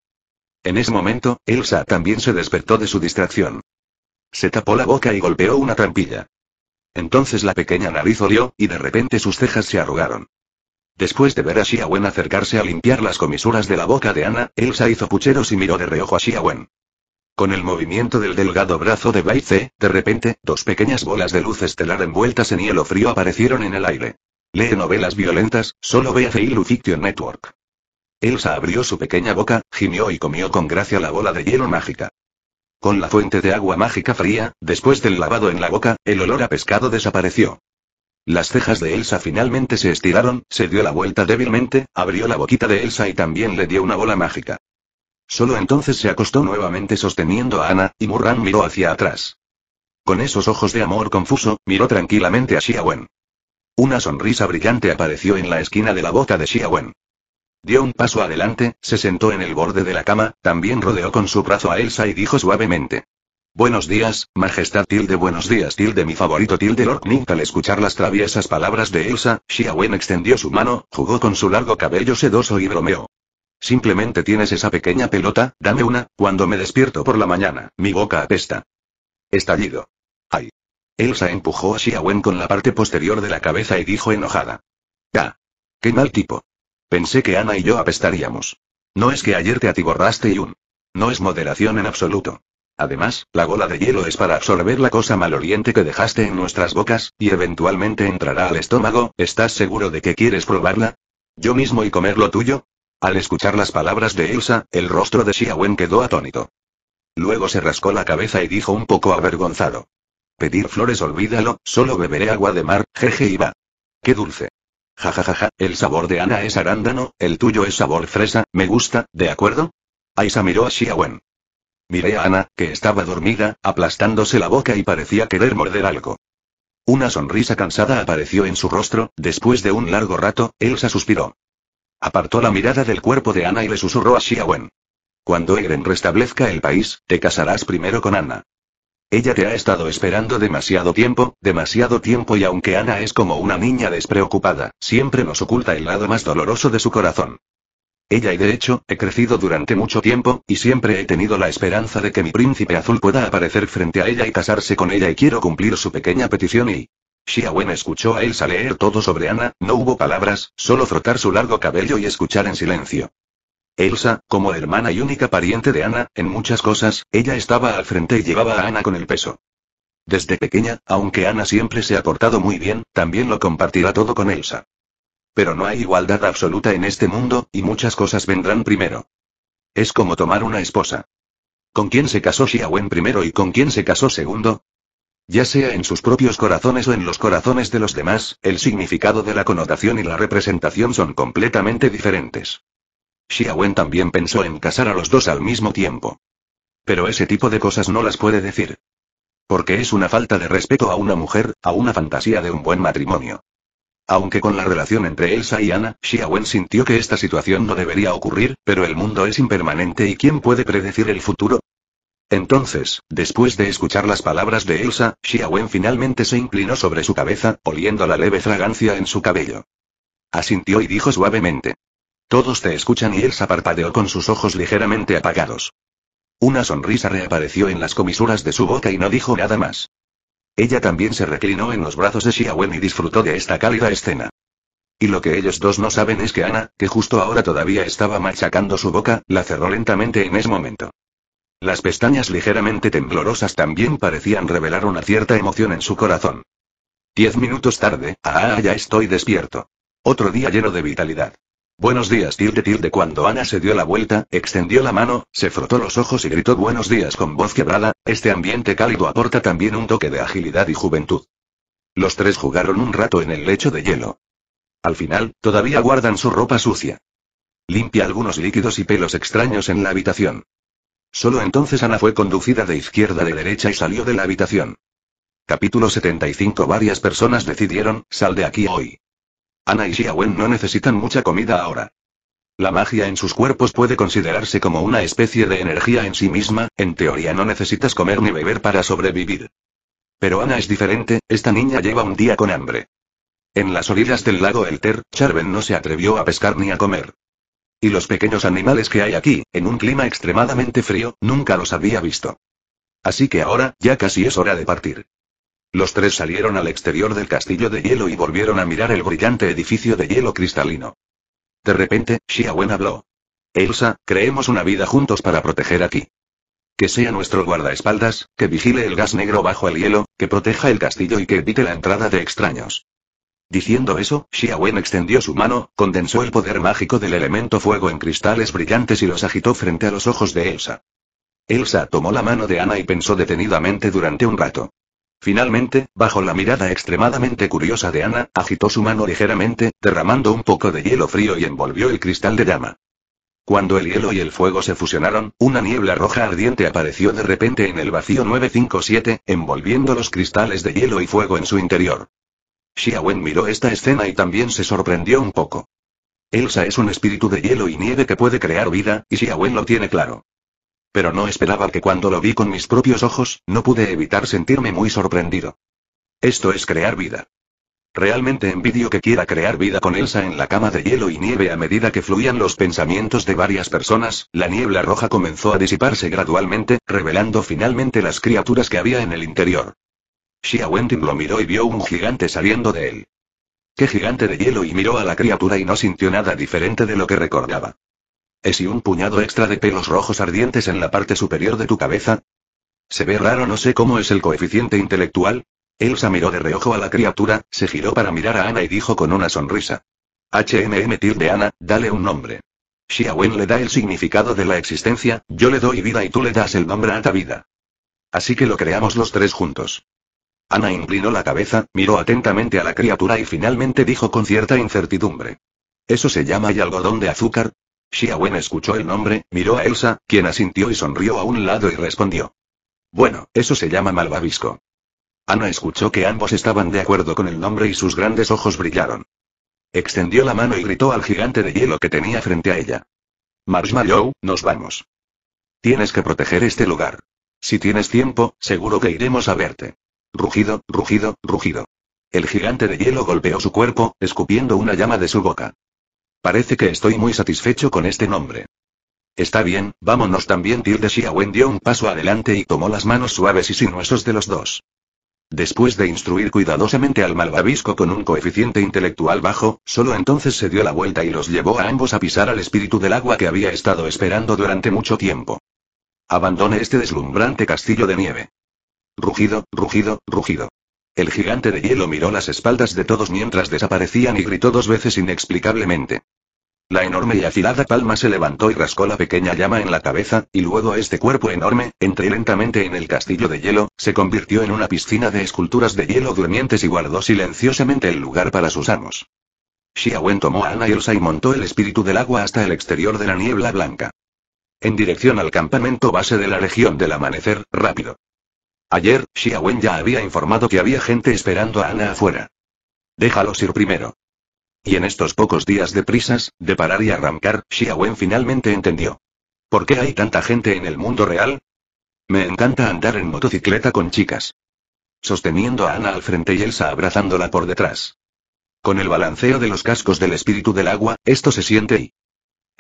En ese momento, Elsa también se despertó de su distracción. Se tapó la boca y golpeó una trampilla. Entonces la pequeña nariz olió, y de repente sus cejas se arrugaron. Después de ver a Wen acercarse a limpiar las comisuras de la boca de Ana, Elsa hizo pucheros y miró de reojo a Xiaowen. Con el movimiento del delgado brazo de Baice, de repente, dos pequeñas bolas de luz estelar envueltas en hielo frío aparecieron en el aire. Lee novelas violentas, solo ve a Feilu Fiction Network. Elsa abrió su pequeña boca, gimió y comió con gracia la bola de hielo mágica. Con la fuente de agua mágica fría, después del lavado en la boca, el olor a pescado desapareció. Las cejas de Elsa finalmente se estiraron, se dio la vuelta débilmente, abrió la boquita de Elsa y también le dio una bola mágica. Solo entonces se acostó nuevamente sosteniendo a Ana, y Murran miró hacia atrás. Con esos ojos de amor confuso, miró tranquilamente a Xiaowen. Una sonrisa brillante apareció en la esquina de la boca de Xiaowen. Dio un paso adelante, se sentó en el borde de la cama, también rodeó con su brazo a Elsa y dijo suavemente. Buenos días, majestad tilde buenos días tilde mi favorito tilde Lord Nick al escuchar las traviesas palabras de Elsa, Xiaowen extendió su mano, jugó con su largo cabello sedoso y bromeó. Simplemente tienes esa pequeña pelota, dame una, cuando me despierto por la mañana, mi boca apesta. Estallido. Ay. Elsa empujó a Xiaowen con la parte posterior de la cabeza y dijo enojada. Ah. Qué mal tipo. Pensé que Ana y yo apestaríamos. No es que ayer te atiborraste y un. No es moderación en absoluto. Además, la gola de hielo es para absorber la cosa maloliente que dejaste en nuestras bocas, y eventualmente entrará al estómago, ¿estás seguro de que quieres probarla? Yo mismo y comer lo tuyo, al escuchar las palabras de Elsa, el rostro de Xiaowen quedó atónito. Luego se rascó la cabeza y dijo un poco avergonzado. Pedir flores olvídalo, solo beberé agua de mar, jeje y va. Qué dulce. Jajajaja. el sabor de Ana es arándano, el tuyo es sabor fresa, me gusta, ¿de acuerdo? Aisa miró a Xiaowen. Miré a Ana, que estaba dormida, aplastándose la boca y parecía querer morder algo. Una sonrisa cansada apareció en su rostro, después de un largo rato, Elsa suspiró. Apartó la mirada del cuerpo de Ana y le susurró a Xiaowen. Cuando Eren restablezca el país, te casarás primero con Ana. Ella te ha estado esperando demasiado tiempo, demasiado tiempo y aunque Ana es como una niña despreocupada, siempre nos oculta el lado más doloroso de su corazón. Ella y de hecho, he crecido durante mucho tiempo, y siempre he tenido la esperanza de que mi príncipe azul pueda aparecer frente a ella y casarse con ella y quiero cumplir su pequeña petición y... Shiawen escuchó a Elsa leer todo sobre Ana, no hubo palabras, solo frotar su largo cabello y escuchar en silencio. Elsa, como hermana y única pariente de Ana, en muchas cosas, ella estaba al frente y llevaba a Ana con el peso. Desde pequeña, aunque Ana siempre se ha portado muy bien, también lo compartirá todo con Elsa. Pero no hay igualdad absoluta en este mundo, y muchas cosas vendrán primero. Es como tomar una esposa. ¿Con quién se casó Shiawen primero y con quién se casó segundo? Ya sea en sus propios corazones o en los corazones de los demás, el significado de la connotación y la representación son completamente diferentes. Xiaowen también pensó en casar a los dos al mismo tiempo. Pero ese tipo de cosas no las puede decir. Porque es una falta de respeto a una mujer, a una fantasía de un buen matrimonio. Aunque con la relación entre Elsa y Ana, Xiaowen sintió que esta situación no debería ocurrir, pero el mundo es impermanente y ¿quién puede predecir el futuro? Entonces, después de escuchar las palabras de Elsa, Xiaowen finalmente se inclinó sobre su cabeza, oliendo la leve fragancia en su cabello. Asintió y dijo suavemente. Todos te escuchan y Elsa parpadeó con sus ojos ligeramente apagados. Una sonrisa reapareció en las comisuras de su boca y no dijo nada más. Ella también se reclinó en los brazos de Xiaowen y disfrutó de esta cálida escena. Y lo que ellos dos no saben es que Ana, que justo ahora todavía estaba machacando su boca, la cerró lentamente en ese momento. Las pestañas ligeramente temblorosas también parecían revelar una cierta emoción en su corazón. Diez minutos tarde, ah, ah, ya estoy despierto. Otro día lleno de vitalidad. Buenos días, tilde tilde. Cuando Ana se dio la vuelta, extendió la mano, se frotó los ojos y gritó buenos días con voz quebrada, este ambiente cálido aporta también un toque de agilidad y juventud. Los tres jugaron un rato en el lecho de hielo. Al final, todavía guardan su ropa sucia. Limpia algunos líquidos y pelos extraños en la habitación. Solo entonces Ana fue conducida de izquierda de derecha y salió de la habitación. Capítulo 75 Varias personas decidieron, sal de aquí hoy. Ana y Xiaowen no necesitan mucha comida ahora. La magia en sus cuerpos puede considerarse como una especie de energía en sí misma, en teoría no necesitas comer ni beber para sobrevivir. Pero Ana es diferente, esta niña lleva un día con hambre. En las orillas del lago Elter, Ter, Charven no se atrevió a pescar ni a comer. Y los pequeños animales que hay aquí, en un clima extremadamente frío, nunca los había visto. Así que ahora, ya casi es hora de partir. Los tres salieron al exterior del castillo de hielo y volvieron a mirar el brillante edificio de hielo cristalino. De repente, Xiaowen habló. Elsa, creemos una vida juntos para proteger aquí. Que sea nuestro guardaespaldas, que vigile el gas negro bajo el hielo, que proteja el castillo y que evite la entrada de extraños. Diciendo eso, Xiaowen extendió su mano, condensó el poder mágico del elemento fuego en cristales brillantes y los agitó frente a los ojos de Elsa. Elsa tomó la mano de Ana y pensó detenidamente durante un rato. Finalmente, bajo la mirada extremadamente curiosa de Ana, agitó su mano ligeramente, derramando un poco de hielo frío y envolvió el cristal de llama. Cuando el hielo y el fuego se fusionaron, una niebla roja ardiente apareció de repente en el vacío 957, envolviendo los cristales de hielo y fuego en su interior. Xiaowen miró esta escena y también se sorprendió un poco. Elsa es un espíritu de hielo y nieve que puede crear vida, y Xiaowen lo tiene claro. Pero no esperaba que cuando lo vi con mis propios ojos, no pude evitar sentirme muy sorprendido. Esto es crear vida. Realmente envidio que quiera crear vida con Elsa en la cama de hielo y nieve a medida que fluían los pensamientos de varias personas, la niebla roja comenzó a disiparse gradualmente, revelando finalmente las criaturas que había en el interior. Xia Wenting lo miró y vio un gigante saliendo de él. ¡Qué gigante de hielo! Y miró a la criatura y no sintió nada diferente de lo que recordaba. ¿Es y un puñado extra de pelos rojos ardientes en la parte superior de tu cabeza? Se ve raro, no sé cómo es el coeficiente intelectual. Elsa miró de reojo a la criatura, se giró para mirar a Ana y dijo con una sonrisa. HMM de Ana, dale un nombre. Wen le da el significado de la existencia, yo le doy vida y tú le das el nombre a ta vida. Así que lo creamos los tres juntos. Ana inclinó la cabeza, miró atentamente a la criatura y finalmente dijo con cierta incertidumbre. ¿Eso se llama y algodón de azúcar? Xiaowen escuchó el nombre, miró a Elsa, quien asintió y sonrió a un lado y respondió. Bueno, eso se llama malvavisco. Ana escuchó que ambos estaban de acuerdo con el nombre y sus grandes ojos brillaron. Extendió la mano y gritó al gigante de hielo que tenía frente a ella. Marshmallow, nos vamos. Tienes que proteger este lugar. Si tienes tiempo, seguro que iremos a verte. Rugido, rugido, rugido. El gigante de hielo golpeó su cuerpo, escupiendo una llama de su boca. Parece que estoy muy satisfecho con este nombre. Está bien, vámonos también. Tilde Xiaowen dio un paso adelante y tomó las manos suaves y sinuosos de los dos. Después de instruir cuidadosamente al malvavisco con un coeficiente intelectual bajo, solo entonces se dio la vuelta y los llevó a ambos a pisar al espíritu del agua que había estado esperando durante mucho tiempo. Abandone este deslumbrante castillo de nieve. Rugido, rugido, rugido. El gigante de hielo miró las espaldas de todos mientras desaparecían y gritó dos veces inexplicablemente. La enorme y afilada palma se levantó y rascó la pequeña llama en la cabeza, y luego este cuerpo enorme, entré lentamente en el castillo de hielo, se convirtió en una piscina de esculturas de hielo durmientes y guardó silenciosamente el lugar para sus amos. Xiaowen tomó a Ana y Elsa y montó el espíritu del agua hasta el exterior de la niebla blanca. En dirección al campamento base de la región del amanecer, rápido. Ayer, Xia ya había informado que había gente esperando a Ana afuera. Déjalos ir primero. Y en estos pocos días de prisas, de parar y arrancar, Xia finalmente entendió. ¿Por qué hay tanta gente en el mundo real? Me encanta andar en motocicleta con chicas. Sosteniendo a Ana al frente y Elsa abrazándola por detrás. Con el balanceo de los cascos del espíritu del agua, esto se siente y...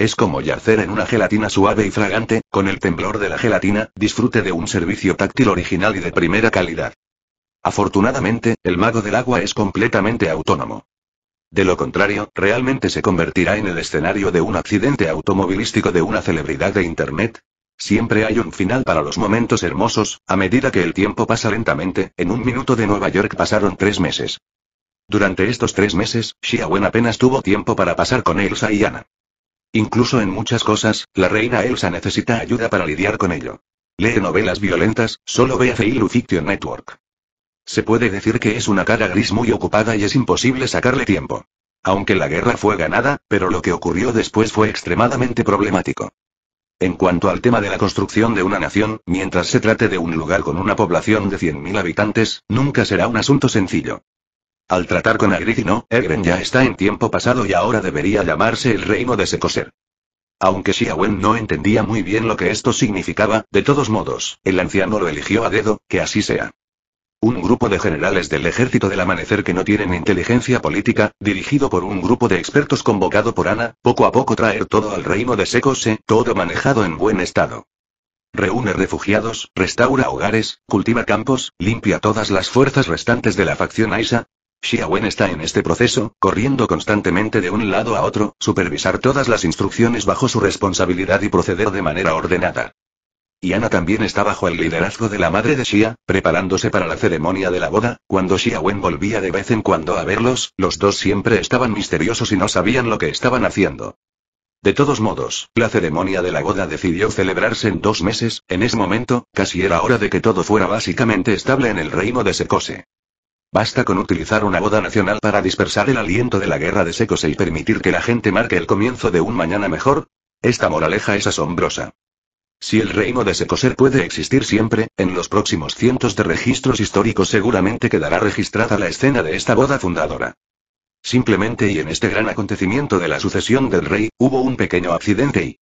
Es como yacer en una gelatina suave y fragante, con el temblor de la gelatina, disfrute de un servicio táctil original y de primera calidad. Afortunadamente, el mago del agua es completamente autónomo. De lo contrario, realmente se convertirá en el escenario de un accidente automovilístico de una celebridad de Internet. Siempre hay un final para los momentos hermosos, a medida que el tiempo pasa lentamente, en un minuto de Nueva York pasaron tres meses. Durante estos tres meses, Wen apenas tuvo tiempo para pasar con Elsa y Ana. Incluso en muchas cosas, la reina Elsa necesita ayuda para lidiar con ello. Lee novelas violentas, solo ve a Feilu Fiction Network. Se puede decir que es una cara gris muy ocupada y es imposible sacarle tiempo. Aunque la guerra fue ganada, pero lo que ocurrió después fue extremadamente problemático. En cuanto al tema de la construcción de una nación, mientras se trate de un lugar con una población de 100.000 habitantes, nunca será un asunto sencillo. Al tratar con Agrigino, Egren ya está en tiempo pasado y ahora debería llamarse el reino de Secoser. Aunque Xiaowen no entendía muy bien lo que esto significaba, de todos modos, el anciano lo eligió a dedo, que así sea. Un grupo de generales del ejército del amanecer que no tienen inteligencia política, dirigido por un grupo de expertos convocado por Ana, poco a poco traer todo al reino de Secose, todo manejado en buen estado. Reúne refugiados, restaura hogares, cultiva campos, limpia todas las fuerzas restantes de la facción Aisa, Xiaowen está en este proceso, corriendo constantemente de un lado a otro, supervisar todas las instrucciones bajo su responsabilidad y proceder de manera ordenada. Y Ana también está bajo el liderazgo de la madre de Xia, preparándose para la ceremonia de la boda, cuando Xiaowen volvía de vez en cuando a verlos, los dos siempre estaban misteriosos y no sabían lo que estaban haciendo. De todos modos, la ceremonia de la boda decidió celebrarse en dos meses, en ese momento, casi era hora de que todo fuera básicamente estable en el reino de Secose. Basta con utilizar una boda nacional para dispersar el aliento de la guerra de secos y e permitir que la gente marque el comienzo de un mañana mejor. Esta moraleja es asombrosa. Si el reino de Secoser puede existir siempre, en los próximos cientos de registros históricos seguramente quedará registrada la escena de esta boda fundadora. Simplemente y en este gran acontecimiento de la sucesión del rey, hubo un pequeño accidente y,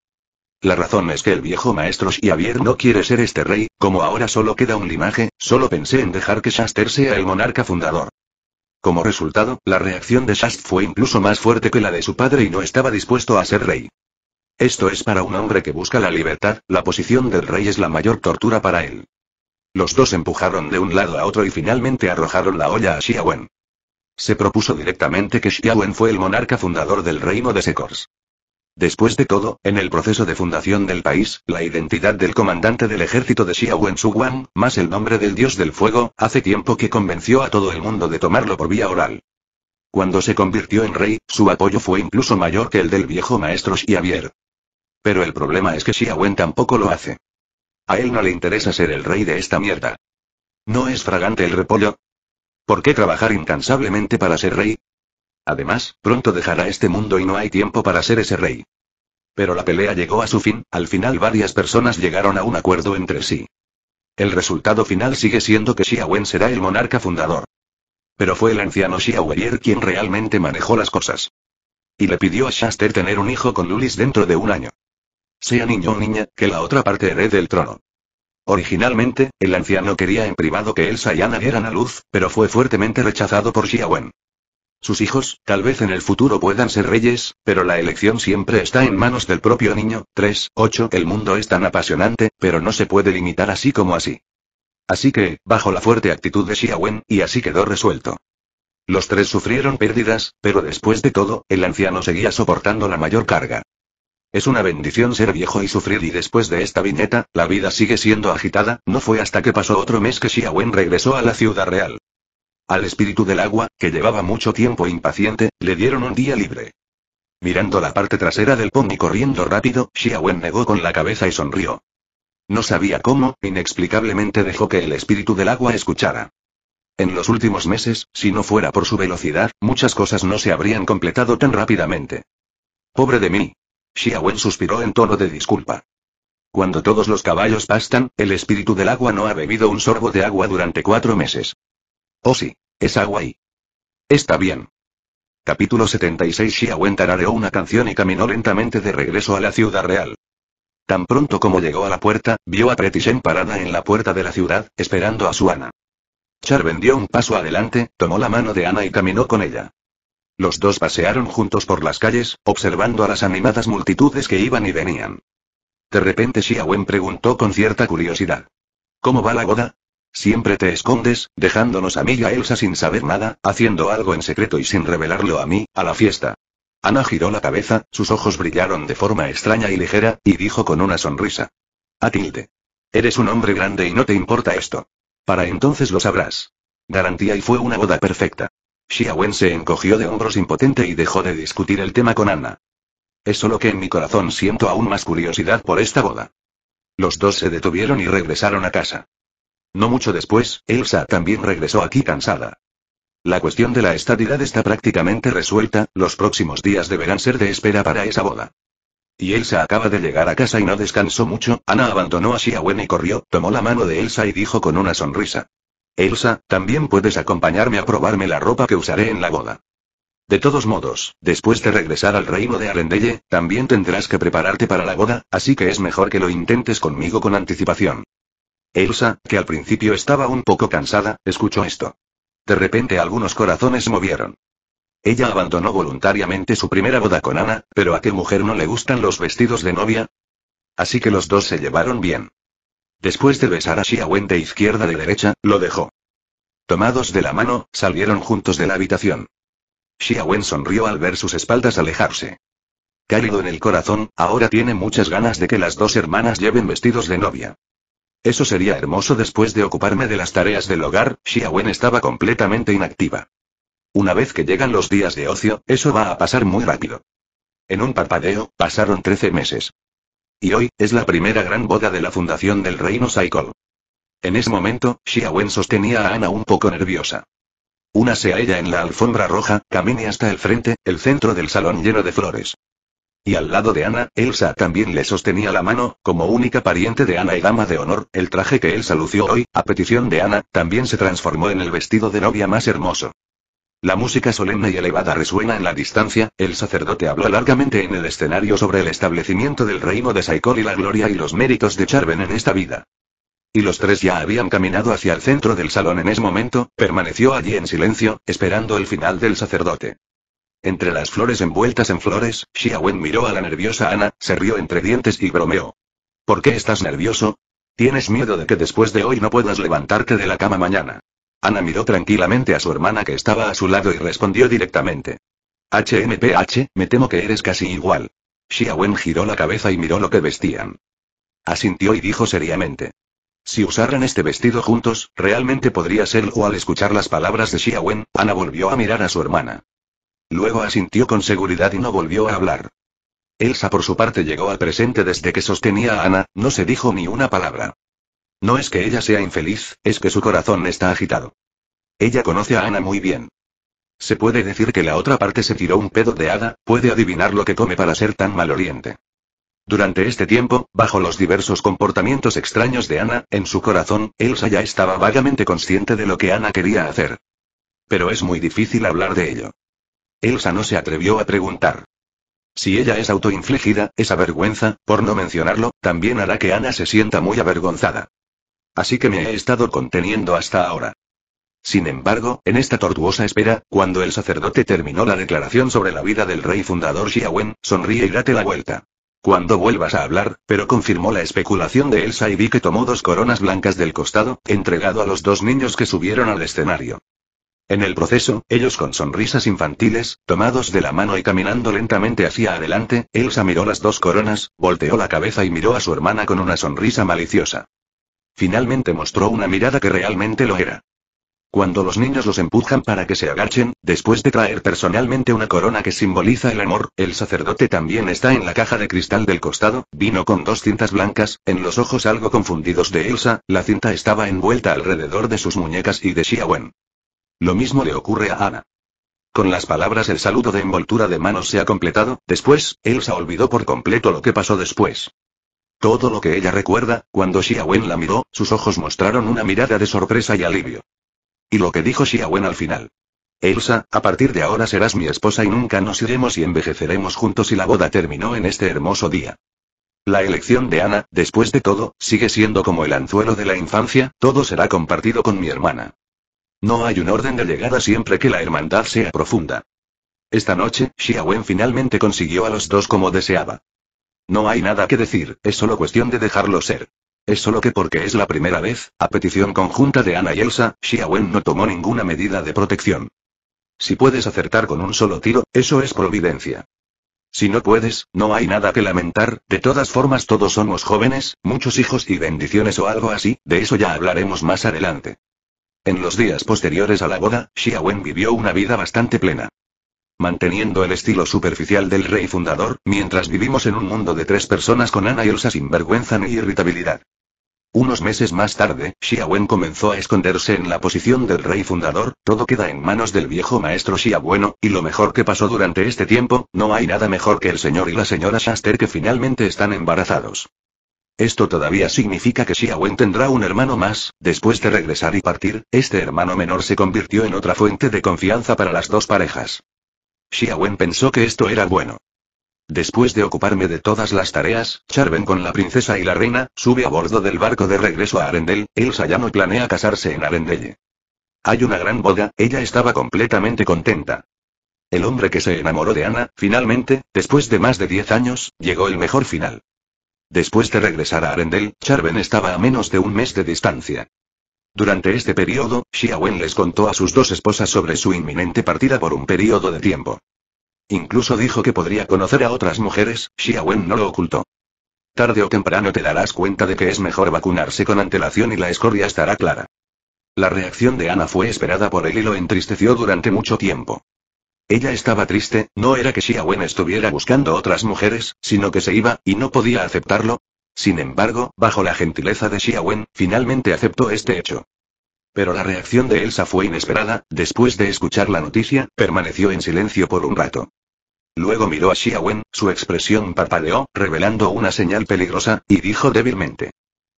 la razón es que el viejo maestro Xavier no quiere ser este rey, como ahora solo queda un linaje, solo pensé en dejar que Shaster sea el monarca fundador. Como resultado, la reacción de Shast fue incluso más fuerte que la de su padre y no estaba dispuesto a ser rey. Esto es para un hombre que busca la libertad, la posición del rey es la mayor tortura para él. Los dos empujaron de un lado a otro y finalmente arrojaron la olla a Xiawen. Se propuso directamente que Xiaowen fue el monarca fundador del reino de Secors. Después de todo, en el proceso de fundación del país, la identidad del comandante del ejército de Xiao Wan, más el nombre del dios del fuego, hace tiempo que convenció a todo el mundo de tomarlo por vía oral. Cuando se convirtió en rey, su apoyo fue incluso mayor que el del viejo maestro Xiavier. Pero el problema es que Xiaowen tampoco lo hace. A él no le interesa ser el rey de esta mierda. ¿No es fragante el repollo? ¿Por qué trabajar incansablemente para ser rey? Además, pronto dejará este mundo y no hay tiempo para ser ese rey. Pero la pelea llegó a su fin, al final varias personas llegaron a un acuerdo entre sí. El resultado final sigue siendo que Xiaowen será el monarca fundador. Pero fue el anciano Xiaowen quien realmente manejó las cosas. Y le pidió a Shaster tener un hijo con Lulis dentro de un año. Sea niño o niña, que la otra parte herede el trono. Originalmente, el anciano quería en privado que Elsa y Anna dieran a luz, pero fue fuertemente rechazado por Wen. Sus hijos, tal vez en el futuro puedan ser reyes, pero la elección siempre está en manos del propio niño. 3. 8. El mundo es tan apasionante, pero no se puede limitar así como así. Así que, bajo la fuerte actitud de Xiaowen, y así quedó resuelto. Los tres sufrieron pérdidas, pero después de todo, el anciano seguía soportando la mayor carga. Es una bendición ser viejo y sufrir y después de esta viñeta, la vida sigue siendo agitada, no fue hasta que pasó otro mes que Xiaowen regresó a la ciudad real. Al espíritu del agua, que llevaba mucho tiempo impaciente, le dieron un día libre. Mirando la parte trasera del pony corriendo rápido, Xiaowen negó con la cabeza y sonrió. No sabía cómo, inexplicablemente dejó que el espíritu del agua escuchara. En los últimos meses, si no fuera por su velocidad, muchas cosas no se habrían completado tan rápidamente. Pobre de mí. Xiaowen suspiró en tono de disculpa. Cuando todos los caballos pastan, el espíritu del agua no ha bebido un sorbo de agua durante cuatro meses. Oh sí, es agua ahí. Está bien. Capítulo 76 Xiaowen tarareó una canción y caminó lentamente de regreso a la ciudad real. Tan pronto como llegó a la puerta, vio a Shen parada en la puerta de la ciudad, esperando a su Ana. Char dio un paso adelante, tomó la mano de Ana y caminó con ella. Los dos pasearon juntos por las calles, observando a las animadas multitudes que iban y venían. De repente Xiaowen preguntó con cierta curiosidad. ¿Cómo va la boda? Siempre te escondes, dejándonos a mí y a Elsa sin saber nada, haciendo algo en secreto y sin revelarlo a mí, a la fiesta. Ana giró la cabeza, sus ojos brillaron de forma extraña y ligera, y dijo con una sonrisa. Atilde. Eres un hombre grande y no te importa esto. Para entonces lo sabrás. Garantía y fue una boda perfecta. Xiaowen se encogió de hombros impotente y dejó de discutir el tema con Ana. Es solo que en mi corazón siento aún más curiosidad por esta boda. Los dos se detuvieron y regresaron a casa. No mucho después, Elsa también regresó aquí cansada. La cuestión de la estadidad está prácticamente resuelta, los próximos días deberán ser de espera para esa boda. Y Elsa acaba de llegar a casa y no descansó mucho, Ana abandonó a Shiawen y corrió, tomó la mano de Elsa y dijo con una sonrisa. Elsa, también puedes acompañarme a probarme la ropa que usaré en la boda. De todos modos, después de regresar al reino de Arendelle, también tendrás que prepararte para la boda, así que es mejor que lo intentes conmigo con anticipación. Elsa, que al principio estaba un poco cansada, escuchó esto. De repente algunos corazones movieron. Ella abandonó voluntariamente su primera boda con Ana, pero ¿a qué mujer no le gustan los vestidos de novia? Así que los dos se llevaron bien. Después de besar a Xiaowen de izquierda de derecha, lo dejó. Tomados de la mano, salieron juntos de la habitación. Xiaowen sonrió al ver sus espaldas alejarse. Cálido en el corazón, ahora tiene muchas ganas de que las dos hermanas lleven vestidos de novia. Eso sería hermoso después de ocuparme de las tareas del hogar, Xiaowen estaba completamente inactiva. Una vez que llegan los días de ocio, eso va a pasar muy rápido. En un parpadeo, pasaron 13 meses. Y hoy, es la primera gran boda de la fundación del reino Saikol. En ese momento, Xiaowen sostenía a Ana un poco nerviosa. Únase a ella en la alfombra roja, camine hasta el frente, el centro del salón lleno de flores. Y al lado de Ana, Elsa también le sostenía la mano, como única pariente de Ana y dama de honor, el traje que Elsa lució hoy, a petición de Ana, también se transformó en el vestido de novia más hermoso. La música solemne y elevada resuena en la distancia, el sacerdote habló largamente en el escenario sobre el establecimiento del reino de Saikor y la gloria y los méritos de Charven en esta vida. Y los tres ya habían caminado hacia el centro del salón en ese momento, permaneció allí en silencio, esperando el final del sacerdote. Entre las flores envueltas en flores, Xiaowen miró a la nerviosa Ana, se rió entre dientes y bromeó. ¿Por qué estás nervioso? Tienes miedo de que después de hoy no puedas levantarte de la cama mañana. Ana miró tranquilamente a su hermana que estaba a su lado y respondió directamente. HMPH, me temo que eres casi igual. Xiaowen giró la cabeza y miró lo que vestían. Asintió y dijo seriamente. Si usaran este vestido juntos, realmente podría serlo al escuchar las palabras de Xia Ana volvió a mirar a su hermana. Luego asintió con seguridad y no volvió a hablar. Elsa por su parte llegó al presente desde que sostenía a Ana, no se dijo ni una palabra. No es que ella sea infeliz, es que su corazón está agitado. Ella conoce a Ana muy bien. Se puede decir que la otra parte se tiró un pedo de hada, puede adivinar lo que come para ser tan maloliente. Durante este tiempo, bajo los diversos comportamientos extraños de Ana, en su corazón, Elsa ya estaba vagamente consciente de lo que Ana quería hacer. Pero es muy difícil hablar de ello. Elsa no se atrevió a preguntar. Si ella es autoinfligida, esa vergüenza, por no mencionarlo, también hará que Ana se sienta muy avergonzada. Así que me he estado conteniendo hasta ahora. Sin embargo, en esta tortuosa espera, cuando el sacerdote terminó la declaración sobre la vida del rey fundador Xiawen, sonríe y date la vuelta. Cuando vuelvas a hablar, pero confirmó la especulación de Elsa y vi que tomó dos coronas blancas del costado, entregado a los dos niños que subieron al escenario. En el proceso, ellos con sonrisas infantiles, tomados de la mano y caminando lentamente hacia adelante, Elsa miró las dos coronas, volteó la cabeza y miró a su hermana con una sonrisa maliciosa. Finalmente mostró una mirada que realmente lo era. Cuando los niños los empujan para que se agachen, después de traer personalmente una corona que simboliza el amor, el sacerdote también está en la caja de cristal del costado, vino con dos cintas blancas, en los ojos algo confundidos de Elsa, la cinta estaba envuelta alrededor de sus muñecas y de Xiaowen. Lo mismo le ocurre a Ana. Con las palabras el saludo de envoltura de manos se ha completado, después, Elsa olvidó por completo lo que pasó después. Todo lo que ella recuerda, cuando Xiaowen la miró, sus ojos mostraron una mirada de sorpresa y alivio. Y lo que dijo Xiaowen al final. Elsa, a partir de ahora serás mi esposa y nunca nos iremos y envejeceremos juntos y la boda terminó en este hermoso día. La elección de Ana, después de todo, sigue siendo como el anzuelo de la infancia, todo será compartido con mi hermana. No hay un orden de llegada siempre que la hermandad sea profunda. Esta noche, Xiaowen finalmente consiguió a los dos como deseaba. No hay nada que decir, es solo cuestión de dejarlo ser. Es solo que porque es la primera vez, a petición conjunta de Ana y Elsa, Xiaowen no tomó ninguna medida de protección. Si puedes acertar con un solo tiro, eso es providencia. Si no puedes, no hay nada que lamentar, de todas formas todos somos jóvenes, muchos hijos y bendiciones o algo así, de eso ya hablaremos más adelante. En los días posteriores a la boda, Xiaowen vivió una vida bastante plena. Manteniendo el estilo superficial del rey fundador, mientras vivimos en un mundo de tres personas con Ana y Elsa sin vergüenza ni irritabilidad. Unos meses más tarde, Wen comenzó a esconderse en la posición del rey fundador, todo queda en manos del viejo maestro Bueno, y lo mejor que pasó durante este tiempo, no hay nada mejor que el señor y la señora Shaster que finalmente están embarazados. Esto todavía significa que Xiaowen tendrá un hermano más, después de regresar y partir, este hermano menor se convirtió en otra fuente de confianza para las dos parejas. Xiaowen pensó que esto era bueno. Después de ocuparme de todas las tareas, Charven con la princesa y la reina, sube a bordo del barco de regreso a Arendelle, Elsa ya no planea casarse en Arendelle. Hay una gran boda, ella estaba completamente contenta. El hombre que se enamoró de Ana, finalmente, después de más de 10 años, llegó el mejor final. Después de regresar a Arendel, Charben estaba a menos de un mes de distancia. Durante este periodo, Xiaowen les contó a sus dos esposas sobre su inminente partida por un periodo de tiempo. Incluso dijo que podría conocer a otras mujeres, Xiaowen no lo ocultó. Tarde o temprano te darás cuenta de que es mejor vacunarse con antelación y la escoria estará clara. La reacción de Ana fue esperada por él y lo entristeció durante mucho tiempo. Ella estaba triste, no era que Wen estuviera buscando otras mujeres, sino que se iba, y no podía aceptarlo. Sin embargo, bajo la gentileza de Wen, finalmente aceptó este hecho. Pero la reacción de Elsa fue inesperada, después de escuchar la noticia, permaneció en silencio por un rato. Luego miró a Wen, su expresión parpadeó, revelando una señal peligrosa, y dijo débilmente.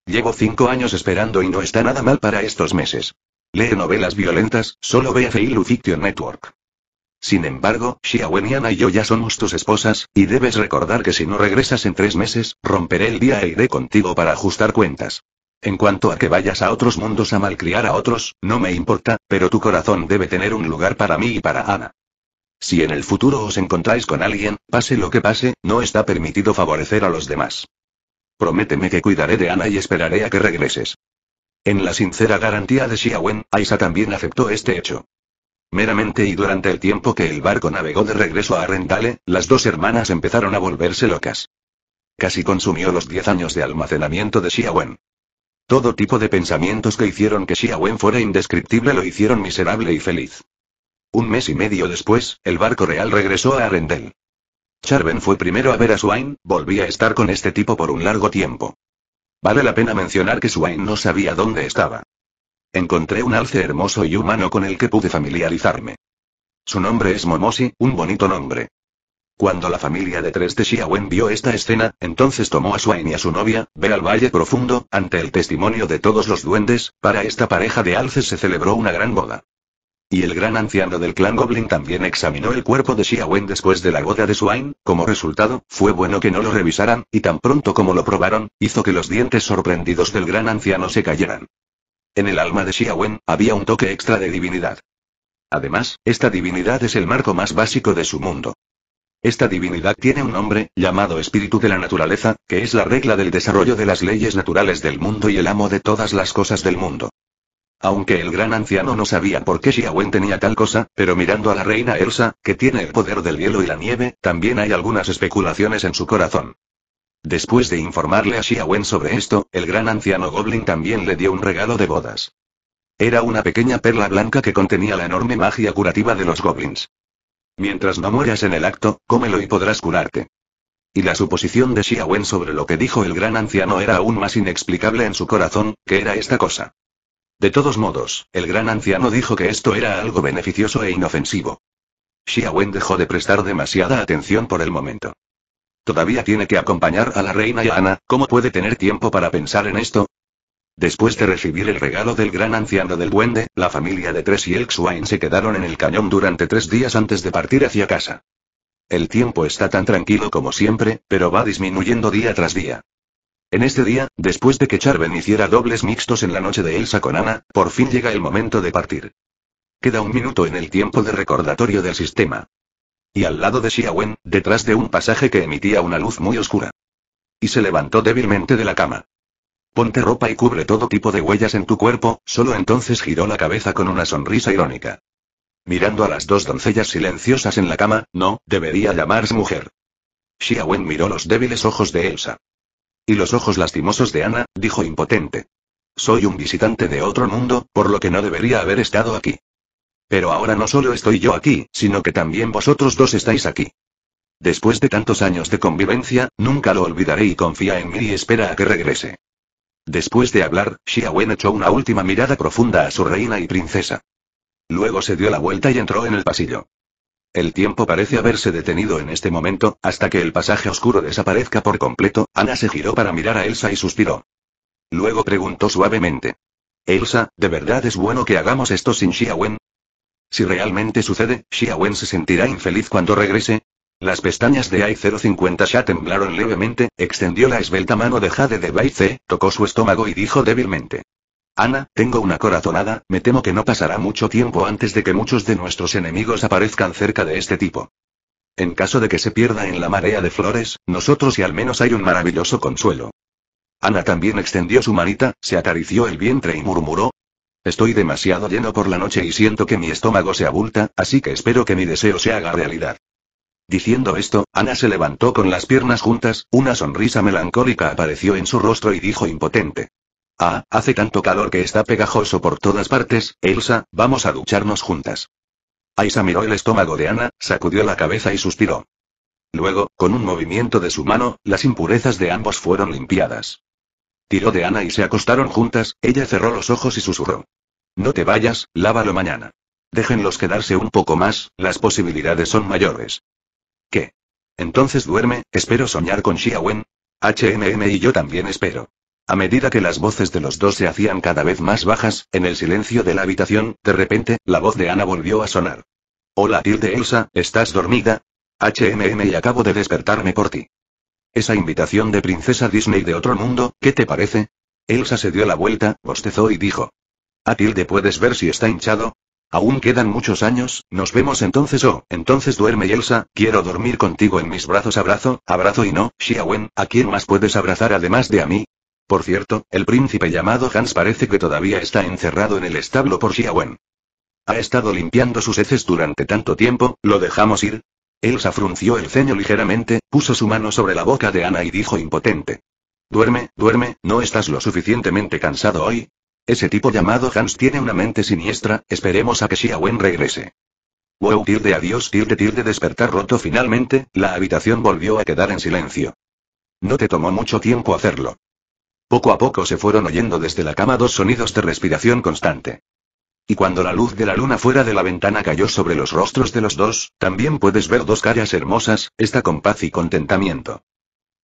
Llevo cinco años esperando y no está nada mal para estos meses. Lee novelas violentas, solo ve a Fail Fiction Network. Sin embargo, Xiaowen y yo ya somos tus esposas, y debes recordar que si no regresas en tres meses, romperé el día e iré contigo para ajustar cuentas. En cuanto a que vayas a otros mundos a malcriar a otros, no me importa, pero tu corazón debe tener un lugar para mí y para Ana. Si en el futuro os encontráis con alguien, pase lo que pase, no está permitido favorecer a los demás. Prométeme que cuidaré de Ana y esperaré a que regreses. En la sincera garantía de Wen, Aisa también aceptó este hecho. Meramente y durante el tiempo que el barco navegó de regreso a Arendale, las dos hermanas empezaron a volverse locas. Casi consumió los 10 años de almacenamiento de Xiaowen. Todo tipo de pensamientos que hicieron que Xiaowen fuera indescriptible lo hicieron miserable y feliz. Un mes y medio después, el barco real regresó a Arendelle. Charven fue primero a ver a Swain, volvía a estar con este tipo por un largo tiempo. Vale la pena mencionar que Swain no sabía dónde estaba. Encontré un alce hermoso y humano con el que pude familiarizarme. Su nombre es Momosi, un bonito nombre. Cuando la familia de tres de Xiaowen vio esta escena, entonces tomó a Swain y a su novia, ver al valle profundo, ante el testimonio de todos los duendes, para esta pareja de alces se celebró una gran boda. Y el gran anciano del clan Goblin también examinó el cuerpo de Xiaowen después de la boda de Swain, como resultado, fue bueno que no lo revisaran, y tan pronto como lo probaron, hizo que los dientes sorprendidos del gran anciano se cayeran. En el alma de Xiaowen, había un toque extra de divinidad. Además, esta divinidad es el marco más básico de su mundo. Esta divinidad tiene un nombre, llamado espíritu de la naturaleza, que es la regla del desarrollo de las leyes naturales del mundo y el amo de todas las cosas del mundo. Aunque el gran anciano no sabía por qué Xiaowen tenía tal cosa, pero mirando a la reina Elsa, que tiene el poder del hielo y la nieve, también hay algunas especulaciones en su corazón. Después de informarle a Xiaowen sobre esto, el gran anciano Goblin también le dio un regalo de bodas. Era una pequeña perla blanca que contenía la enorme magia curativa de los goblins. Mientras no mueras en el acto, cómelo y podrás curarte. Y la suposición de Xiaowen sobre lo que dijo el gran anciano era aún más inexplicable en su corazón, que era esta cosa. De todos modos, el gran anciano dijo que esto era algo beneficioso e inofensivo. Xiaowen dejó de prestar demasiada atención por el momento. Todavía tiene que acompañar a la reina y Ana, ¿cómo puede tener tiempo para pensar en esto? Después de recibir el regalo del gran anciano del duende, la familia de Tres y el se quedaron en el cañón durante tres días antes de partir hacia casa. El tiempo está tan tranquilo como siempre, pero va disminuyendo día tras día. En este día, después de que Charven hiciera dobles mixtos en la noche de Elsa con Ana, por fin llega el momento de partir. Queda un minuto en el tiempo de recordatorio del sistema. Y al lado de Xiaowen, detrás de un pasaje que emitía una luz muy oscura. Y se levantó débilmente de la cama. Ponte ropa y cubre todo tipo de huellas en tu cuerpo, solo entonces giró la cabeza con una sonrisa irónica. Mirando a las dos doncellas silenciosas en la cama, no, debería llamarse mujer. Xiaowen miró los débiles ojos de Elsa. Y los ojos lastimosos de Ana, dijo impotente. Soy un visitante de otro mundo, por lo que no debería haber estado aquí. Pero ahora no solo estoy yo aquí, sino que también vosotros dos estáis aquí. Después de tantos años de convivencia, nunca lo olvidaré y confía en mí y espera a que regrese. Después de hablar, Xiaowen echó una última mirada profunda a su reina y princesa. Luego se dio la vuelta y entró en el pasillo. El tiempo parece haberse detenido en este momento, hasta que el pasaje oscuro desaparezca por completo, Ana se giró para mirar a Elsa y suspiró. Luego preguntó suavemente. Elsa, ¿de verdad es bueno que hagamos esto sin Xiaowen? Si realmente sucede, Xiaowen se sentirá infeliz cuando regrese. Las pestañas de AI-050 temblaron levemente, extendió la esbelta mano de Jade de Bai tocó su estómago y dijo débilmente. Ana, tengo una corazonada, me temo que no pasará mucho tiempo antes de que muchos de nuestros enemigos aparezcan cerca de este tipo. En caso de que se pierda en la marea de flores, nosotros y al menos hay un maravilloso consuelo. Ana también extendió su manita, se acarició el vientre y murmuró, Estoy demasiado lleno por la noche y siento que mi estómago se abulta, así que espero que mi deseo se haga realidad. Diciendo esto, Ana se levantó con las piernas juntas, una sonrisa melancólica apareció en su rostro y dijo impotente. Ah, hace tanto calor que está pegajoso por todas partes, Elsa, vamos a ducharnos juntas. Aisa miró el estómago de Ana, sacudió la cabeza y suspiró. Luego, con un movimiento de su mano, las impurezas de ambos fueron limpiadas. Tiró de Ana y se acostaron juntas, ella cerró los ojos y susurró. No te vayas, lávalo mañana. Déjenlos quedarse un poco más, las posibilidades son mayores. ¿Qué? Entonces duerme, espero soñar con Xia Wen. HMM y yo también espero. A medida que las voces de los dos se hacían cada vez más bajas, en el silencio de la habitación, de repente, la voz de Ana volvió a sonar. Hola, tilde Elsa, ¿estás dormida? HMM y acabo de despertarme por ti. Esa invitación de princesa Disney de otro mundo, ¿qué te parece? Elsa se dio la vuelta, bostezó y dijo. Atilde, ¿puedes ver si está hinchado? Aún quedan muchos años, nos vemos entonces oh, entonces duerme Elsa, quiero dormir contigo en mis brazos abrazo, abrazo y no, Xiaowen, ¿a quién más puedes abrazar además de a mí? Por cierto, el príncipe llamado Hans parece que todavía está encerrado en el establo por Xiaowen. Ha estado limpiando sus heces durante tanto tiempo, ¿lo dejamos ir? Elsa frunció el ceño ligeramente, puso su mano sobre la boca de Ana y dijo impotente. Duerme, duerme, ¿no estás lo suficientemente cansado hoy? Ese tipo llamado Hans tiene una mente siniestra, esperemos a que Wen regrese. Wow, de adiós, tilde de despertar roto finalmente, la habitación volvió a quedar en silencio. No te tomó mucho tiempo hacerlo. Poco a poco se fueron oyendo desde la cama dos sonidos de respiración constante. Y cuando la luz de la luna fuera de la ventana cayó sobre los rostros de los dos, también puedes ver dos caras hermosas, esta con paz y contentamiento.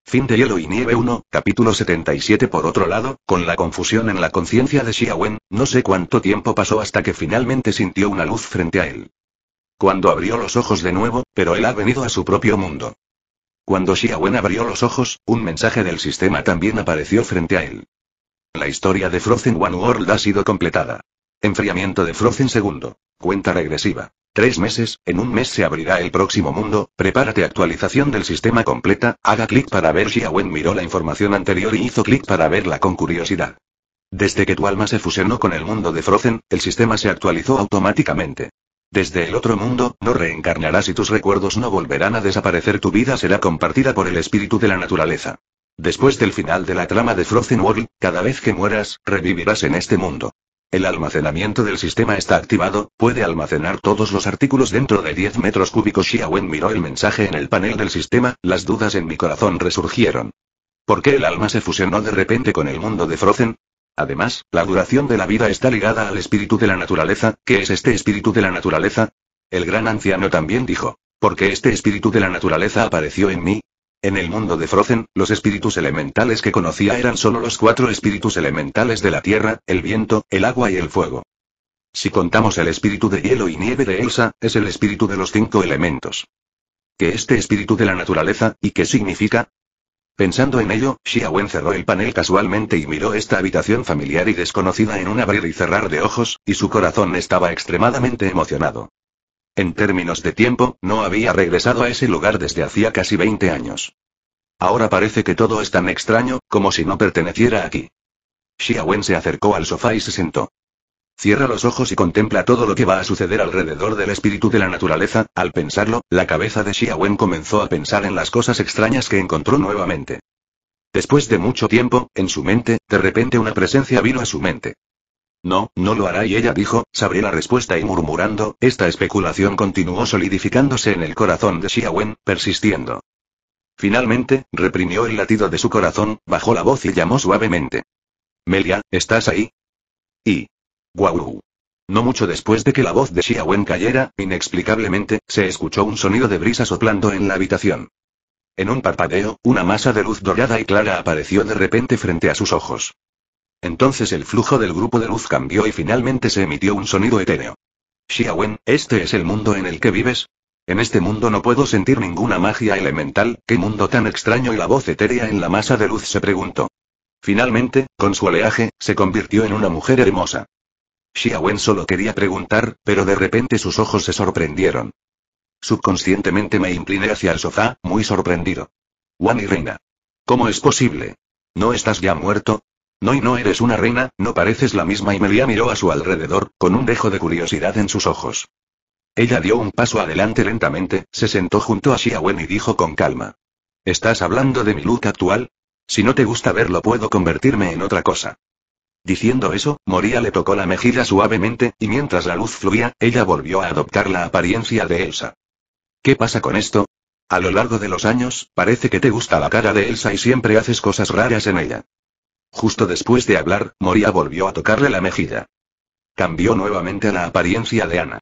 Fin de Hielo y Nieve 1, capítulo 77 Por otro lado, con la confusión en la conciencia de Xiaowen, no sé cuánto tiempo pasó hasta que finalmente sintió una luz frente a él. Cuando abrió los ojos de nuevo, pero él ha venido a su propio mundo. Cuando Xiaowen abrió los ojos, un mensaje del sistema también apareció frente a él. La historia de Frozen One World ha sido completada. Enfriamiento de Frozen segundo. Cuenta regresiva. Tres meses, en un mes se abrirá el próximo mundo, prepárate actualización del sistema completa, haga clic para ver si Wen miró la información anterior y hizo clic para verla con curiosidad. Desde que tu alma se fusionó con el mundo de Frozen, el sistema se actualizó automáticamente. Desde el otro mundo, no reencarnarás y tus recuerdos no volverán a desaparecer tu vida será compartida por el espíritu de la naturaleza. Después del final de la trama de Frozen World, cada vez que mueras, revivirás en este mundo. El almacenamiento del sistema está activado, puede almacenar todos los artículos dentro de 10 metros cúbicos. Xiaowen miró el mensaje en el panel del sistema, las dudas en mi corazón resurgieron. ¿Por qué el alma se fusionó de repente con el mundo de Frozen? Además, la duración de la vida está ligada al espíritu de la naturaleza, ¿qué es este espíritu de la naturaleza? El gran anciano también dijo. «¿Por qué este espíritu de la naturaleza apareció en mí, en el mundo de Frozen, los espíritus elementales que conocía eran solo los cuatro espíritus elementales de la tierra, el viento, el agua y el fuego. Si contamos el espíritu de hielo y nieve de Elsa, es el espíritu de los cinco elementos. ¿Qué este espíritu de la naturaleza, y qué significa? Pensando en ello, Xiaowen cerró el panel casualmente y miró esta habitación familiar y desconocida en un abrir y cerrar de ojos, y su corazón estaba extremadamente emocionado. En términos de tiempo, no había regresado a ese lugar desde hacía casi 20 años. Ahora parece que todo es tan extraño, como si no perteneciera aquí. Xiaowen se acercó al sofá y se sentó. Cierra los ojos y contempla todo lo que va a suceder alrededor del espíritu de la naturaleza. Al pensarlo, la cabeza de Xiaowen comenzó a pensar en las cosas extrañas que encontró nuevamente. Después de mucho tiempo, en su mente, de repente una presencia vino a su mente. No, no lo hará y ella dijo, sabré la respuesta y murmurando, esta especulación continuó solidificándose en el corazón de Xiaowen, persistiendo. Finalmente, reprimió el latido de su corazón, bajó la voz y llamó suavemente. Melia, ¿estás ahí? Y. Guau. No mucho después de que la voz de Xiaowen cayera, inexplicablemente, se escuchó un sonido de brisa soplando en la habitación. En un parpadeo, una masa de luz dorada y clara apareció de repente frente a sus ojos. Entonces el flujo del grupo de luz cambió y finalmente se emitió un sonido etéreo. Xiaowen, ¿este es el mundo en el que vives? En este mundo no puedo sentir ninguna magia elemental, qué mundo tan extraño y la voz etérea en la masa de luz se preguntó. Finalmente, con su oleaje, se convirtió en una mujer hermosa. Xiaowen solo quería preguntar, pero de repente sus ojos se sorprendieron. Subconscientemente me incliné hacia el sofá, muy sorprendido. Wan y Reina. ¿Cómo es posible? ¿No estás ya muerto? No y no eres una reina, no pareces la misma y Melia miró a su alrededor, con un dejo de curiosidad en sus ojos. Ella dio un paso adelante lentamente, se sentó junto a Xiaowen y dijo con calma. ¿Estás hablando de mi look actual? Si no te gusta verlo puedo convertirme en otra cosa. Diciendo eso, Moria le tocó la mejilla suavemente, y mientras la luz fluía, ella volvió a adoptar la apariencia de Elsa. ¿Qué pasa con esto? A lo largo de los años, parece que te gusta la cara de Elsa y siempre haces cosas raras en ella. Justo después de hablar, Moria volvió a tocarle la mejilla. Cambió nuevamente la apariencia de Ana.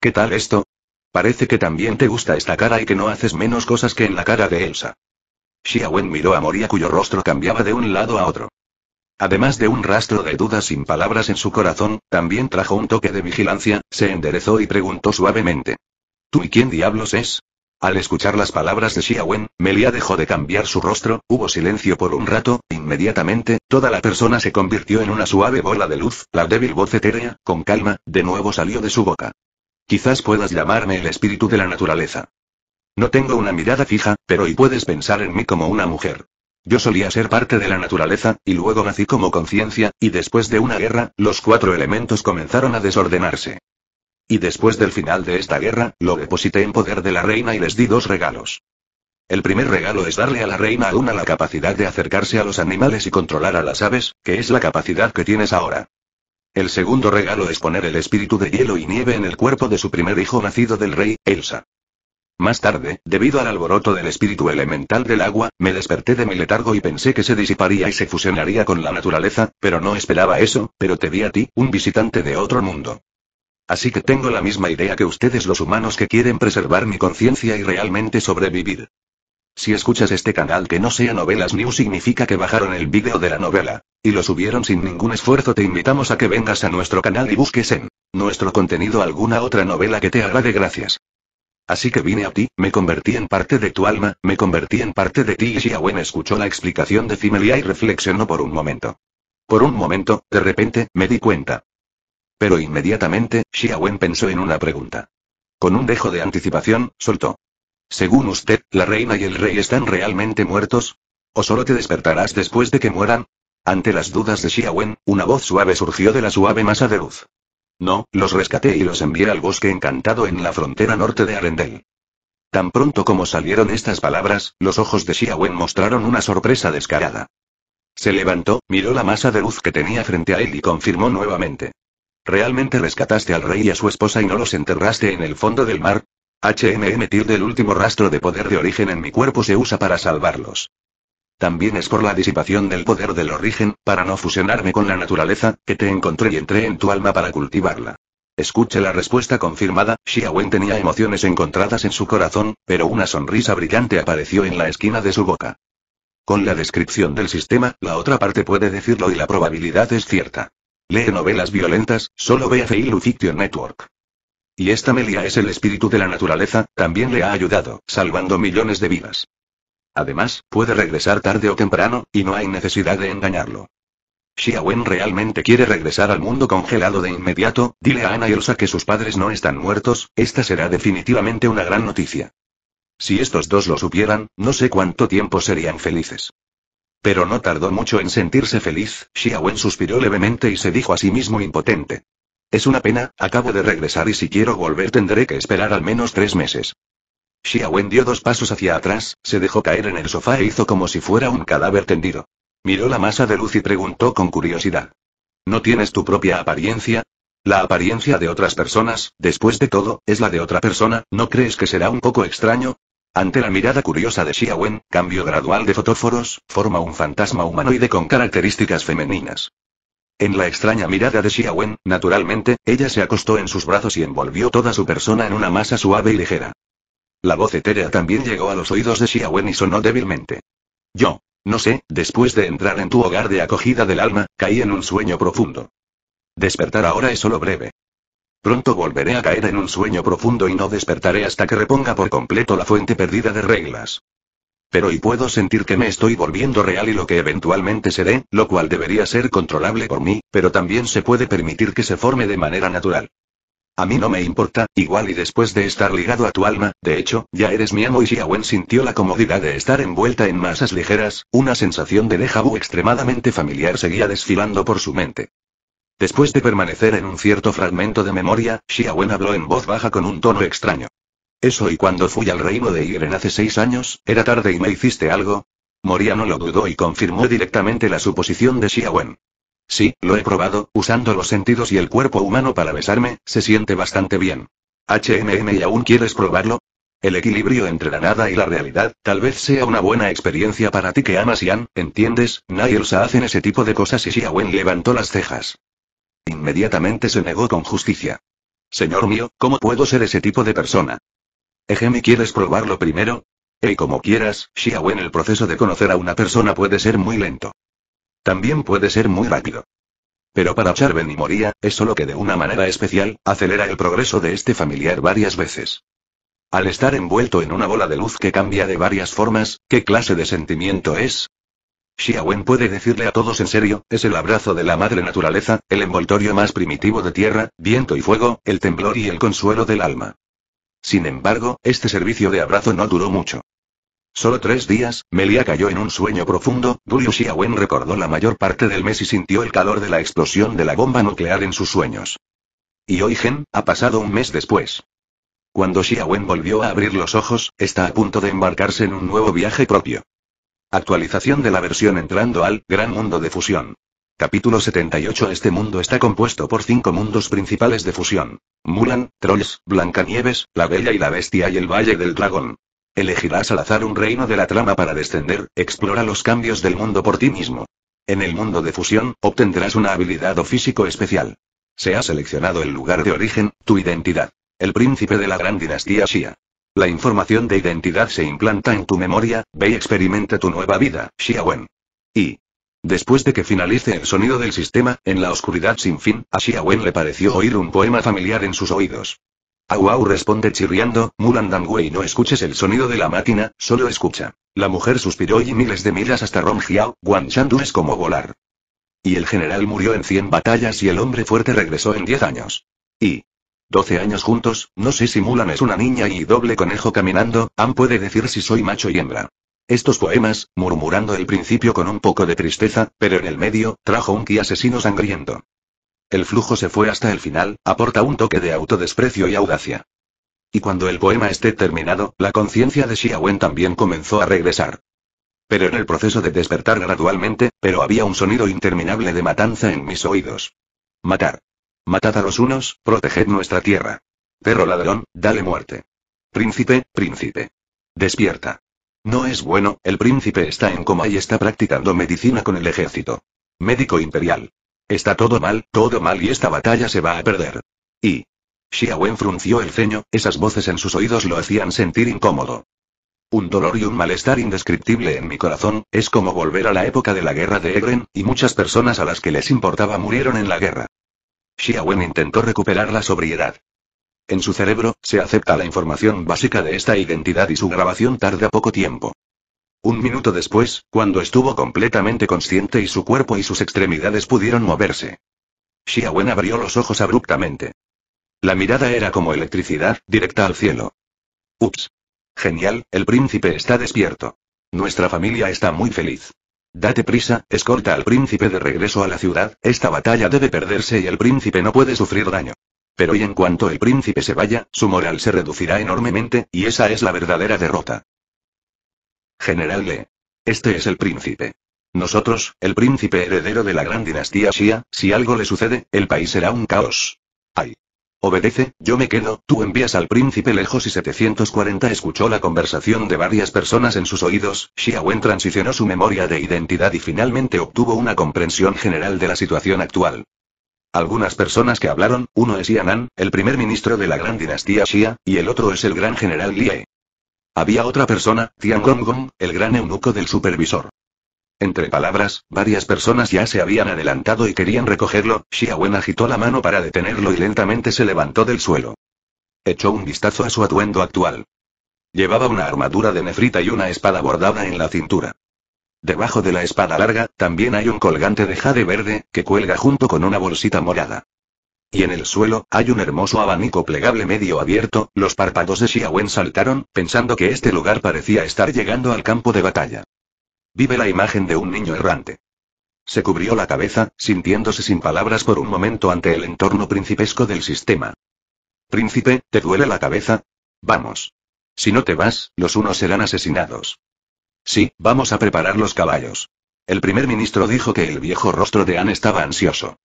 ¿Qué tal esto? Parece que también te gusta esta cara y que no haces menos cosas que en la cara de Elsa. Xiaowen miró a Moria cuyo rostro cambiaba de un lado a otro. Además de un rastro de dudas sin palabras en su corazón, también trajo un toque de vigilancia, se enderezó y preguntó suavemente. ¿Tú y quién diablos es? Al escuchar las palabras de Xiaowen, Melia dejó de cambiar su rostro, hubo silencio por un rato, inmediatamente, toda la persona se convirtió en una suave bola de luz, la débil voz etérea, con calma, de nuevo salió de su boca. Quizás puedas llamarme el espíritu de la naturaleza. No tengo una mirada fija, pero hoy puedes pensar en mí como una mujer. Yo solía ser parte de la naturaleza, y luego nací como conciencia, y después de una guerra, los cuatro elementos comenzaron a desordenarse. Y después del final de esta guerra, lo deposité en poder de la reina y les di dos regalos. El primer regalo es darle a la reina una la capacidad de acercarse a los animales y controlar a las aves, que es la capacidad que tienes ahora. El segundo regalo es poner el espíritu de hielo y nieve en el cuerpo de su primer hijo nacido del rey, Elsa. Más tarde, debido al alboroto del espíritu elemental del agua, me desperté de mi letargo y pensé que se disiparía y se fusionaría con la naturaleza, pero no esperaba eso, pero te vi a ti, un visitante de otro mundo. Así que tengo la misma idea que ustedes los humanos que quieren preservar mi conciencia y realmente sobrevivir. Si escuchas este canal que no sea Novelas New significa que bajaron el vídeo de la novela, y lo subieron sin ningún esfuerzo te invitamos a que vengas a nuestro canal y busques en nuestro contenido alguna otra novela que te de gracias. Así que vine a ti, me convertí en parte de tu alma, me convertí en parte de ti y Xiaowen escuchó la explicación de Fimelia y reflexionó por un momento. Por un momento, de repente, me di cuenta. Pero inmediatamente, Xia pensó en una pregunta. Con un dejo de anticipación, soltó. Según usted, ¿la reina y el rey están realmente muertos? ¿O solo te despertarás después de que mueran? Ante las dudas de Xia una voz suave surgió de la suave masa de luz. No, los rescaté y los envié al bosque encantado en la frontera norte de Arendel. Tan pronto como salieron estas palabras, los ojos de Xia mostraron una sorpresa descarada. Se levantó, miró la masa de luz que tenía frente a él y confirmó nuevamente. ¿Realmente rescataste al rey y a su esposa y no los enterraste en el fondo del mar? HMM tilde del último rastro de poder de origen en mi cuerpo se usa para salvarlos. También es por la disipación del poder del origen, para no fusionarme con la naturaleza, que te encontré y entré en tu alma para cultivarla. Escuche la respuesta confirmada, Xiaowen tenía emociones encontradas en su corazón, pero una sonrisa brillante apareció en la esquina de su boca. Con la descripción del sistema, la otra parte puede decirlo y la probabilidad es cierta. Lee novelas violentas, solo ve a Feilu Fiction Network. Y esta Melia es el espíritu de la naturaleza, también le ha ayudado, salvando millones de vidas. Además, puede regresar tarde o temprano, y no hay necesidad de engañarlo. Si realmente quiere regresar al mundo congelado de inmediato, dile a Ana y Elsa que sus padres no están muertos, esta será definitivamente una gran noticia. Si estos dos lo supieran, no sé cuánto tiempo serían felices. Pero no tardó mucho en sentirse feliz, Xiaowen suspiró levemente y se dijo a sí mismo impotente. Es una pena, acabo de regresar y si quiero volver tendré que esperar al menos tres meses. Xiaowen dio dos pasos hacia atrás, se dejó caer en el sofá e hizo como si fuera un cadáver tendido. Miró la masa de luz y preguntó con curiosidad. ¿No tienes tu propia apariencia? La apariencia de otras personas, después de todo, es la de otra persona, ¿no crees que será un poco extraño? Ante la mirada curiosa de Xia Wen, cambio gradual de fotóforos, forma un fantasma humanoide con características femeninas. En la extraña mirada de Xiaowen, naturalmente, ella se acostó en sus brazos y envolvió toda su persona en una masa suave y ligera. La voz etérea también llegó a los oídos de Xiaowen y sonó débilmente. Yo, no sé, después de entrar en tu hogar de acogida del alma, caí en un sueño profundo. Despertar ahora es solo breve. Pronto volveré a caer en un sueño profundo y no despertaré hasta que reponga por completo la fuente perdida de reglas. Pero y puedo sentir que me estoy volviendo real y lo que eventualmente seré, lo cual debería ser controlable por mí, pero también se puede permitir que se forme de manera natural. A mí no me importa, igual y después de estar ligado a tu alma, de hecho, ya eres mi amo y Wen sintió la comodidad de estar envuelta en masas ligeras, una sensación de déjà vu extremadamente familiar seguía desfilando por su mente. Después de permanecer en un cierto fragmento de memoria, Xiaowen habló en voz baja con un tono extraño. Eso y cuando fui al reino de Iren hace seis años, era tarde y me hiciste algo. Moria no lo dudó y confirmó directamente la suposición de Xiaowen. Sí, lo he probado, usando los sentidos y el cuerpo humano para besarme, se siente bastante bien. HMM y aún quieres probarlo? El equilibrio entre la nada y la realidad, tal vez sea una buena experiencia para ti que amas Yan, ¿entiendes? Niles hacen ese tipo de cosas y Xiaowen levantó las cejas inmediatamente se negó con justicia. Señor mío, ¿cómo puedo ser ese tipo de persona? Ejeme ¿quieres probarlo primero? Y como quieras, Xiao en el proceso de conocer a una persona puede ser muy lento. También puede ser muy rápido. Pero para Charven y Moría, es solo que de una manera especial, acelera el progreso de este familiar varias veces. Al estar envuelto en una bola de luz que cambia de varias formas, ¿qué clase de sentimiento es? Xiaowen puede decirle a todos en serio, es el abrazo de la madre naturaleza, el envoltorio más primitivo de tierra, viento y fuego, el temblor y el consuelo del alma. Sin embargo, este servicio de abrazo no duró mucho. Solo tres días, Melia cayó en un sueño profundo, Dulio Xiaowen recordó la mayor parte del mes y sintió el calor de la explosión de la bomba nuclear en sus sueños. Y hoy Gen, ha pasado un mes después. Cuando Xiaowen volvió a abrir los ojos, está a punto de embarcarse en un nuevo viaje propio. Actualización de la versión entrando al Gran Mundo de Fusión. Capítulo 78 Este mundo está compuesto por cinco mundos principales de fusión. Mulan, Trolls, Blancanieves, La Bella y la Bestia y el Valle del Dragón. Elegirás al azar un reino de la trama para descender, explora los cambios del mundo por ti mismo. En el mundo de fusión, obtendrás una habilidad o físico especial. Se ha seleccionado el lugar de origen, tu identidad. El príncipe de la gran dinastía Shia. La información de identidad se implanta en tu memoria, ve y experimenta tu nueva vida, Xiaowen. Y. Después de que finalice el sonido del sistema, en la oscuridad sin fin, a Xiaowen le pareció oír un poema familiar en sus oídos. Agua responde chirriando, Mulan Dangwei no escuches el sonido de la máquina, solo escucha. La mujer suspiró y miles de miras hasta Guan Guanchandu es como volar. Y el general murió en 100 batallas y el hombre fuerte regresó en 10 años. Y. Doce años juntos, no sé si Mulan es una niña y doble conejo caminando, ¿Am puede decir si soy macho y hembra. Estos poemas, murmurando el principio con un poco de tristeza, pero en el medio, trajo un ki asesino sangriento. El flujo se fue hasta el final, aporta un toque de autodesprecio y audacia. Y cuando el poema esté terminado, la conciencia de Xiaowen también comenzó a regresar. Pero en el proceso de despertar gradualmente, pero había un sonido interminable de matanza en mis oídos. Matar. Matad a los unos, proteged nuestra tierra. Perro ladrón, dale muerte. Príncipe, príncipe. Despierta. No es bueno, el príncipe está en coma y está practicando medicina con el ejército. Médico imperial. Está todo mal, todo mal y esta batalla se va a perder. Y. Xiaowen frunció el ceño, esas voces en sus oídos lo hacían sentir incómodo. Un dolor y un malestar indescriptible en mi corazón, es como volver a la época de la guerra de Egren, y muchas personas a las que les importaba murieron en la guerra. Xia intentó recuperar la sobriedad. En su cerebro, se acepta la información básica de esta identidad y su grabación tarda poco tiempo. Un minuto después, cuando estuvo completamente consciente y su cuerpo y sus extremidades pudieron moverse. Xiaowen abrió los ojos abruptamente. La mirada era como electricidad, directa al cielo. Ups. Genial, el príncipe está despierto. Nuestra familia está muy feliz. Date prisa, escolta al príncipe de regreso a la ciudad, esta batalla debe perderse y el príncipe no puede sufrir daño. Pero y en cuanto el príncipe se vaya, su moral se reducirá enormemente, y esa es la verdadera derrota. General Lee. Este es el príncipe. Nosotros, el príncipe heredero de la gran dinastía Xia, si algo le sucede, el país será un caos. Ay. Obedece, yo me quedo, tú envías al príncipe lejos y 740 escuchó la conversación de varias personas en sus oídos, Xiawen transicionó su memoria de identidad y finalmente obtuvo una comprensión general de la situación actual. Algunas personas que hablaron, uno es Yanan, el primer ministro de la gran dinastía Xia, y el otro es el gran general Lie. Había otra persona, Tian Gong Gong, el gran eunuco del supervisor. Entre palabras, varias personas ya se habían adelantado y querían recogerlo, Xiaowen agitó la mano para detenerlo y lentamente se levantó del suelo. Echó un vistazo a su atuendo actual. Llevaba una armadura de nefrita y una espada bordada en la cintura. Debajo de la espada larga, también hay un colgante de jade verde, que cuelga junto con una bolsita morada. Y en el suelo, hay un hermoso abanico plegable medio abierto, los párpados de Xiaowen saltaron, pensando que este lugar parecía estar llegando al campo de batalla. Vive la imagen de un niño errante. Se cubrió la cabeza, sintiéndose sin palabras por un momento ante el entorno principesco del sistema. Príncipe, ¿te duele la cabeza? Vamos. Si no te vas, los unos serán asesinados. Sí, vamos a preparar los caballos. El primer ministro dijo que el viejo rostro de Anne estaba ansioso.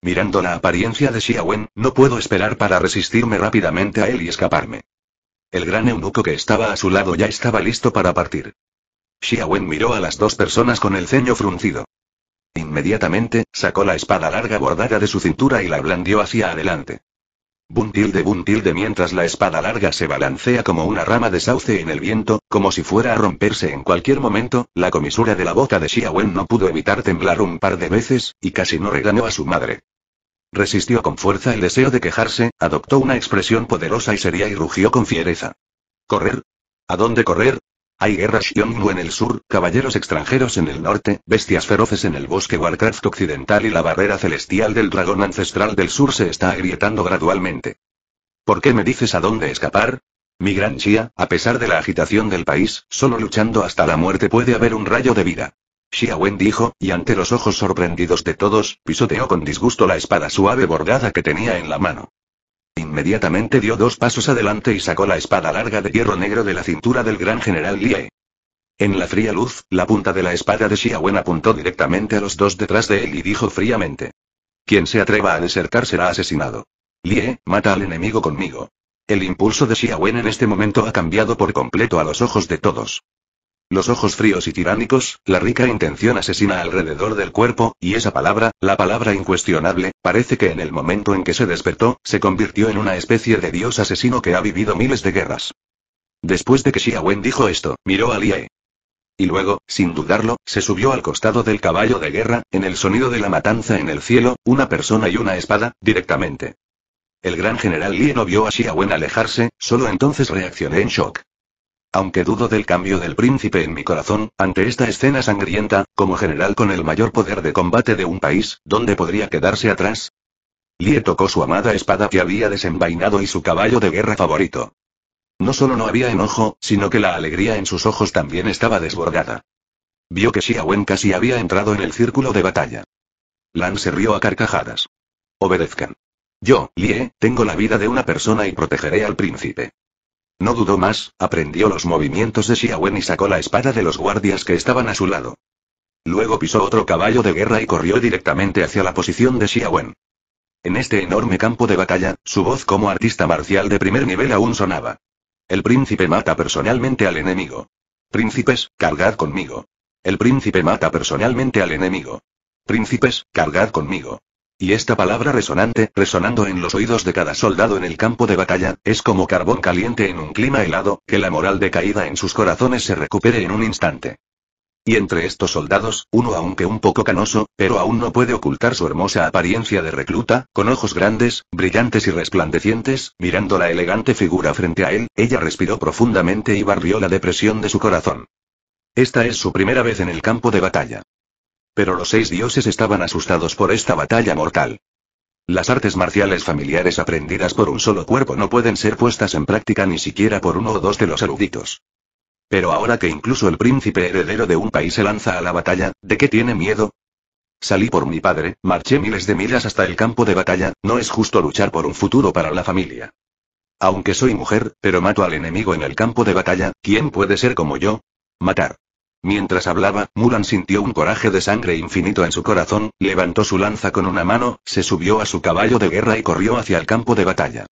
Mirando la apariencia de Xiaowen, no puedo esperar para resistirme rápidamente a él y escaparme. El gran eunuco que estaba a su lado ya estaba listo para partir. Xiaowen miró a las dos personas con el ceño fruncido. Inmediatamente, sacó la espada larga bordada de su cintura y la blandió hacia adelante. Bun tilde, bun tilde mientras la espada larga se balancea como una rama de sauce en el viento, como si fuera a romperse en cualquier momento, la comisura de la boca de Xiaowen no pudo evitar temblar un par de veces, y casi no regañó a su madre. Resistió con fuerza el deseo de quejarse, adoptó una expresión poderosa y seria y rugió con fiereza. ¿Correr? ¿A dónde correr? Hay guerras Xiongnu en el sur, caballeros extranjeros en el norte, bestias feroces en el bosque Warcraft occidental y la barrera celestial del dragón ancestral del sur se está agrietando gradualmente. ¿Por qué me dices a dónde escapar? Mi gran Xia, a pesar de la agitación del país, solo luchando hasta la muerte puede haber un rayo de vida. Xiawen dijo, y ante los ojos sorprendidos de todos, pisoteó con disgusto la espada suave bordada que tenía en la mano. Inmediatamente dio dos pasos adelante y sacó la espada larga de hierro negro de la cintura del gran general Lie. En la fría luz, la punta de la espada de Xiaowen apuntó directamente a los dos detrás de él y dijo fríamente. Quien se atreva a desertar será asesinado. Lie, mata al enemigo conmigo. El impulso de Xiaowen en este momento ha cambiado por completo a los ojos de todos los ojos fríos y tiránicos, la rica intención asesina alrededor del cuerpo, y esa palabra, la palabra incuestionable, parece que en el momento en que se despertó, se convirtió en una especie de dios asesino que ha vivido miles de guerras. Después de que Xia Wen dijo esto, miró a Liae. Y luego, sin dudarlo, se subió al costado del caballo de guerra, en el sonido de la matanza en el cielo, una persona y una espada, directamente. El gran general Lie no vio a Xia Wen alejarse, solo entonces reaccioné en shock aunque dudo del cambio del príncipe en mi corazón, ante esta escena sangrienta, como general con el mayor poder de combate de un país, ¿dónde podría quedarse atrás? Lie tocó su amada espada que había desenvainado y su caballo de guerra favorito. No solo no había enojo, sino que la alegría en sus ojos también estaba desbordada. Vio que Wen casi había entrado en el círculo de batalla. Lan se rió a carcajadas. Obedezcan. Yo, Lie, tengo la vida de una persona y protegeré al príncipe. No dudó más, aprendió los movimientos de Xiaowen y sacó la espada de los guardias que estaban a su lado. Luego pisó otro caballo de guerra y corrió directamente hacia la posición de Xiaowen. En este enorme campo de batalla, su voz como artista marcial de primer nivel aún sonaba. El príncipe mata personalmente al enemigo. Príncipes, cargad conmigo. El príncipe mata personalmente al enemigo. Príncipes, cargad conmigo. Y esta palabra resonante, resonando en los oídos de cada soldado en el campo de batalla, es como carbón caliente en un clima helado, que la moral decaída en sus corazones se recupere en un instante. Y entre estos soldados, uno aunque un poco canoso, pero aún no puede ocultar su hermosa apariencia de recluta, con ojos grandes, brillantes y resplandecientes, mirando la elegante figura frente a él, ella respiró profundamente y barrió la depresión de su corazón. Esta es su primera vez en el campo de batalla. Pero los seis dioses estaban asustados por esta batalla mortal. Las artes marciales familiares aprendidas por un solo cuerpo no pueden ser puestas en práctica ni siquiera por uno o dos de los eruditos. Pero ahora que incluso el príncipe heredero de un país se lanza a la batalla, ¿de qué tiene miedo? Salí por mi padre, marché miles de millas hasta el campo de batalla, no es justo luchar por un futuro para la familia. Aunque soy mujer, pero mato al enemigo en el campo de batalla, ¿quién puede ser como yo? Matar. Mientras hablaba, Mulan sintió un coraje de sangre infinito en su corazón, levantó su lanza con una mano, se subió a su caballo de guerra y corrió hacia el campo de batalla.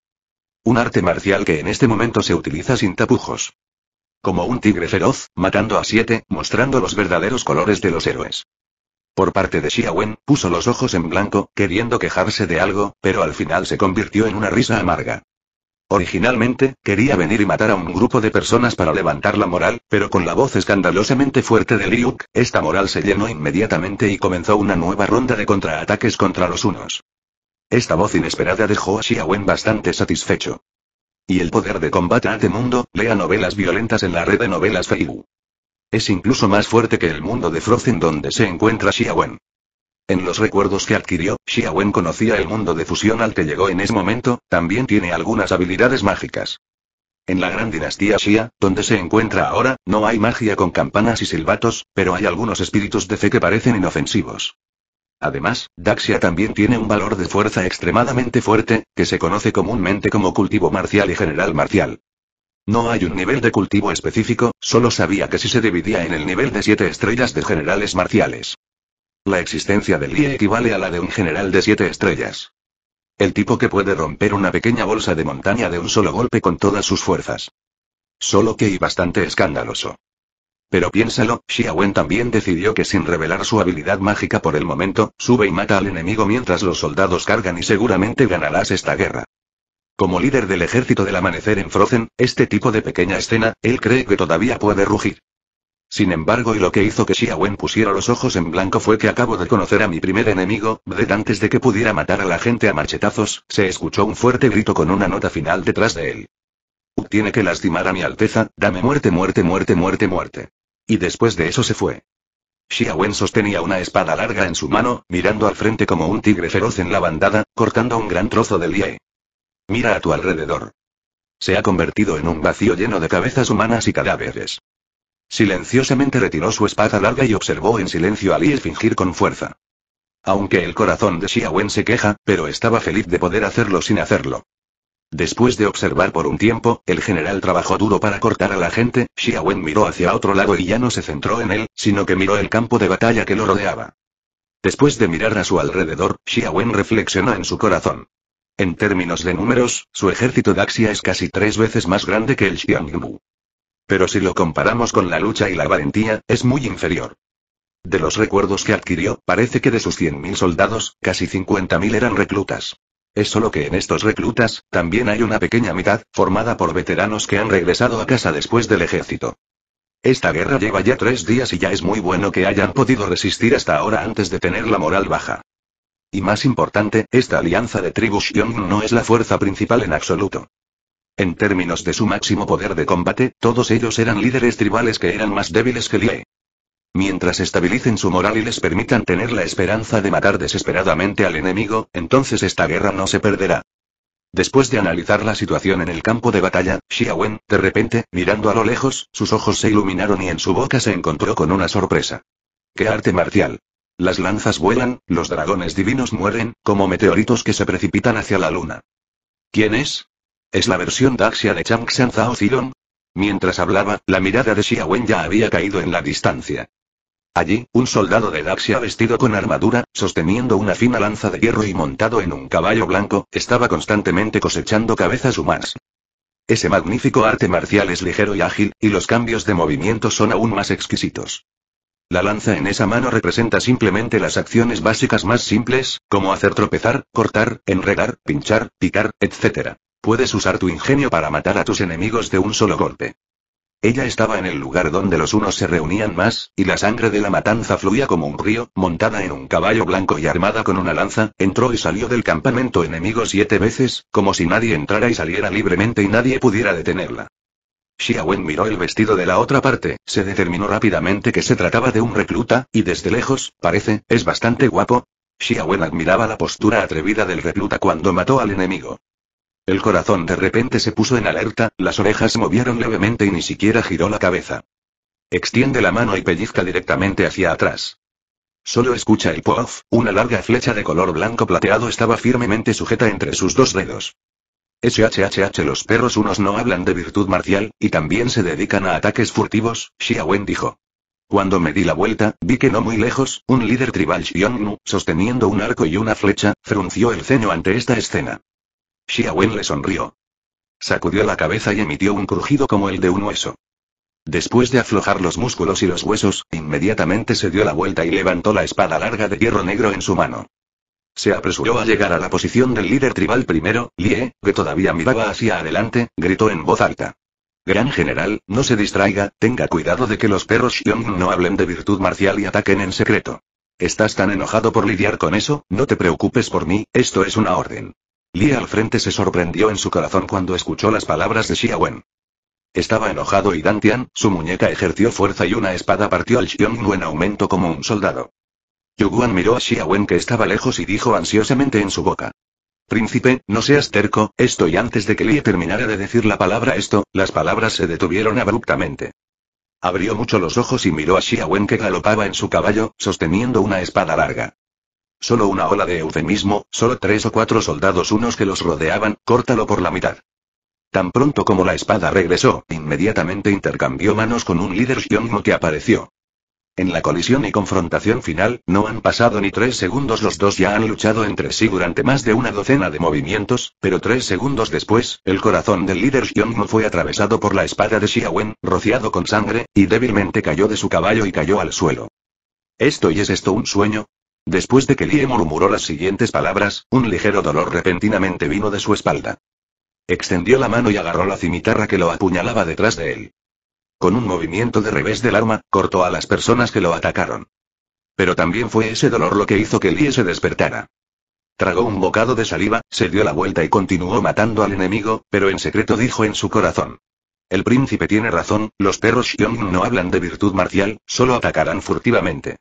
Un arte marcial que en este momento se utiliza sin tapujos. Como un tigre feroz, matando a siete, mostrando los verdaderos colores de los héroes. Por parte de Xia puso los ojos en blanco, queriendo quejarse de algo, pero al final se convirtió en una risa amarga. Originalmente, quería venir y matar a un grupo de personas para levantar la moral, pero con la voz escandalosamente fuerte de Liuk, esta moral se llenó inmediatamente y comenzó una nueva ronda de contraataques contra los unos. Esta voz inesperada dejó a Xiaowen bastante satisfecho. Y el poder de combate a este mundo, lea novelas violentas en la red de novelas Facebook. Es incluso más fuerte que el mundo de Frozen donde se encuentra Wen. En los recuerdos que adquirió, Xiawen conocía el mundo de fusión al que llegó en ese momento, también tiene algunas habilidades mágicas. En la gran dinastía Xia, donde se encuentra ahora, no hay magia con campanas y silbatos, pero hay algunos espíritus de fe que parecen inofensivos. Además, Daxia también tiene un valor de fuerza extremadamente fuerte, que se conoce comúnmente como cultivo marcial y general marcial. No hay un nivel de cultivo específico, solo sabía que si se dividía en el nivel de siete estrellas de generales marciales. La existencia de Lee equivale a la de un general de siete estrellas. El tipo que puede romper una pequeña bolsa de montaña de un solo golpe con todas sus fuerzas. Solo que y bastante escandaloso. Pero piénsalo, Xiaowen también decidió que sin revelar su habilidad mágica por el momento, sube y mata al enemigo mientras los soldados cargan y seguramente ganarás esta guerra. Como líder del ejército del amanecer en Frozen, este tipo de pequeña escena, él cree que todavía puede rugir. Sin embargo y lo que hizo que Xiaowen pusiera los ojos en blanco fue que acabo de conocer a mi primer enemigo, antes de que pudiera matar a la gente a machetazos, se escuchó un fuerte grito con una nota final detrás de él. U tiene que lastimar a mi alteza, dame muerte muerte muerte muerte muerte. Y después de eso se fue. Xiaowen sostenía una espada larga en su mano, mirando al frente como un tigre feroz en la bandada, cortando un gran trozo de lie. Mira a tu alrededor. Se ha convertido en un vacío lleno de cabezas humanas y cadáveres. Silenciosamente retiró su espada larga y observó en silencio a Lee fingir con fuerza. Aunque el corazón de Xiaowen se queja, pero estaba feliz de poder hacerlo sin hacerlo. Después de observar por un tiempo, el general trabajó duro para cortar a la gente, Xiaowen miró hacia otro lado y ya no se centró en él, sino que miró el campo de batalla que lo rodeaba. Después de mirar a su alrededor, Xiaowen reflexionó en su corazón. En términos de números, su ejército de Axia es casi tres veces más grande que el Xiangbu. Pero si lo comparamos con la lucha y la valentía, es muy inferior. De los recuerdos que adquirió, parece que de sus 100.000 soldados, casi 50.000 eran reclutas. Es solo que en estos reclutas, también hay una pequeña mitad, formada por veteranos que han regresado a casa después del ejército. Esta guerra lleva ya tres días y ya es muy bueno que hayan podido resistir hasta ahora antes de tener la moral baja. Y más importante, esta alianza de tribus Xiong no es la fuerza principal en absoluto. En términos de su máximo poder de combate, todos ellos eran líderes tribales que eran más débiles que Lie. Mientras estabilicen su moral y les permitan tener la esperanza de matar desesperadamente al enemigo, entonces esta guerra no se perderá. Después de analizar la situación en el campo de batalla, Wen, de repente, mirando a lo lejos, sus ojos se iluminaron y en su boca se encontró con una sorpresa. ¡Qué arte marcial! Las lanzas vuelan, los dragones divinos mueren, como meteoritos que se precipitan hacia la luna. ¿Quién es? ¿Es la versión Daxia de San Zhao Zilong? Mientras hablaba, la mirada de Xiaowen ya había caído en la distancia. Allí, un soldado de Daxia vestido con armadura, sosteniendo una fina lanza de hierro y montado en un caballo blanco, estaba constantemente cosechando cabezas humanas. Ese magnífico arte marcial es ligero y ágil, y los cambios de movimiento son aún más exquisitos. La lanza en esa mano representa simplemente las acciones básicas más simples, como hacer tropezar, cortar, enredar, pinchar, picar, etc. Puedes usar tu ingenio para matar a tus enemigos de un solo golpe. Ella estaba en el lugar donde los unos se reunían más, y la sangre de la matanza fluía como un río, montada en un caballo blanco y armada con una lanza, entró y salió del campamento enemigo siete veces, como si nadie entrara y saliera libremente y nadie pudiera detenerla. Xia miró el vestido de la otra parte, se determinó rápidamente que se trataba de un recluta, y desde lejos, parece, es bastante guapo. Xia admiraba la postura atrevida del recluta cuando mató al enemigo. El corazón de repente se puso en alerta, las orejas se movieron levemente y ni siquiera giró la cabeza. Extiende la mano y pellizca directamente hacia atrás. Solo escucha el poof, una larga flecha de color blanco plateado estaba firmemente sujeta entre sus dos dedos. SHHH los perros unos no hablan de virtud marcial, y también se dedican a ataques furtivos, Xia dijo. Cuando me di la vuelta, vi que no muy lejos, un líder tribal Xiongnu, sosteniendo un arco y una flecha, frunció el ceño ante esta escena. Wen le sonrió. Sacudió la cabeza y emitió un crujido como el de un hueso. Después de aflojar los músculos y los huesos, inmediatamente se dio la vuelta y levantó la espada larga de hierro negro en su mano. Se apresuró a llegar a la posición del líder tribal primero, Lie, que todavía miraba hacia adelante, gritó en voz alta. Gran general, no se distraiga, tenga cuidado de que los perros Xiong no hablen de virtud marcial y ataquen en secreto. Estás tan enojado por lidiar con eso, no te preocupes por mí, esto es una orden. Li al frente se sorprendió en su corazón cuando escuchó las palabras de Xiaowen. Estaba enojado y Dantian, su muñeca ejerció fuerza y una espada partió al Xiongnu en aumento como un soldado. Yuguan miró a Xiaowen que estaba lejos y dijo ansiosamente en su boca. Príncipe, no seas terco, esto y antes de que Li terminara de decir la palabra esto, las palabras se detuvieron abruptamente. Abrió mucho los ojos y miró a Xiaowen que galopaba en su caballo, sosteniendo una espada larga. Solo una ola de eufemismo, solo tres o cuatro soldados unos que los rodeaban, córtalo por la mitad. Tan pronto como la espada regresó, inmediatamente intercambió manos con un líder Xiongmo que apareció. En la colisión y confrontación final, no han pasado ni tres segundos los dos ya han luchado entre sí durante más de una docena de movimientos, pero tres segundos después, el corazón del líder Xiongmo fue atravesado por la espada de Xiaowen, rociado con sangre, y débilmente cayó de su caballo y cayó al suelo. ¿Esto y es esto un sueño? Después de que Lie murmuró las siguientes palabras, un ligero dolor repentinamente vino de su espalda. Extendió la mano y agarró la cimitarra que lo apuñalaba detrás de él. Con un movimiento de revés del arma, cortó a las personas que lo atacaron. Pero también fue ese dolor lo que hizo que Lie se despertara. Tragó un bocado de saliva, se dio la vuelta y continuó matando al enemigo, pero en secreto dijo en su corazón. El príncipe tiene razón, los perros Xiong no hablan de virtud marcial, solo atacarán furtivamente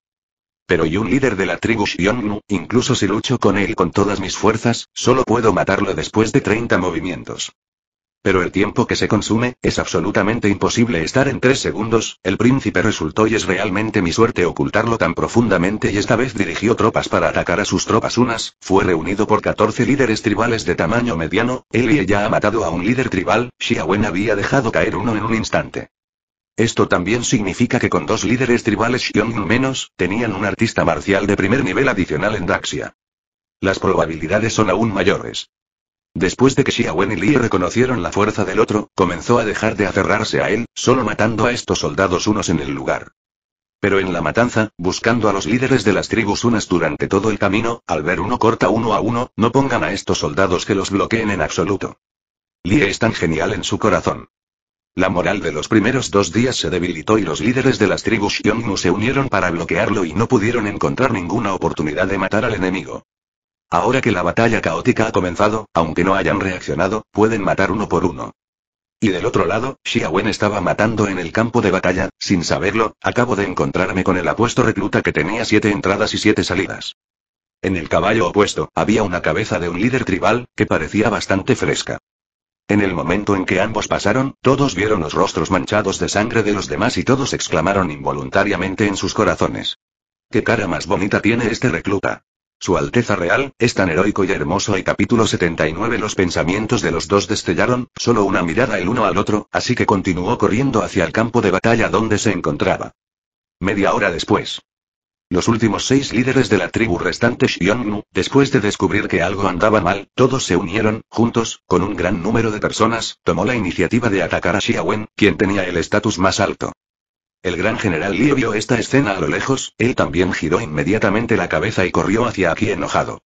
pero y un líder de la tribu Xiongnu, incluso si lucho con él con todas mis fuerzas, solo puedo matarlo después de 30 movimientos. Pero el tiempo que se consume, es absolutamente imposible estar en tres segundos, el príncipe resultó y es realmente mi suerte ocultarlo tan profundamente y esta vez dirigió tropas para atacar a sus tropas unas, fue reunido por 14 líderes tribales de tamaño mediano, él y ella ha matado a un líder tribal, Xiawen había dejado caer uno en un instante. Esto también significa que con dos líderes tribales Xiongnu menos, tenían un artista marcial de primer nivel adicional en Daxia. Las probabilidades son aún mayores. Después de que Xiaowen y Li reconocieron la fuerza del otro, comenzó a dejar de aferrarse a él, solo matando a estos soldados unos en el lugar. Pero en la matanza, buscando a los líderes de las tribus unas durante todo el camino, al ver uno corta uno a uno, no pongan a estos soldados que los bloqueen en absoluto. Li es tan genial en su corazón. La moral de los primeros dos días se debilitó y los líderes de las tribus Xiongnu se unieron para bloquearlo y no pudieron encontrar ninguna oportunidad de matar al enemigo. Ahora que la batalla caótica ha comenzado, aunque no hayan reaccionado, pueden matar uno por uno. Y del otro lado, Xiaowen estaba matando en el campo de batalla, sin saberlo, acabo de encontrarme con el apuesto recluta que tenía siete entradas y siete salidas. En el caballo opuesto, había una cabeza de un líder tribal, que parecía bastante fresca. En el momento en que ambos pasaron, todos vieron los rostros manchados de sangre de los demás y todos exclamaron involuntariamente en sus corazones. ¿Qué cara más bonita tiene este recluta? Su Alteza Real, es tan heroico y hermoso y capítulo 79 Los pensamientos de los dos destellaron, solo una mirada el uno al otro, así que continuó corriendo hacia el campo de batalla donde se encontraba. Media hora después. Los últimos seis líderes de la tribu restante Xiongnu, después de descubrir que algo andaba mal, todos se unieron, juntos, con un gran número de personas, tomó la iniciativa de atacar a Xiaowen, quien tenía el estatus más alto. El gran general Liu vio esta escena a lo lejos, él también giró inmediatamente la cabeza y corrió hacia aquí enojado.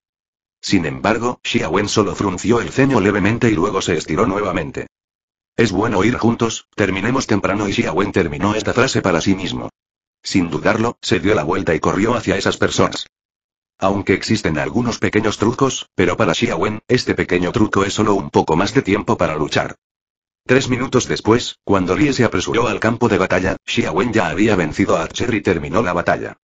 Sin embargo, Xiaowen solo frunció el ceño levemente y luego se estiró nuevamente. Es bueno ir juntos, terminemos temprano y Xiaowen terminó esta frase para sí mismo. Sin dudarlo, se dio la vuelta y corrió hacia esas personas. Aunque existen algunos pequeños trucos, pero para Xiaowen, este pequeño truco es solo un poco más de tiempo para luchar. Tres minutos después, cuando Lie se apresuró al campo de batalla, Xiaowen ya había vencido a Archer y terminó la batalla.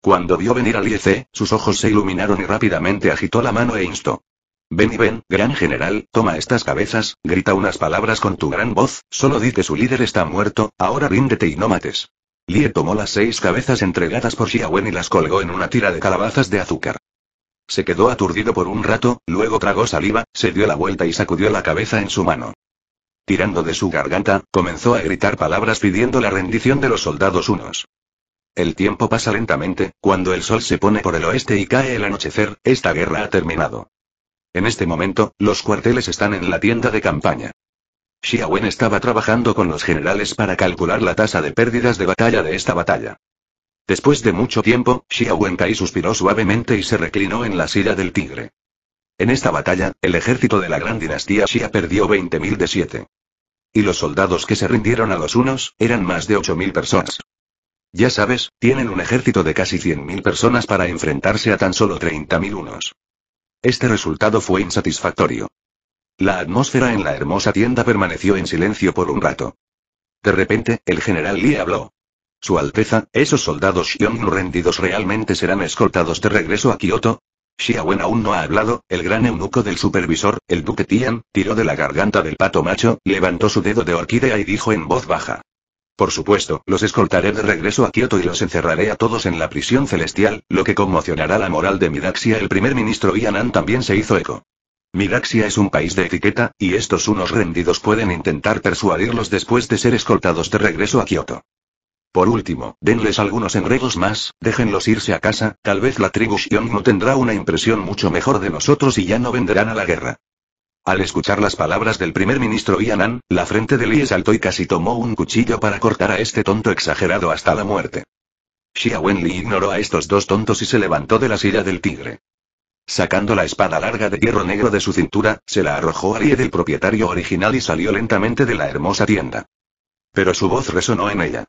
Cuando vio venir a Lie sus ojos se iluminaron y rápidamente agitó la mano e instó. Ven y ven, gran general, toma estas cabezas, grita unas palabras con tu gran voz, solo di que su líder está muerto, ahora ríndete y no mates. Lie tomó las seis cabezas entregadas por Xiaowen y las colgó en una tira de calabazas de azúcar. Se quedó aturdido por un rato, luego tragó saliva, se dio la vuelta y sacudió la cabeza en su mano. Tirando de su garganta, comenzó a gritar palabras pidiendo la rendición de los soldados unos. El tiempo pasa lentamente, cuando el sol se pone por el oeste y cae el anochecer, esta guerra ha terminado. En este momento, los cuarteles están en la tienda de campaña. Xiaowen estaba trabajando con los generales para calcular la tasa de pérdidas de batalla de esta batalla. Después de mucho tiempo, Xiaowen Kai suspiró suavemente y se reclinó en la silla del tigre. En esta batalla, el ejército de la gran dinastía Xia perdió 20.000 de 7. Y los soldados que se rindieron a los unos, eran más de 8.000 personas. Ya sabes, tienen un ejército de casi 100.000 personas para enfrentarse a tan solo 30.000 unos. Este resultado fue insatisfactorio. La atmósfera en la hermosa tienda permaneció en silencio por un rato. De repente, el general Lee habló. Su Alteza, esos soldados Xiongnu rendidos realmente serán escoltados de regreso a Kioto. Xiaowen aún no ha hablado, el gran eunuco del supervisor, el duque Tian, tiró de la garganta del pato macho, levantó su dedo de orquídea y dijo en voz baja. Por supuesto, los escoltaré de regreso a Kioto y los encerraré a todos en la prisión celestial, lo que conmocionará la moral de Midaxia. El primer ministro Yanan también se hizo eco. Miraxia es un país de etiqueta, y estos unos rendidos pueden intentar persuadirlos después de ser escoltados de regreso a Kioto. Por último, denles algunos enredos más, déjenlos irse a casa, tal vez la tribu no tendrá una impresión mucho mejor de nosotros y ya no venderán a la guerra. Al escuchar las palabras del primer ministro Ianan, la frente de Lee saltó y casi tomó un cuchillo para cortar a este tonto exagerado hasta la muerte. Xia Wenli ignoró a estos dos tontos y se levantó de la silla del tigre. Sacando la espada larga de hierro negro de su cintura, se la arrojó al pie del propietario original y salió lentamente de la hermosa tienda. Pero su voz resonó en ella.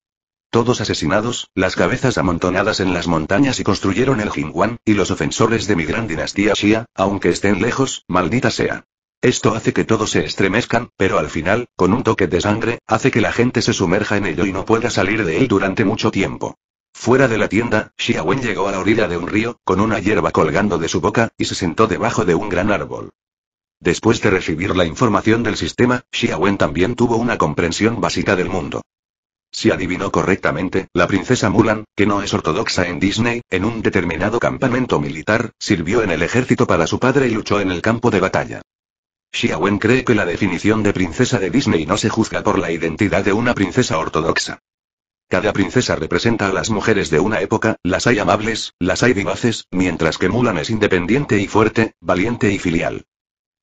Todos asesinados, las cabezas amontonadas en las montañas y construyeron el Jingwan, y los ofensores de mi gran dinastía Xia, aunque estén lejos, maldita sea. Esto hace que todos se estremezcan, pero al final, con un toque de sangre, hace que la gente se sumerja en ello y no pueda salir de él durante mucho tiempo. Fuera de la tienda, Xiaowen llegó a la orilla de un río, con una hierba colgando de su boca, y se sentó debajo de un gran árbol. Después de recibir la información del sistema, Xiaowen también tuvo una comprensión básica del mundo. Si adivinó correctamente, la princesa Mulan, que no es ortodoxa en Disney, en un determinado campamento militar, sirvió en el ejército para su padre y luchó en el campo de batalla. Xiaowen cree que la definición de princesa de Disney no se juzga por la identidad de una princesa ortodoxa. Cada princesa representa a las mujeres de una época, las hay amables, las hay vivaces, mientras que Mulan es independiente y fuerte, valiente y filial.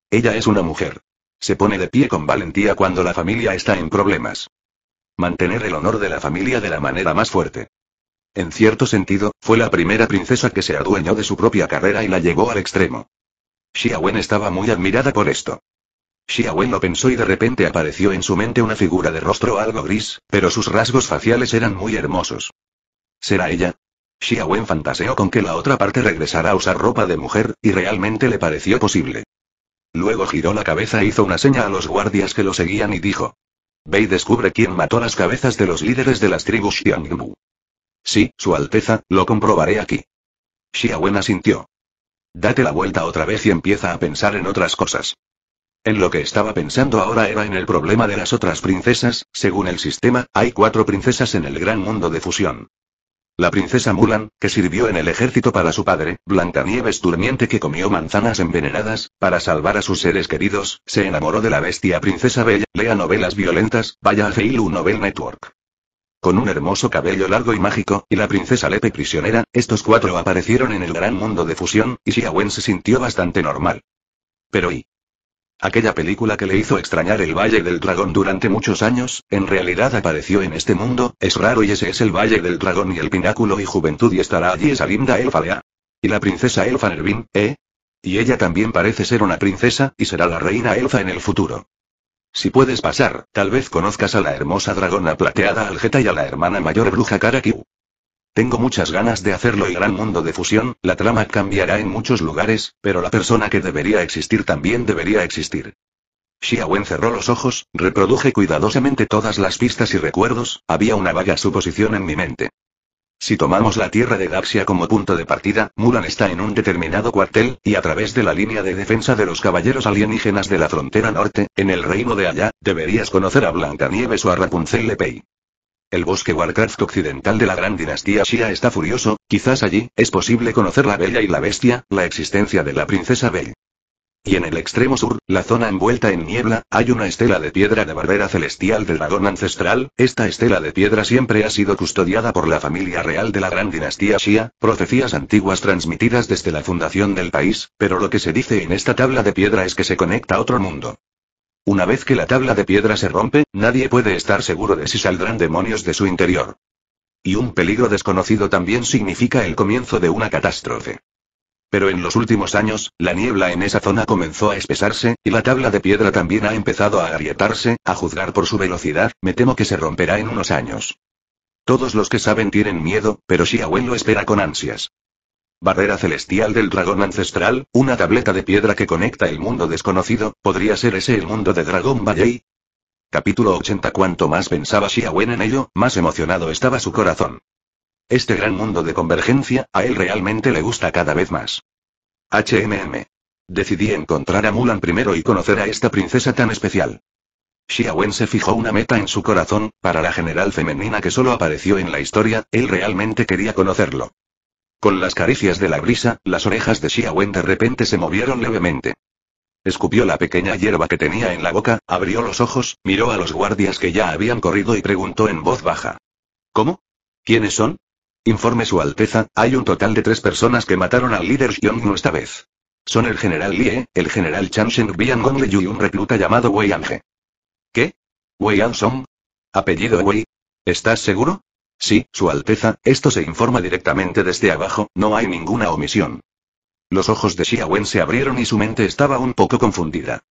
Ella es una mujer. Se pone de pie con valentía cuando la familia está en problemas. Mantener el honor de la familia de la manera más fuerte. En cierto sentido, fue la primera princesa que se adueñó de su propia carrera y la llevó al extremo. Xiaowen estaba muy admirada por esto. Xiaowen lo pensó y de repente apareció en su mente una figura de rostro algo gris, pero sus rasgos faciales eran muy hermosos. ¿Será ella? Xiaowen fantaseó con que la otra parte regresara a usar ropa de mujer, y realmente le pareció posible. Luego giró la cabeza e hizo una seña a los guardias que lo seguían y dijo. Ve y descubre quién mató las cabezas de los líderes de las tribus Xiangbu. Sí, Su Alteza, lo comprobaré aquí. Xiaowen asintió. Date la vuelta otra vez y empieza a pensar en otras cosas. En lo que estaba pensando ahora era en el problema de las otras princesas, según el sistema, hay cuatro princesas en el gran mundo de fusión. La princesa Mulan, que sirvió en el ejército para su padre, Blancanieves durmiente que comió manzanas envenenadas, para salvar a sus seres queridos, se enamoró de la bestia princesa Bella, lea novelas violentas, vaya a Feilu Novel Network. Con un hermoso cabello largo y mágico, y la princesa Lepe prisionera, estos cuatro aparecieron en el gran mundo de fusión, y Xiaowen se sintió bastante normal. Pero ¿y? Aquella película que le hizo extrañar el Valle del Dragón durante muchos años, en realidad apareció en este mundo, es raro y ese es el Valle del Dragón y el Pináculo y Juventud y estará allí esa linda elfa Lea. Y la princesa elfa Nervin, ¿eh? Y ella también parece ser una princesa, y será la reina elfa en el futuro. Si puedes pasar, tal vez conozcas a la hermosa dragona plateada Algeta y a la hermana mayor bruja Karakiu. Tengo muchas ganas de hacerlo y gran mundo de fusión, la trama cambiará en muchos lugares, pero la persona que debería existir también debería existir. Xia cerró los ojos, reproduje cuidadosamente todas las pistas y recuerdos, había una vaga suposición en mi mente. Si tomamos la Tierra de Gaxia como punto de partida, Mulan está en un determinado cuartel, y a través de la línea de defensa de los caballeros alienígenas de la frontera norte, en el reino de allá, deberías conocer a Blancanieves o a Rapunzel Lepey. El bosque Warcraft occidental de la gran dinastía Shia está furioso, quizás allí, es posible conocer la Bella y la Bestia, la existencia de la princesa Bell. Y en el extremo sur, la zona envuelta en niebla, hay una estela de piedra de barbera celestial del dragón ancestral, esta estela de piedra siempre ha sido custodiada por la familia real de la gran dinastía Shia, profecías antiguas transmitidas desde la fundación del país, pero lo que se dice en esta tabla de piedra es que se conecta a otro mundo. Una vez que la tabla de piedra se rompe, nadie puede estar seguro de si saldrán demonios de su interior. Y un peligro desconocido también significa el comienzo de una catástrofe. Pero en los últimos años, la niebla en esa zona comenzó a espesarse, y la tabla de piedra también ha empezado a arietarse, a juzgar por su velocidad, me temo que se romperá en unos años. Todos los que saben tienen miedo, pero si lo espera con ansias. Barrera celestial del dragón ancestral, una tableta de piedra que conecta el mundo desconocido, ¿podría ser ese el mundo de Dragón Valley? Capítulo 80 Cuanto más pensaba Xiaowen en ello, más emocionado estaba su corazón. Este gran mundo de convergencia, a él realmente le gusta cada vez más. HMM. Decidí encontrar a Mulan primero y conocer a esta princesa tan especial. Xiaowen se fijó una meta en su corazón, para la general femenina que solo apareció en la historia, él realmente quería conocerlo. Con las caricias de la brisa, las orejas de Wen de repente se movieron levemente. Escupió la pequeña hierba que tenía en la boca, abrió los ojos, miró a los guardias que ya habían corrido y preguntó en voz baja. ¿Cómo? ¿Quiénes son? Informe Su Alteza, hay un total de tres personas que mataron al líder Xiongnu esta vez. Son el general Lie, el general Changsheng Bian Gongli y un recluta llamado Wei Ange. ¿Qué? ¿Wei Ansong? ¿Apellido Wei? Song? apellido wei estás seguro? Sí, Su Alteza, esto se informa directamente desde abajo, no hay ninguna omisión. Los ojos de Xia Wen se abrieron y su mente estaba un poco confundida.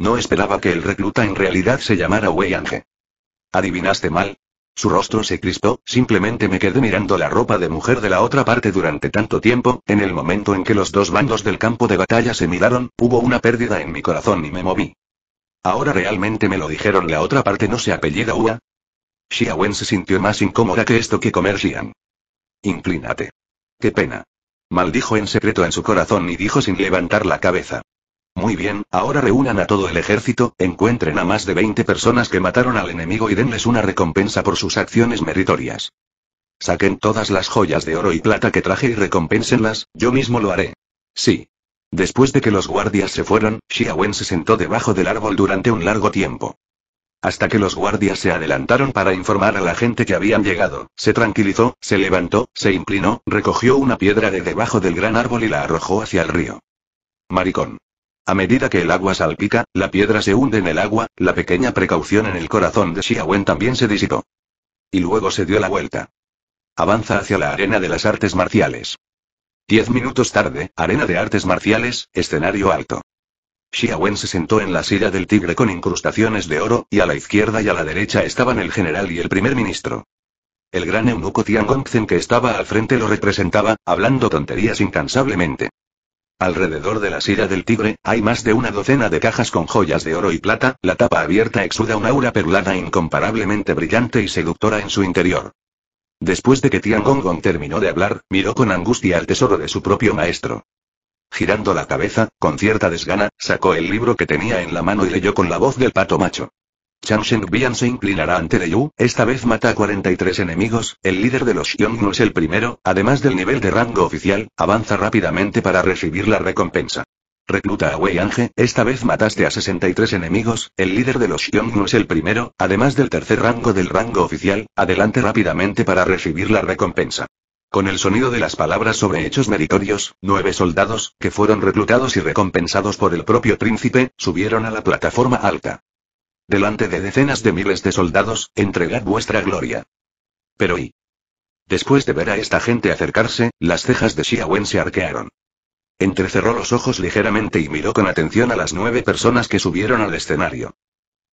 No esperaba que el recluta en realidad se llamara Wei Ange. ¿Adivinaste mal? Su rostro se crispó, simplemente me quedé mirando la ropa de mujer de la otra parte durante tanto tiempo, en el momento en que los dos bandos del campo de batalla se miraron, hubo una pérdida en mi corazón y me moví. Ahora realmente me lo dijeron la otra parte no se apellida Ua, Xiaowen se sintió más incómoda que esto que comer Xian. Inclínate. Qué pena. Maldijo en secreto en su corazón y dijo sin levantar la cabeza. Muy bien, ahora reúnan a todo el ejército, encuentren a más de 20 personas que mataron al enemigo y denles una recompensa por sus acciones meritorias. Saquen todas las joyas de oro y plata que traje y recompénsenlas, yo mismo lo haré. Sí. Después de que los guardias se fueron, Xiaowen se sentó debajo del árbol durante un largo tiempo. Hasta que los guardias se adelantaron para informar a la gente que habían llegado, se tranquilizó, se levantó, se inclinó, recogió una piedra de debajo del gran árbol y la arrojó hacia el río. Maricón. A medida que el agua salpica, la piedra se hunde en el agua, la pequeña precaución en el corazón de Xiaowen también se disipó. Y luego se dio la vuelta. Avanza hacia la arena de las artes marciales. Diez minutos tarde, arena de artes marciales, escenario alto. Xiaowen se sentó en la silla del tigre con incrustaciones de oro, y a la izquierda y a la derecha estaban el general y el primer ministro. El gran eunuco Tian Zen que estaba al frente lo representaba, hablando tonterías incansablemente. Alrededor de la silla del tigre, hay más de una docena de cajas con joyas de oro y plata, la tapa abierta exuda una aura perlada incomparablemente brillante y seductora en su interior. Después de que Tian Gong terminó de hablar, miró con angustia al tesoro de su propio maestro. Girando la cabeza, con cierta desgana, sacó el libro que tenía en la mano y leyó con la voz del pato macho. Chang Bian se inclinará ante Yu, esta vez mata a 43 enemigos, el líder de los Xiongnu es el primero, además del nivel de rango oficial, avanza rápidamente para recibir la recompensa. Recluta a Wei Ange, esta vez mataste a 63 enemigos, el líder de los Xiongnu es el primero, además del tercer rango del rango oficial, adelante rápidamente para recibir la recompensa. Con el sonido de las palabras sobre hechos meritorios, nueve soldados, que fueron reclutados y recompensados por el propio príncipe, subieron a la plataforma alta. Delante de decenas de miles de soldados, entregad vuestra gloria. Pero y. Después de ver a esta gente acercarse, las cejas de Xia se arquearon. Entrecerró los ojos ligeramente y miró con atención a las nueve personas que subieron al escenario.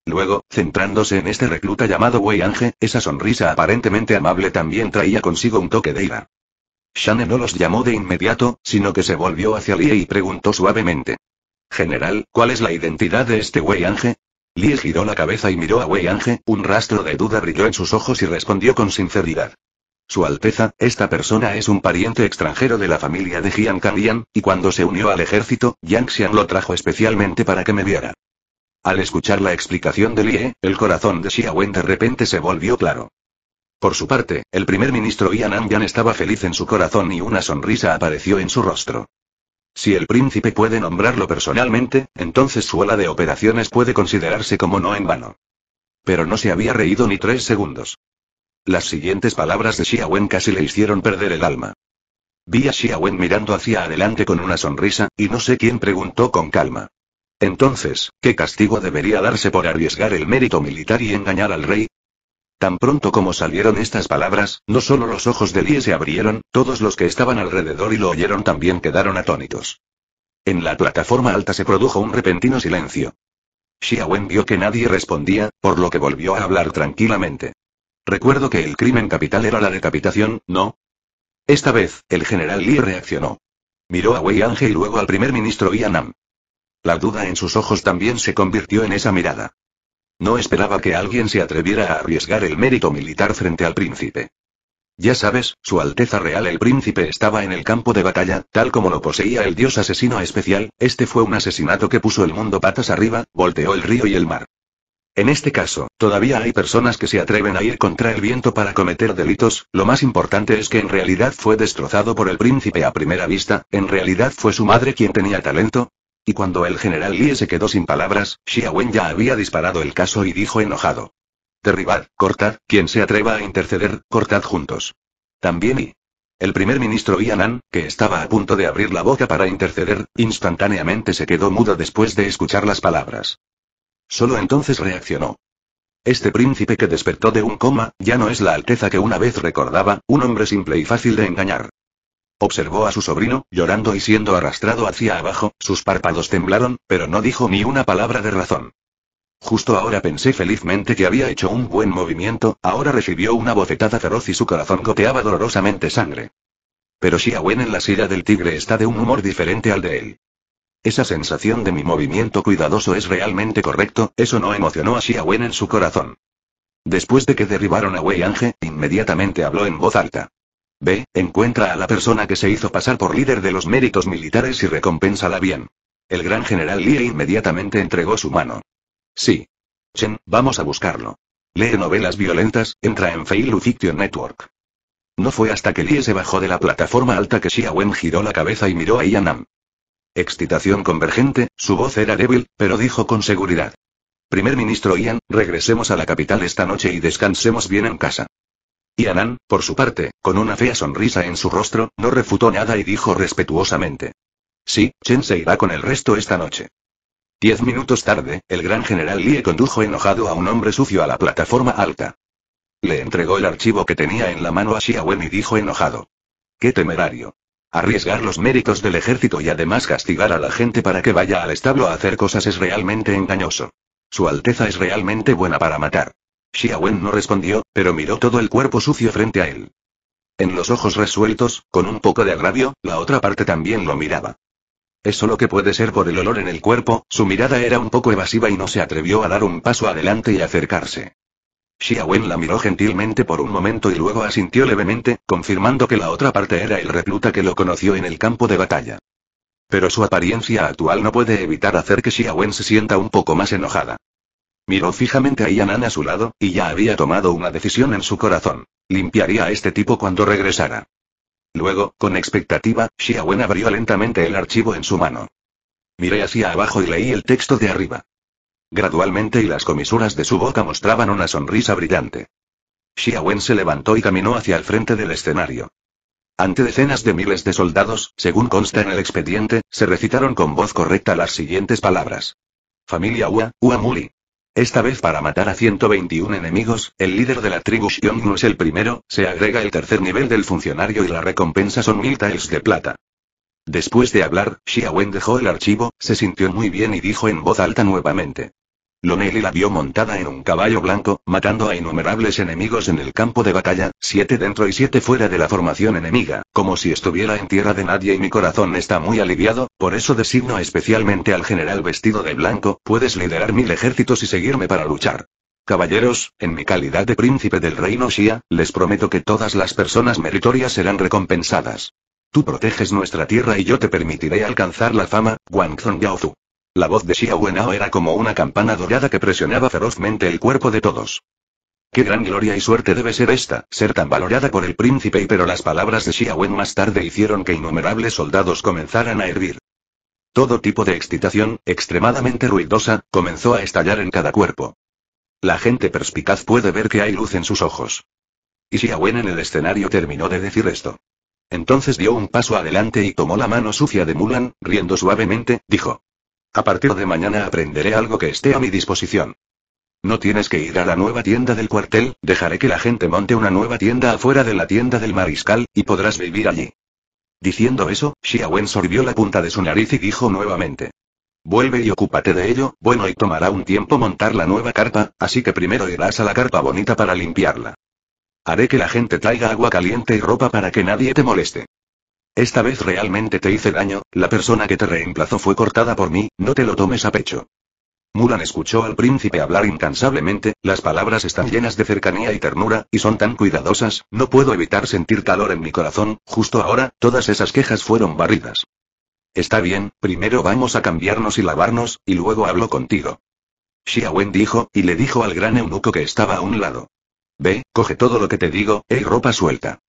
Luego, centrándose en este recluta llamado Wei Ange, esa sonrisa aparentemente amable también traía consigo un toque de ira. Shane no los llamó de inmediato, sino que se volvió hacia Li y preguntó suavemente. General, ¿cuál es la identidad de este Wei Ange? Li giró la cabeza y miró a Wei Ange, un rastro de duda brilló en sus ojos y respondió con sinceridad. Su Alteza, esta persona es un pariente extranjero de la familia de Jian Kanlian, y cuando se unió al ejército, Yang Xian lo trajo especialmente para que me viera. Al escuchar la explicación de Lie, el corazón de Xiaowen de repente se volvió claro. Por su parte, el primer ministro Ian Anjan estaba feliz en su corazón y una sonrisa apareció en su rostro. Si el príncipe puede nombrarlo personalmente, entonces su ola de operaciones puede considerarse como no en vano. Pero no se había reído ni tres segundos. Las siguientes palabras de Xiaowen casi le hicieron perder el alma. Vi a Xiaowen mirando hacia adelante con una sonrisa, y no sé quién preguntó con calma. Entonces, ¿qué castigo debería darse por arriesgar el mérito militar y engañar al rey? Tan pronto como salieron estas palabras, no solo los ojos de Li se abrieron, todos los que estaban alrededor y lo oyeron también quedaron atónitos. En la plataforma alta se produjo un repentino silencio. Xiaowen vio que nadie respondía, por lo que volvió a hablar tranquilamente. Recuerdo que el crimen capital era la decapitación, ¿no? Esta vez, el general Lee reaccionó. Miró a Wei Ange y luego al primer ministro Yanam. La duda en sus ojos también se convirtió en esa mirada. No esperaba que alguien se atreviera a arriesgar el mérito militar frente al príncipe. Ya sabes, Su Alteza Real el Príncipe estaba en el campo de batalla, tal como lo poseía el dios asesino especial, este fue un asesinato que puso el mundo patas arriba, volteó el río y el mar. En este caso, todavía hay personas que se atreven a ir contra el viento para cometer delitos, lo más importante es que en realidad fue destrozado por el príncipe a primera vista, en realidad fue su madre quien tenía talento, y cuando el general Li se quedó sin palabras, Xiaowen ya había disparado el caso y dijo enojado. Derribad, cortad, quien se atreva a interceder, cortad juntos. También y. El primer ministro Yanan, que estaba a punto de abrir la boca para interceder, instantáneamente se quedó mudo después de escuchar las palabras. Solo entonces reaccionó. Este príncipe que despertó de un coma, ya no es la alteza que una vez recordaba, un hombre simple y fácil de engañar. Observó a su sobrino, llorando y siendo arrastrado hacia abajo, sus párpados temblaron, pero no dijo ni una palabra de razón. Justo ahora pensé felizmente que había hecho un buen movimiento, ahora recibió una bofetada feroz y su corazón goteaba dolorosamente sangre. Pero Xiaowen en la silla del tigre está de un humor diferente al de él. Esa sensación de mi movimiento cuidadoso es realmente correcto, eso no emocionó a Xiaowen en su corazón. Después de que derribaron a Wei Ange, inmediatamente habló en voz alta. B. encuentra a la persona que se hizo pasar por líder de los méritos militares y recompénsala bien. El gran general Lee inmediatamente entregó su mano. Sí. Chen, vamos a buscarlo. Lee novelas violentas, entra en Fail Fiction Network. No fue hasta que Lee se bajó de la plataforma alta que Xia Wen giró la cabeza y miró a Ianam. Excitación convergente, su voz era débil, pero dijo con seguridad. Primer ministro Ian, regresemos a la capital esta noche y descansemos bien en casa. Y por su parte, con una fea sonrisa en su rostro, no refutó nada y dijo respetuosamente. Sí, Chen se irá con el resto esta noche. Diez minutos tarde, el gran general Lie condujo enojado a un hombre sucio a la plataforma alta. Le entregó el archivo que tenía en la mano a Xiaowen y dijo enojado. ¡Qué temerario! Arriesgar los méritos del ejército y además castigar a la gente para que vaya al establo a hacer cosas es realmente engañoso. Su Alteza es realmente buena para matar. Xiaowen no respondió, pero miró todo el cuerpo sucio frente a él. En los ojos resueltos, con un poco de agravio, la otra parte también lo miraba. Eso lo que puede ser por el olor en el cuerpo, su mirada era un poco evasiva y no se atrevió a dar un paso adelante y acercarse. Xiaowen la miró gentilmente por un momento y luego asintió levemente, confirmando que la otra parte era el recluta que lo conoció en el campo de batalla. Pero su apariencia actual no puede evitar hacer que Xiaowen se sienta un poco más enojada. Miró fijamente a Yanan a su lado, y ya había tomado una decisión en su corazón. Limpiaría a este tipo cuando regresara. Luego, con expectativa, Xiaowen abrió lentamente el archivo en su mano. Miré hacia abajo y leí el texto de arriba. Gradualmente y las comisuras de su boca mostraban una sonrisa brillante. Xiaowen se levantó y caminó hacia el frente del escenario. Ante decenas de miles de soldados, según consta en el expediente, se recitaron con voz correcta las siguientes palabras. Familia Hua, Hua Muli, esta vez para matar a 121 enemigos, el líder de la tribu Xiong no es el primero, se agrega el tercer nivel del funcionario y la recompensa son mil tiles de plata. Después de hablar, Xia dejó el archivo, se sintió muy bien y dijo en voz alta nuevamente. Lonely la vio montada en un caballo blanco, matando a innumerables enemigos en el campo de batalla, siete dentro y siete fuera de la formación enemiga, como si estuviera en tierra de nadie y mi corazón está muy aliviado, por eso designo especialmente al general vestido de blanco, puedes liderar mil ejércitos y seguirme para luchar. Caballeros, en mi calidad de príncipe del reino Shia, les prometo que todas las personas meritorias serán recompensadas. Tú proteges nuestra tierra y yo te permitiré alcanzar la fama, Wang Yaozu. La voz de Xiao Ao era como una campana dorada que presionaba ferozmente el cuerpo de todos. Qué gran gloria y suerte debe ser esta, ser tan valorada por el príncipe pero las palabras de Xiaowen más tarde hicieron que innumerables soldados comenzaran a hervir. Todo tipo de excitación, extremadamente ruidosa, comenzó a estallar en cada cuerpo. La gente perspicaz puede ver que hay luz en sus ojos. Y Xiaowen en el escenario terminó de decir esto. Entonces dio un paso adelante y tomó la mano sucia de Mulan, riendo suavemente, dijo. A partir de mañana aprenderé algo que esté a mi disposición. No tienes que ir a la nueva tienda del cuartel, dejaré que la gente monte una nueva tienda afuera de la tienda del mariscal, y podrás vivir allí. Diciendo eso, Xiaowen sorbió la punta de su nariz y dijo nuevamente. Vuelve y ocúpate de ello, bueno y tomará un tiempo montar la nueva carpa, así que primero irás a la carpa bonita para limpiarla. Haré que la gente traiga agua caliente y ropa para que nadie te moleste. Esta vez realmente te hice daño, la persona que te reemplazó fue cortada por mí, no te lo tomes a pecho. Mulan escuchó al príncipe hablar incansablemente, las palabras están llenas de cercanía y ternura, y son tan cuidadosas, no puedo evitar sentir calor en mi corazón, justo ahora, todas esas quejas fueron barridas. Está bien, primero vamos a cambiarnos y lavarnos, y luego hablo contigo. Xiaowen dijo, y le dijo al gran eunuco que estaba a un lado. Ve, coge todo lo que te digo, y ropa suelta.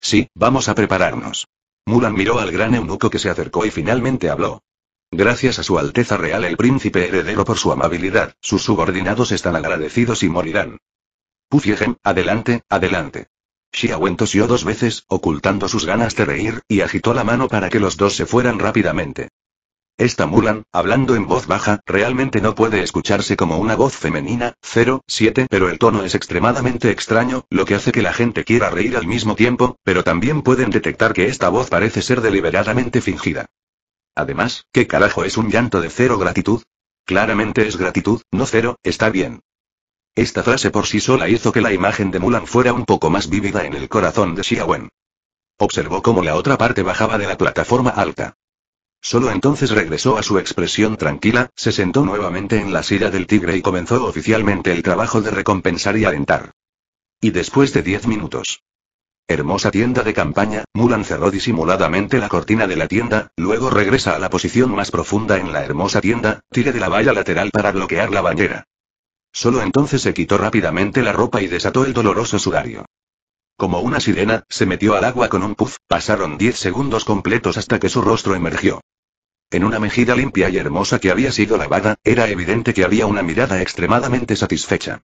Sí, vamos a prepararnos. Mulan miró al gran eunuco que se acercó y finalmente habló. Gracias a su Alteza Real el príncipe heredero por su amabilidad, sus subordinados están agradecidos y morirán. Pufiegem, adelante, adelante. Xiaowen tosió dos veces, ocultando sus ganas de reír, y agitó la mano para que los dos se fueran rápidamente. Esta Mulan, hablando en voz baja, realmente no puede escucharse como una voz femenina, 0,7 pero el tono es extremadamente extraño, lo que hace que la gente quiera reír al mismo tiempo, pero también pueden detectar que esta voz parece ser deliberadamente fingida. Además, ¿qué carajo es un llanto de cero gratitud? Claramente es gratitud, no cero, está bien. Esta frase por sí sola hizo que la imagen de Mulan fuera un poco más vívida en el corazón de Xiaowen. Observó cómo la otra parte bajaba de la plataforma alta. Solo entonces regresó a su expresión tranquila, se sentó nuevamente en la silla del tigre y comenzó oficialmente el trabajo de recompensar y alentar. Y después de diez minutos. Hermosa tienda de campaña, Mulan cerró disimuladamente la cortina de la tienda, luego regresa a la posición más profunda en la hermosa tienda, tire de la valla lateral para bloquear la bañera. Solo entonces se quitó rápidamente la ropa y desató el doloroso sudario. Como una sirena, se metió al agua con un puff, pasaron diez segundos completos hasta que su rostro emergió. En una mejilla limpia y hermosa que había sido lavada, era evidente que había una mirada extremadamente satisfecha.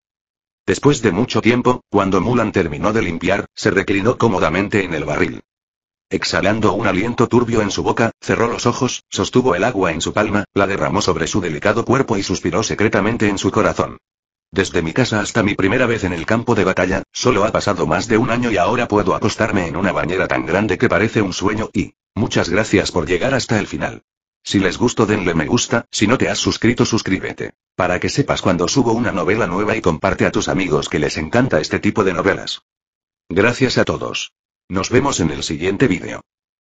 Después de mucho tiempo, cuando Mulan terminó de limpiar, se reclinó cómodamente en el barril. Exhalando un aliento turbio en su boca, cerró los ojos, sostuvo el agua en su palma, la derramó sobre su delicado cuerpo y suspiró secretamente en su corazón. Desde mi casa hasta mi primera vez en el campo de batalla, solo ha pasado más de un año y ahora puedo acostarme en una bañera tan grande que parece un sueño y... Muchas gracias por llegar hasta el final. Si les gustó denle me gusta, si no te has suscrito suscríbete. Para que sepas cuando subo una novela nueva y comparte a tus amigos que les encanta este tipo de novelas. Gracias a todos. Nos vemos en el siguiente vídeo.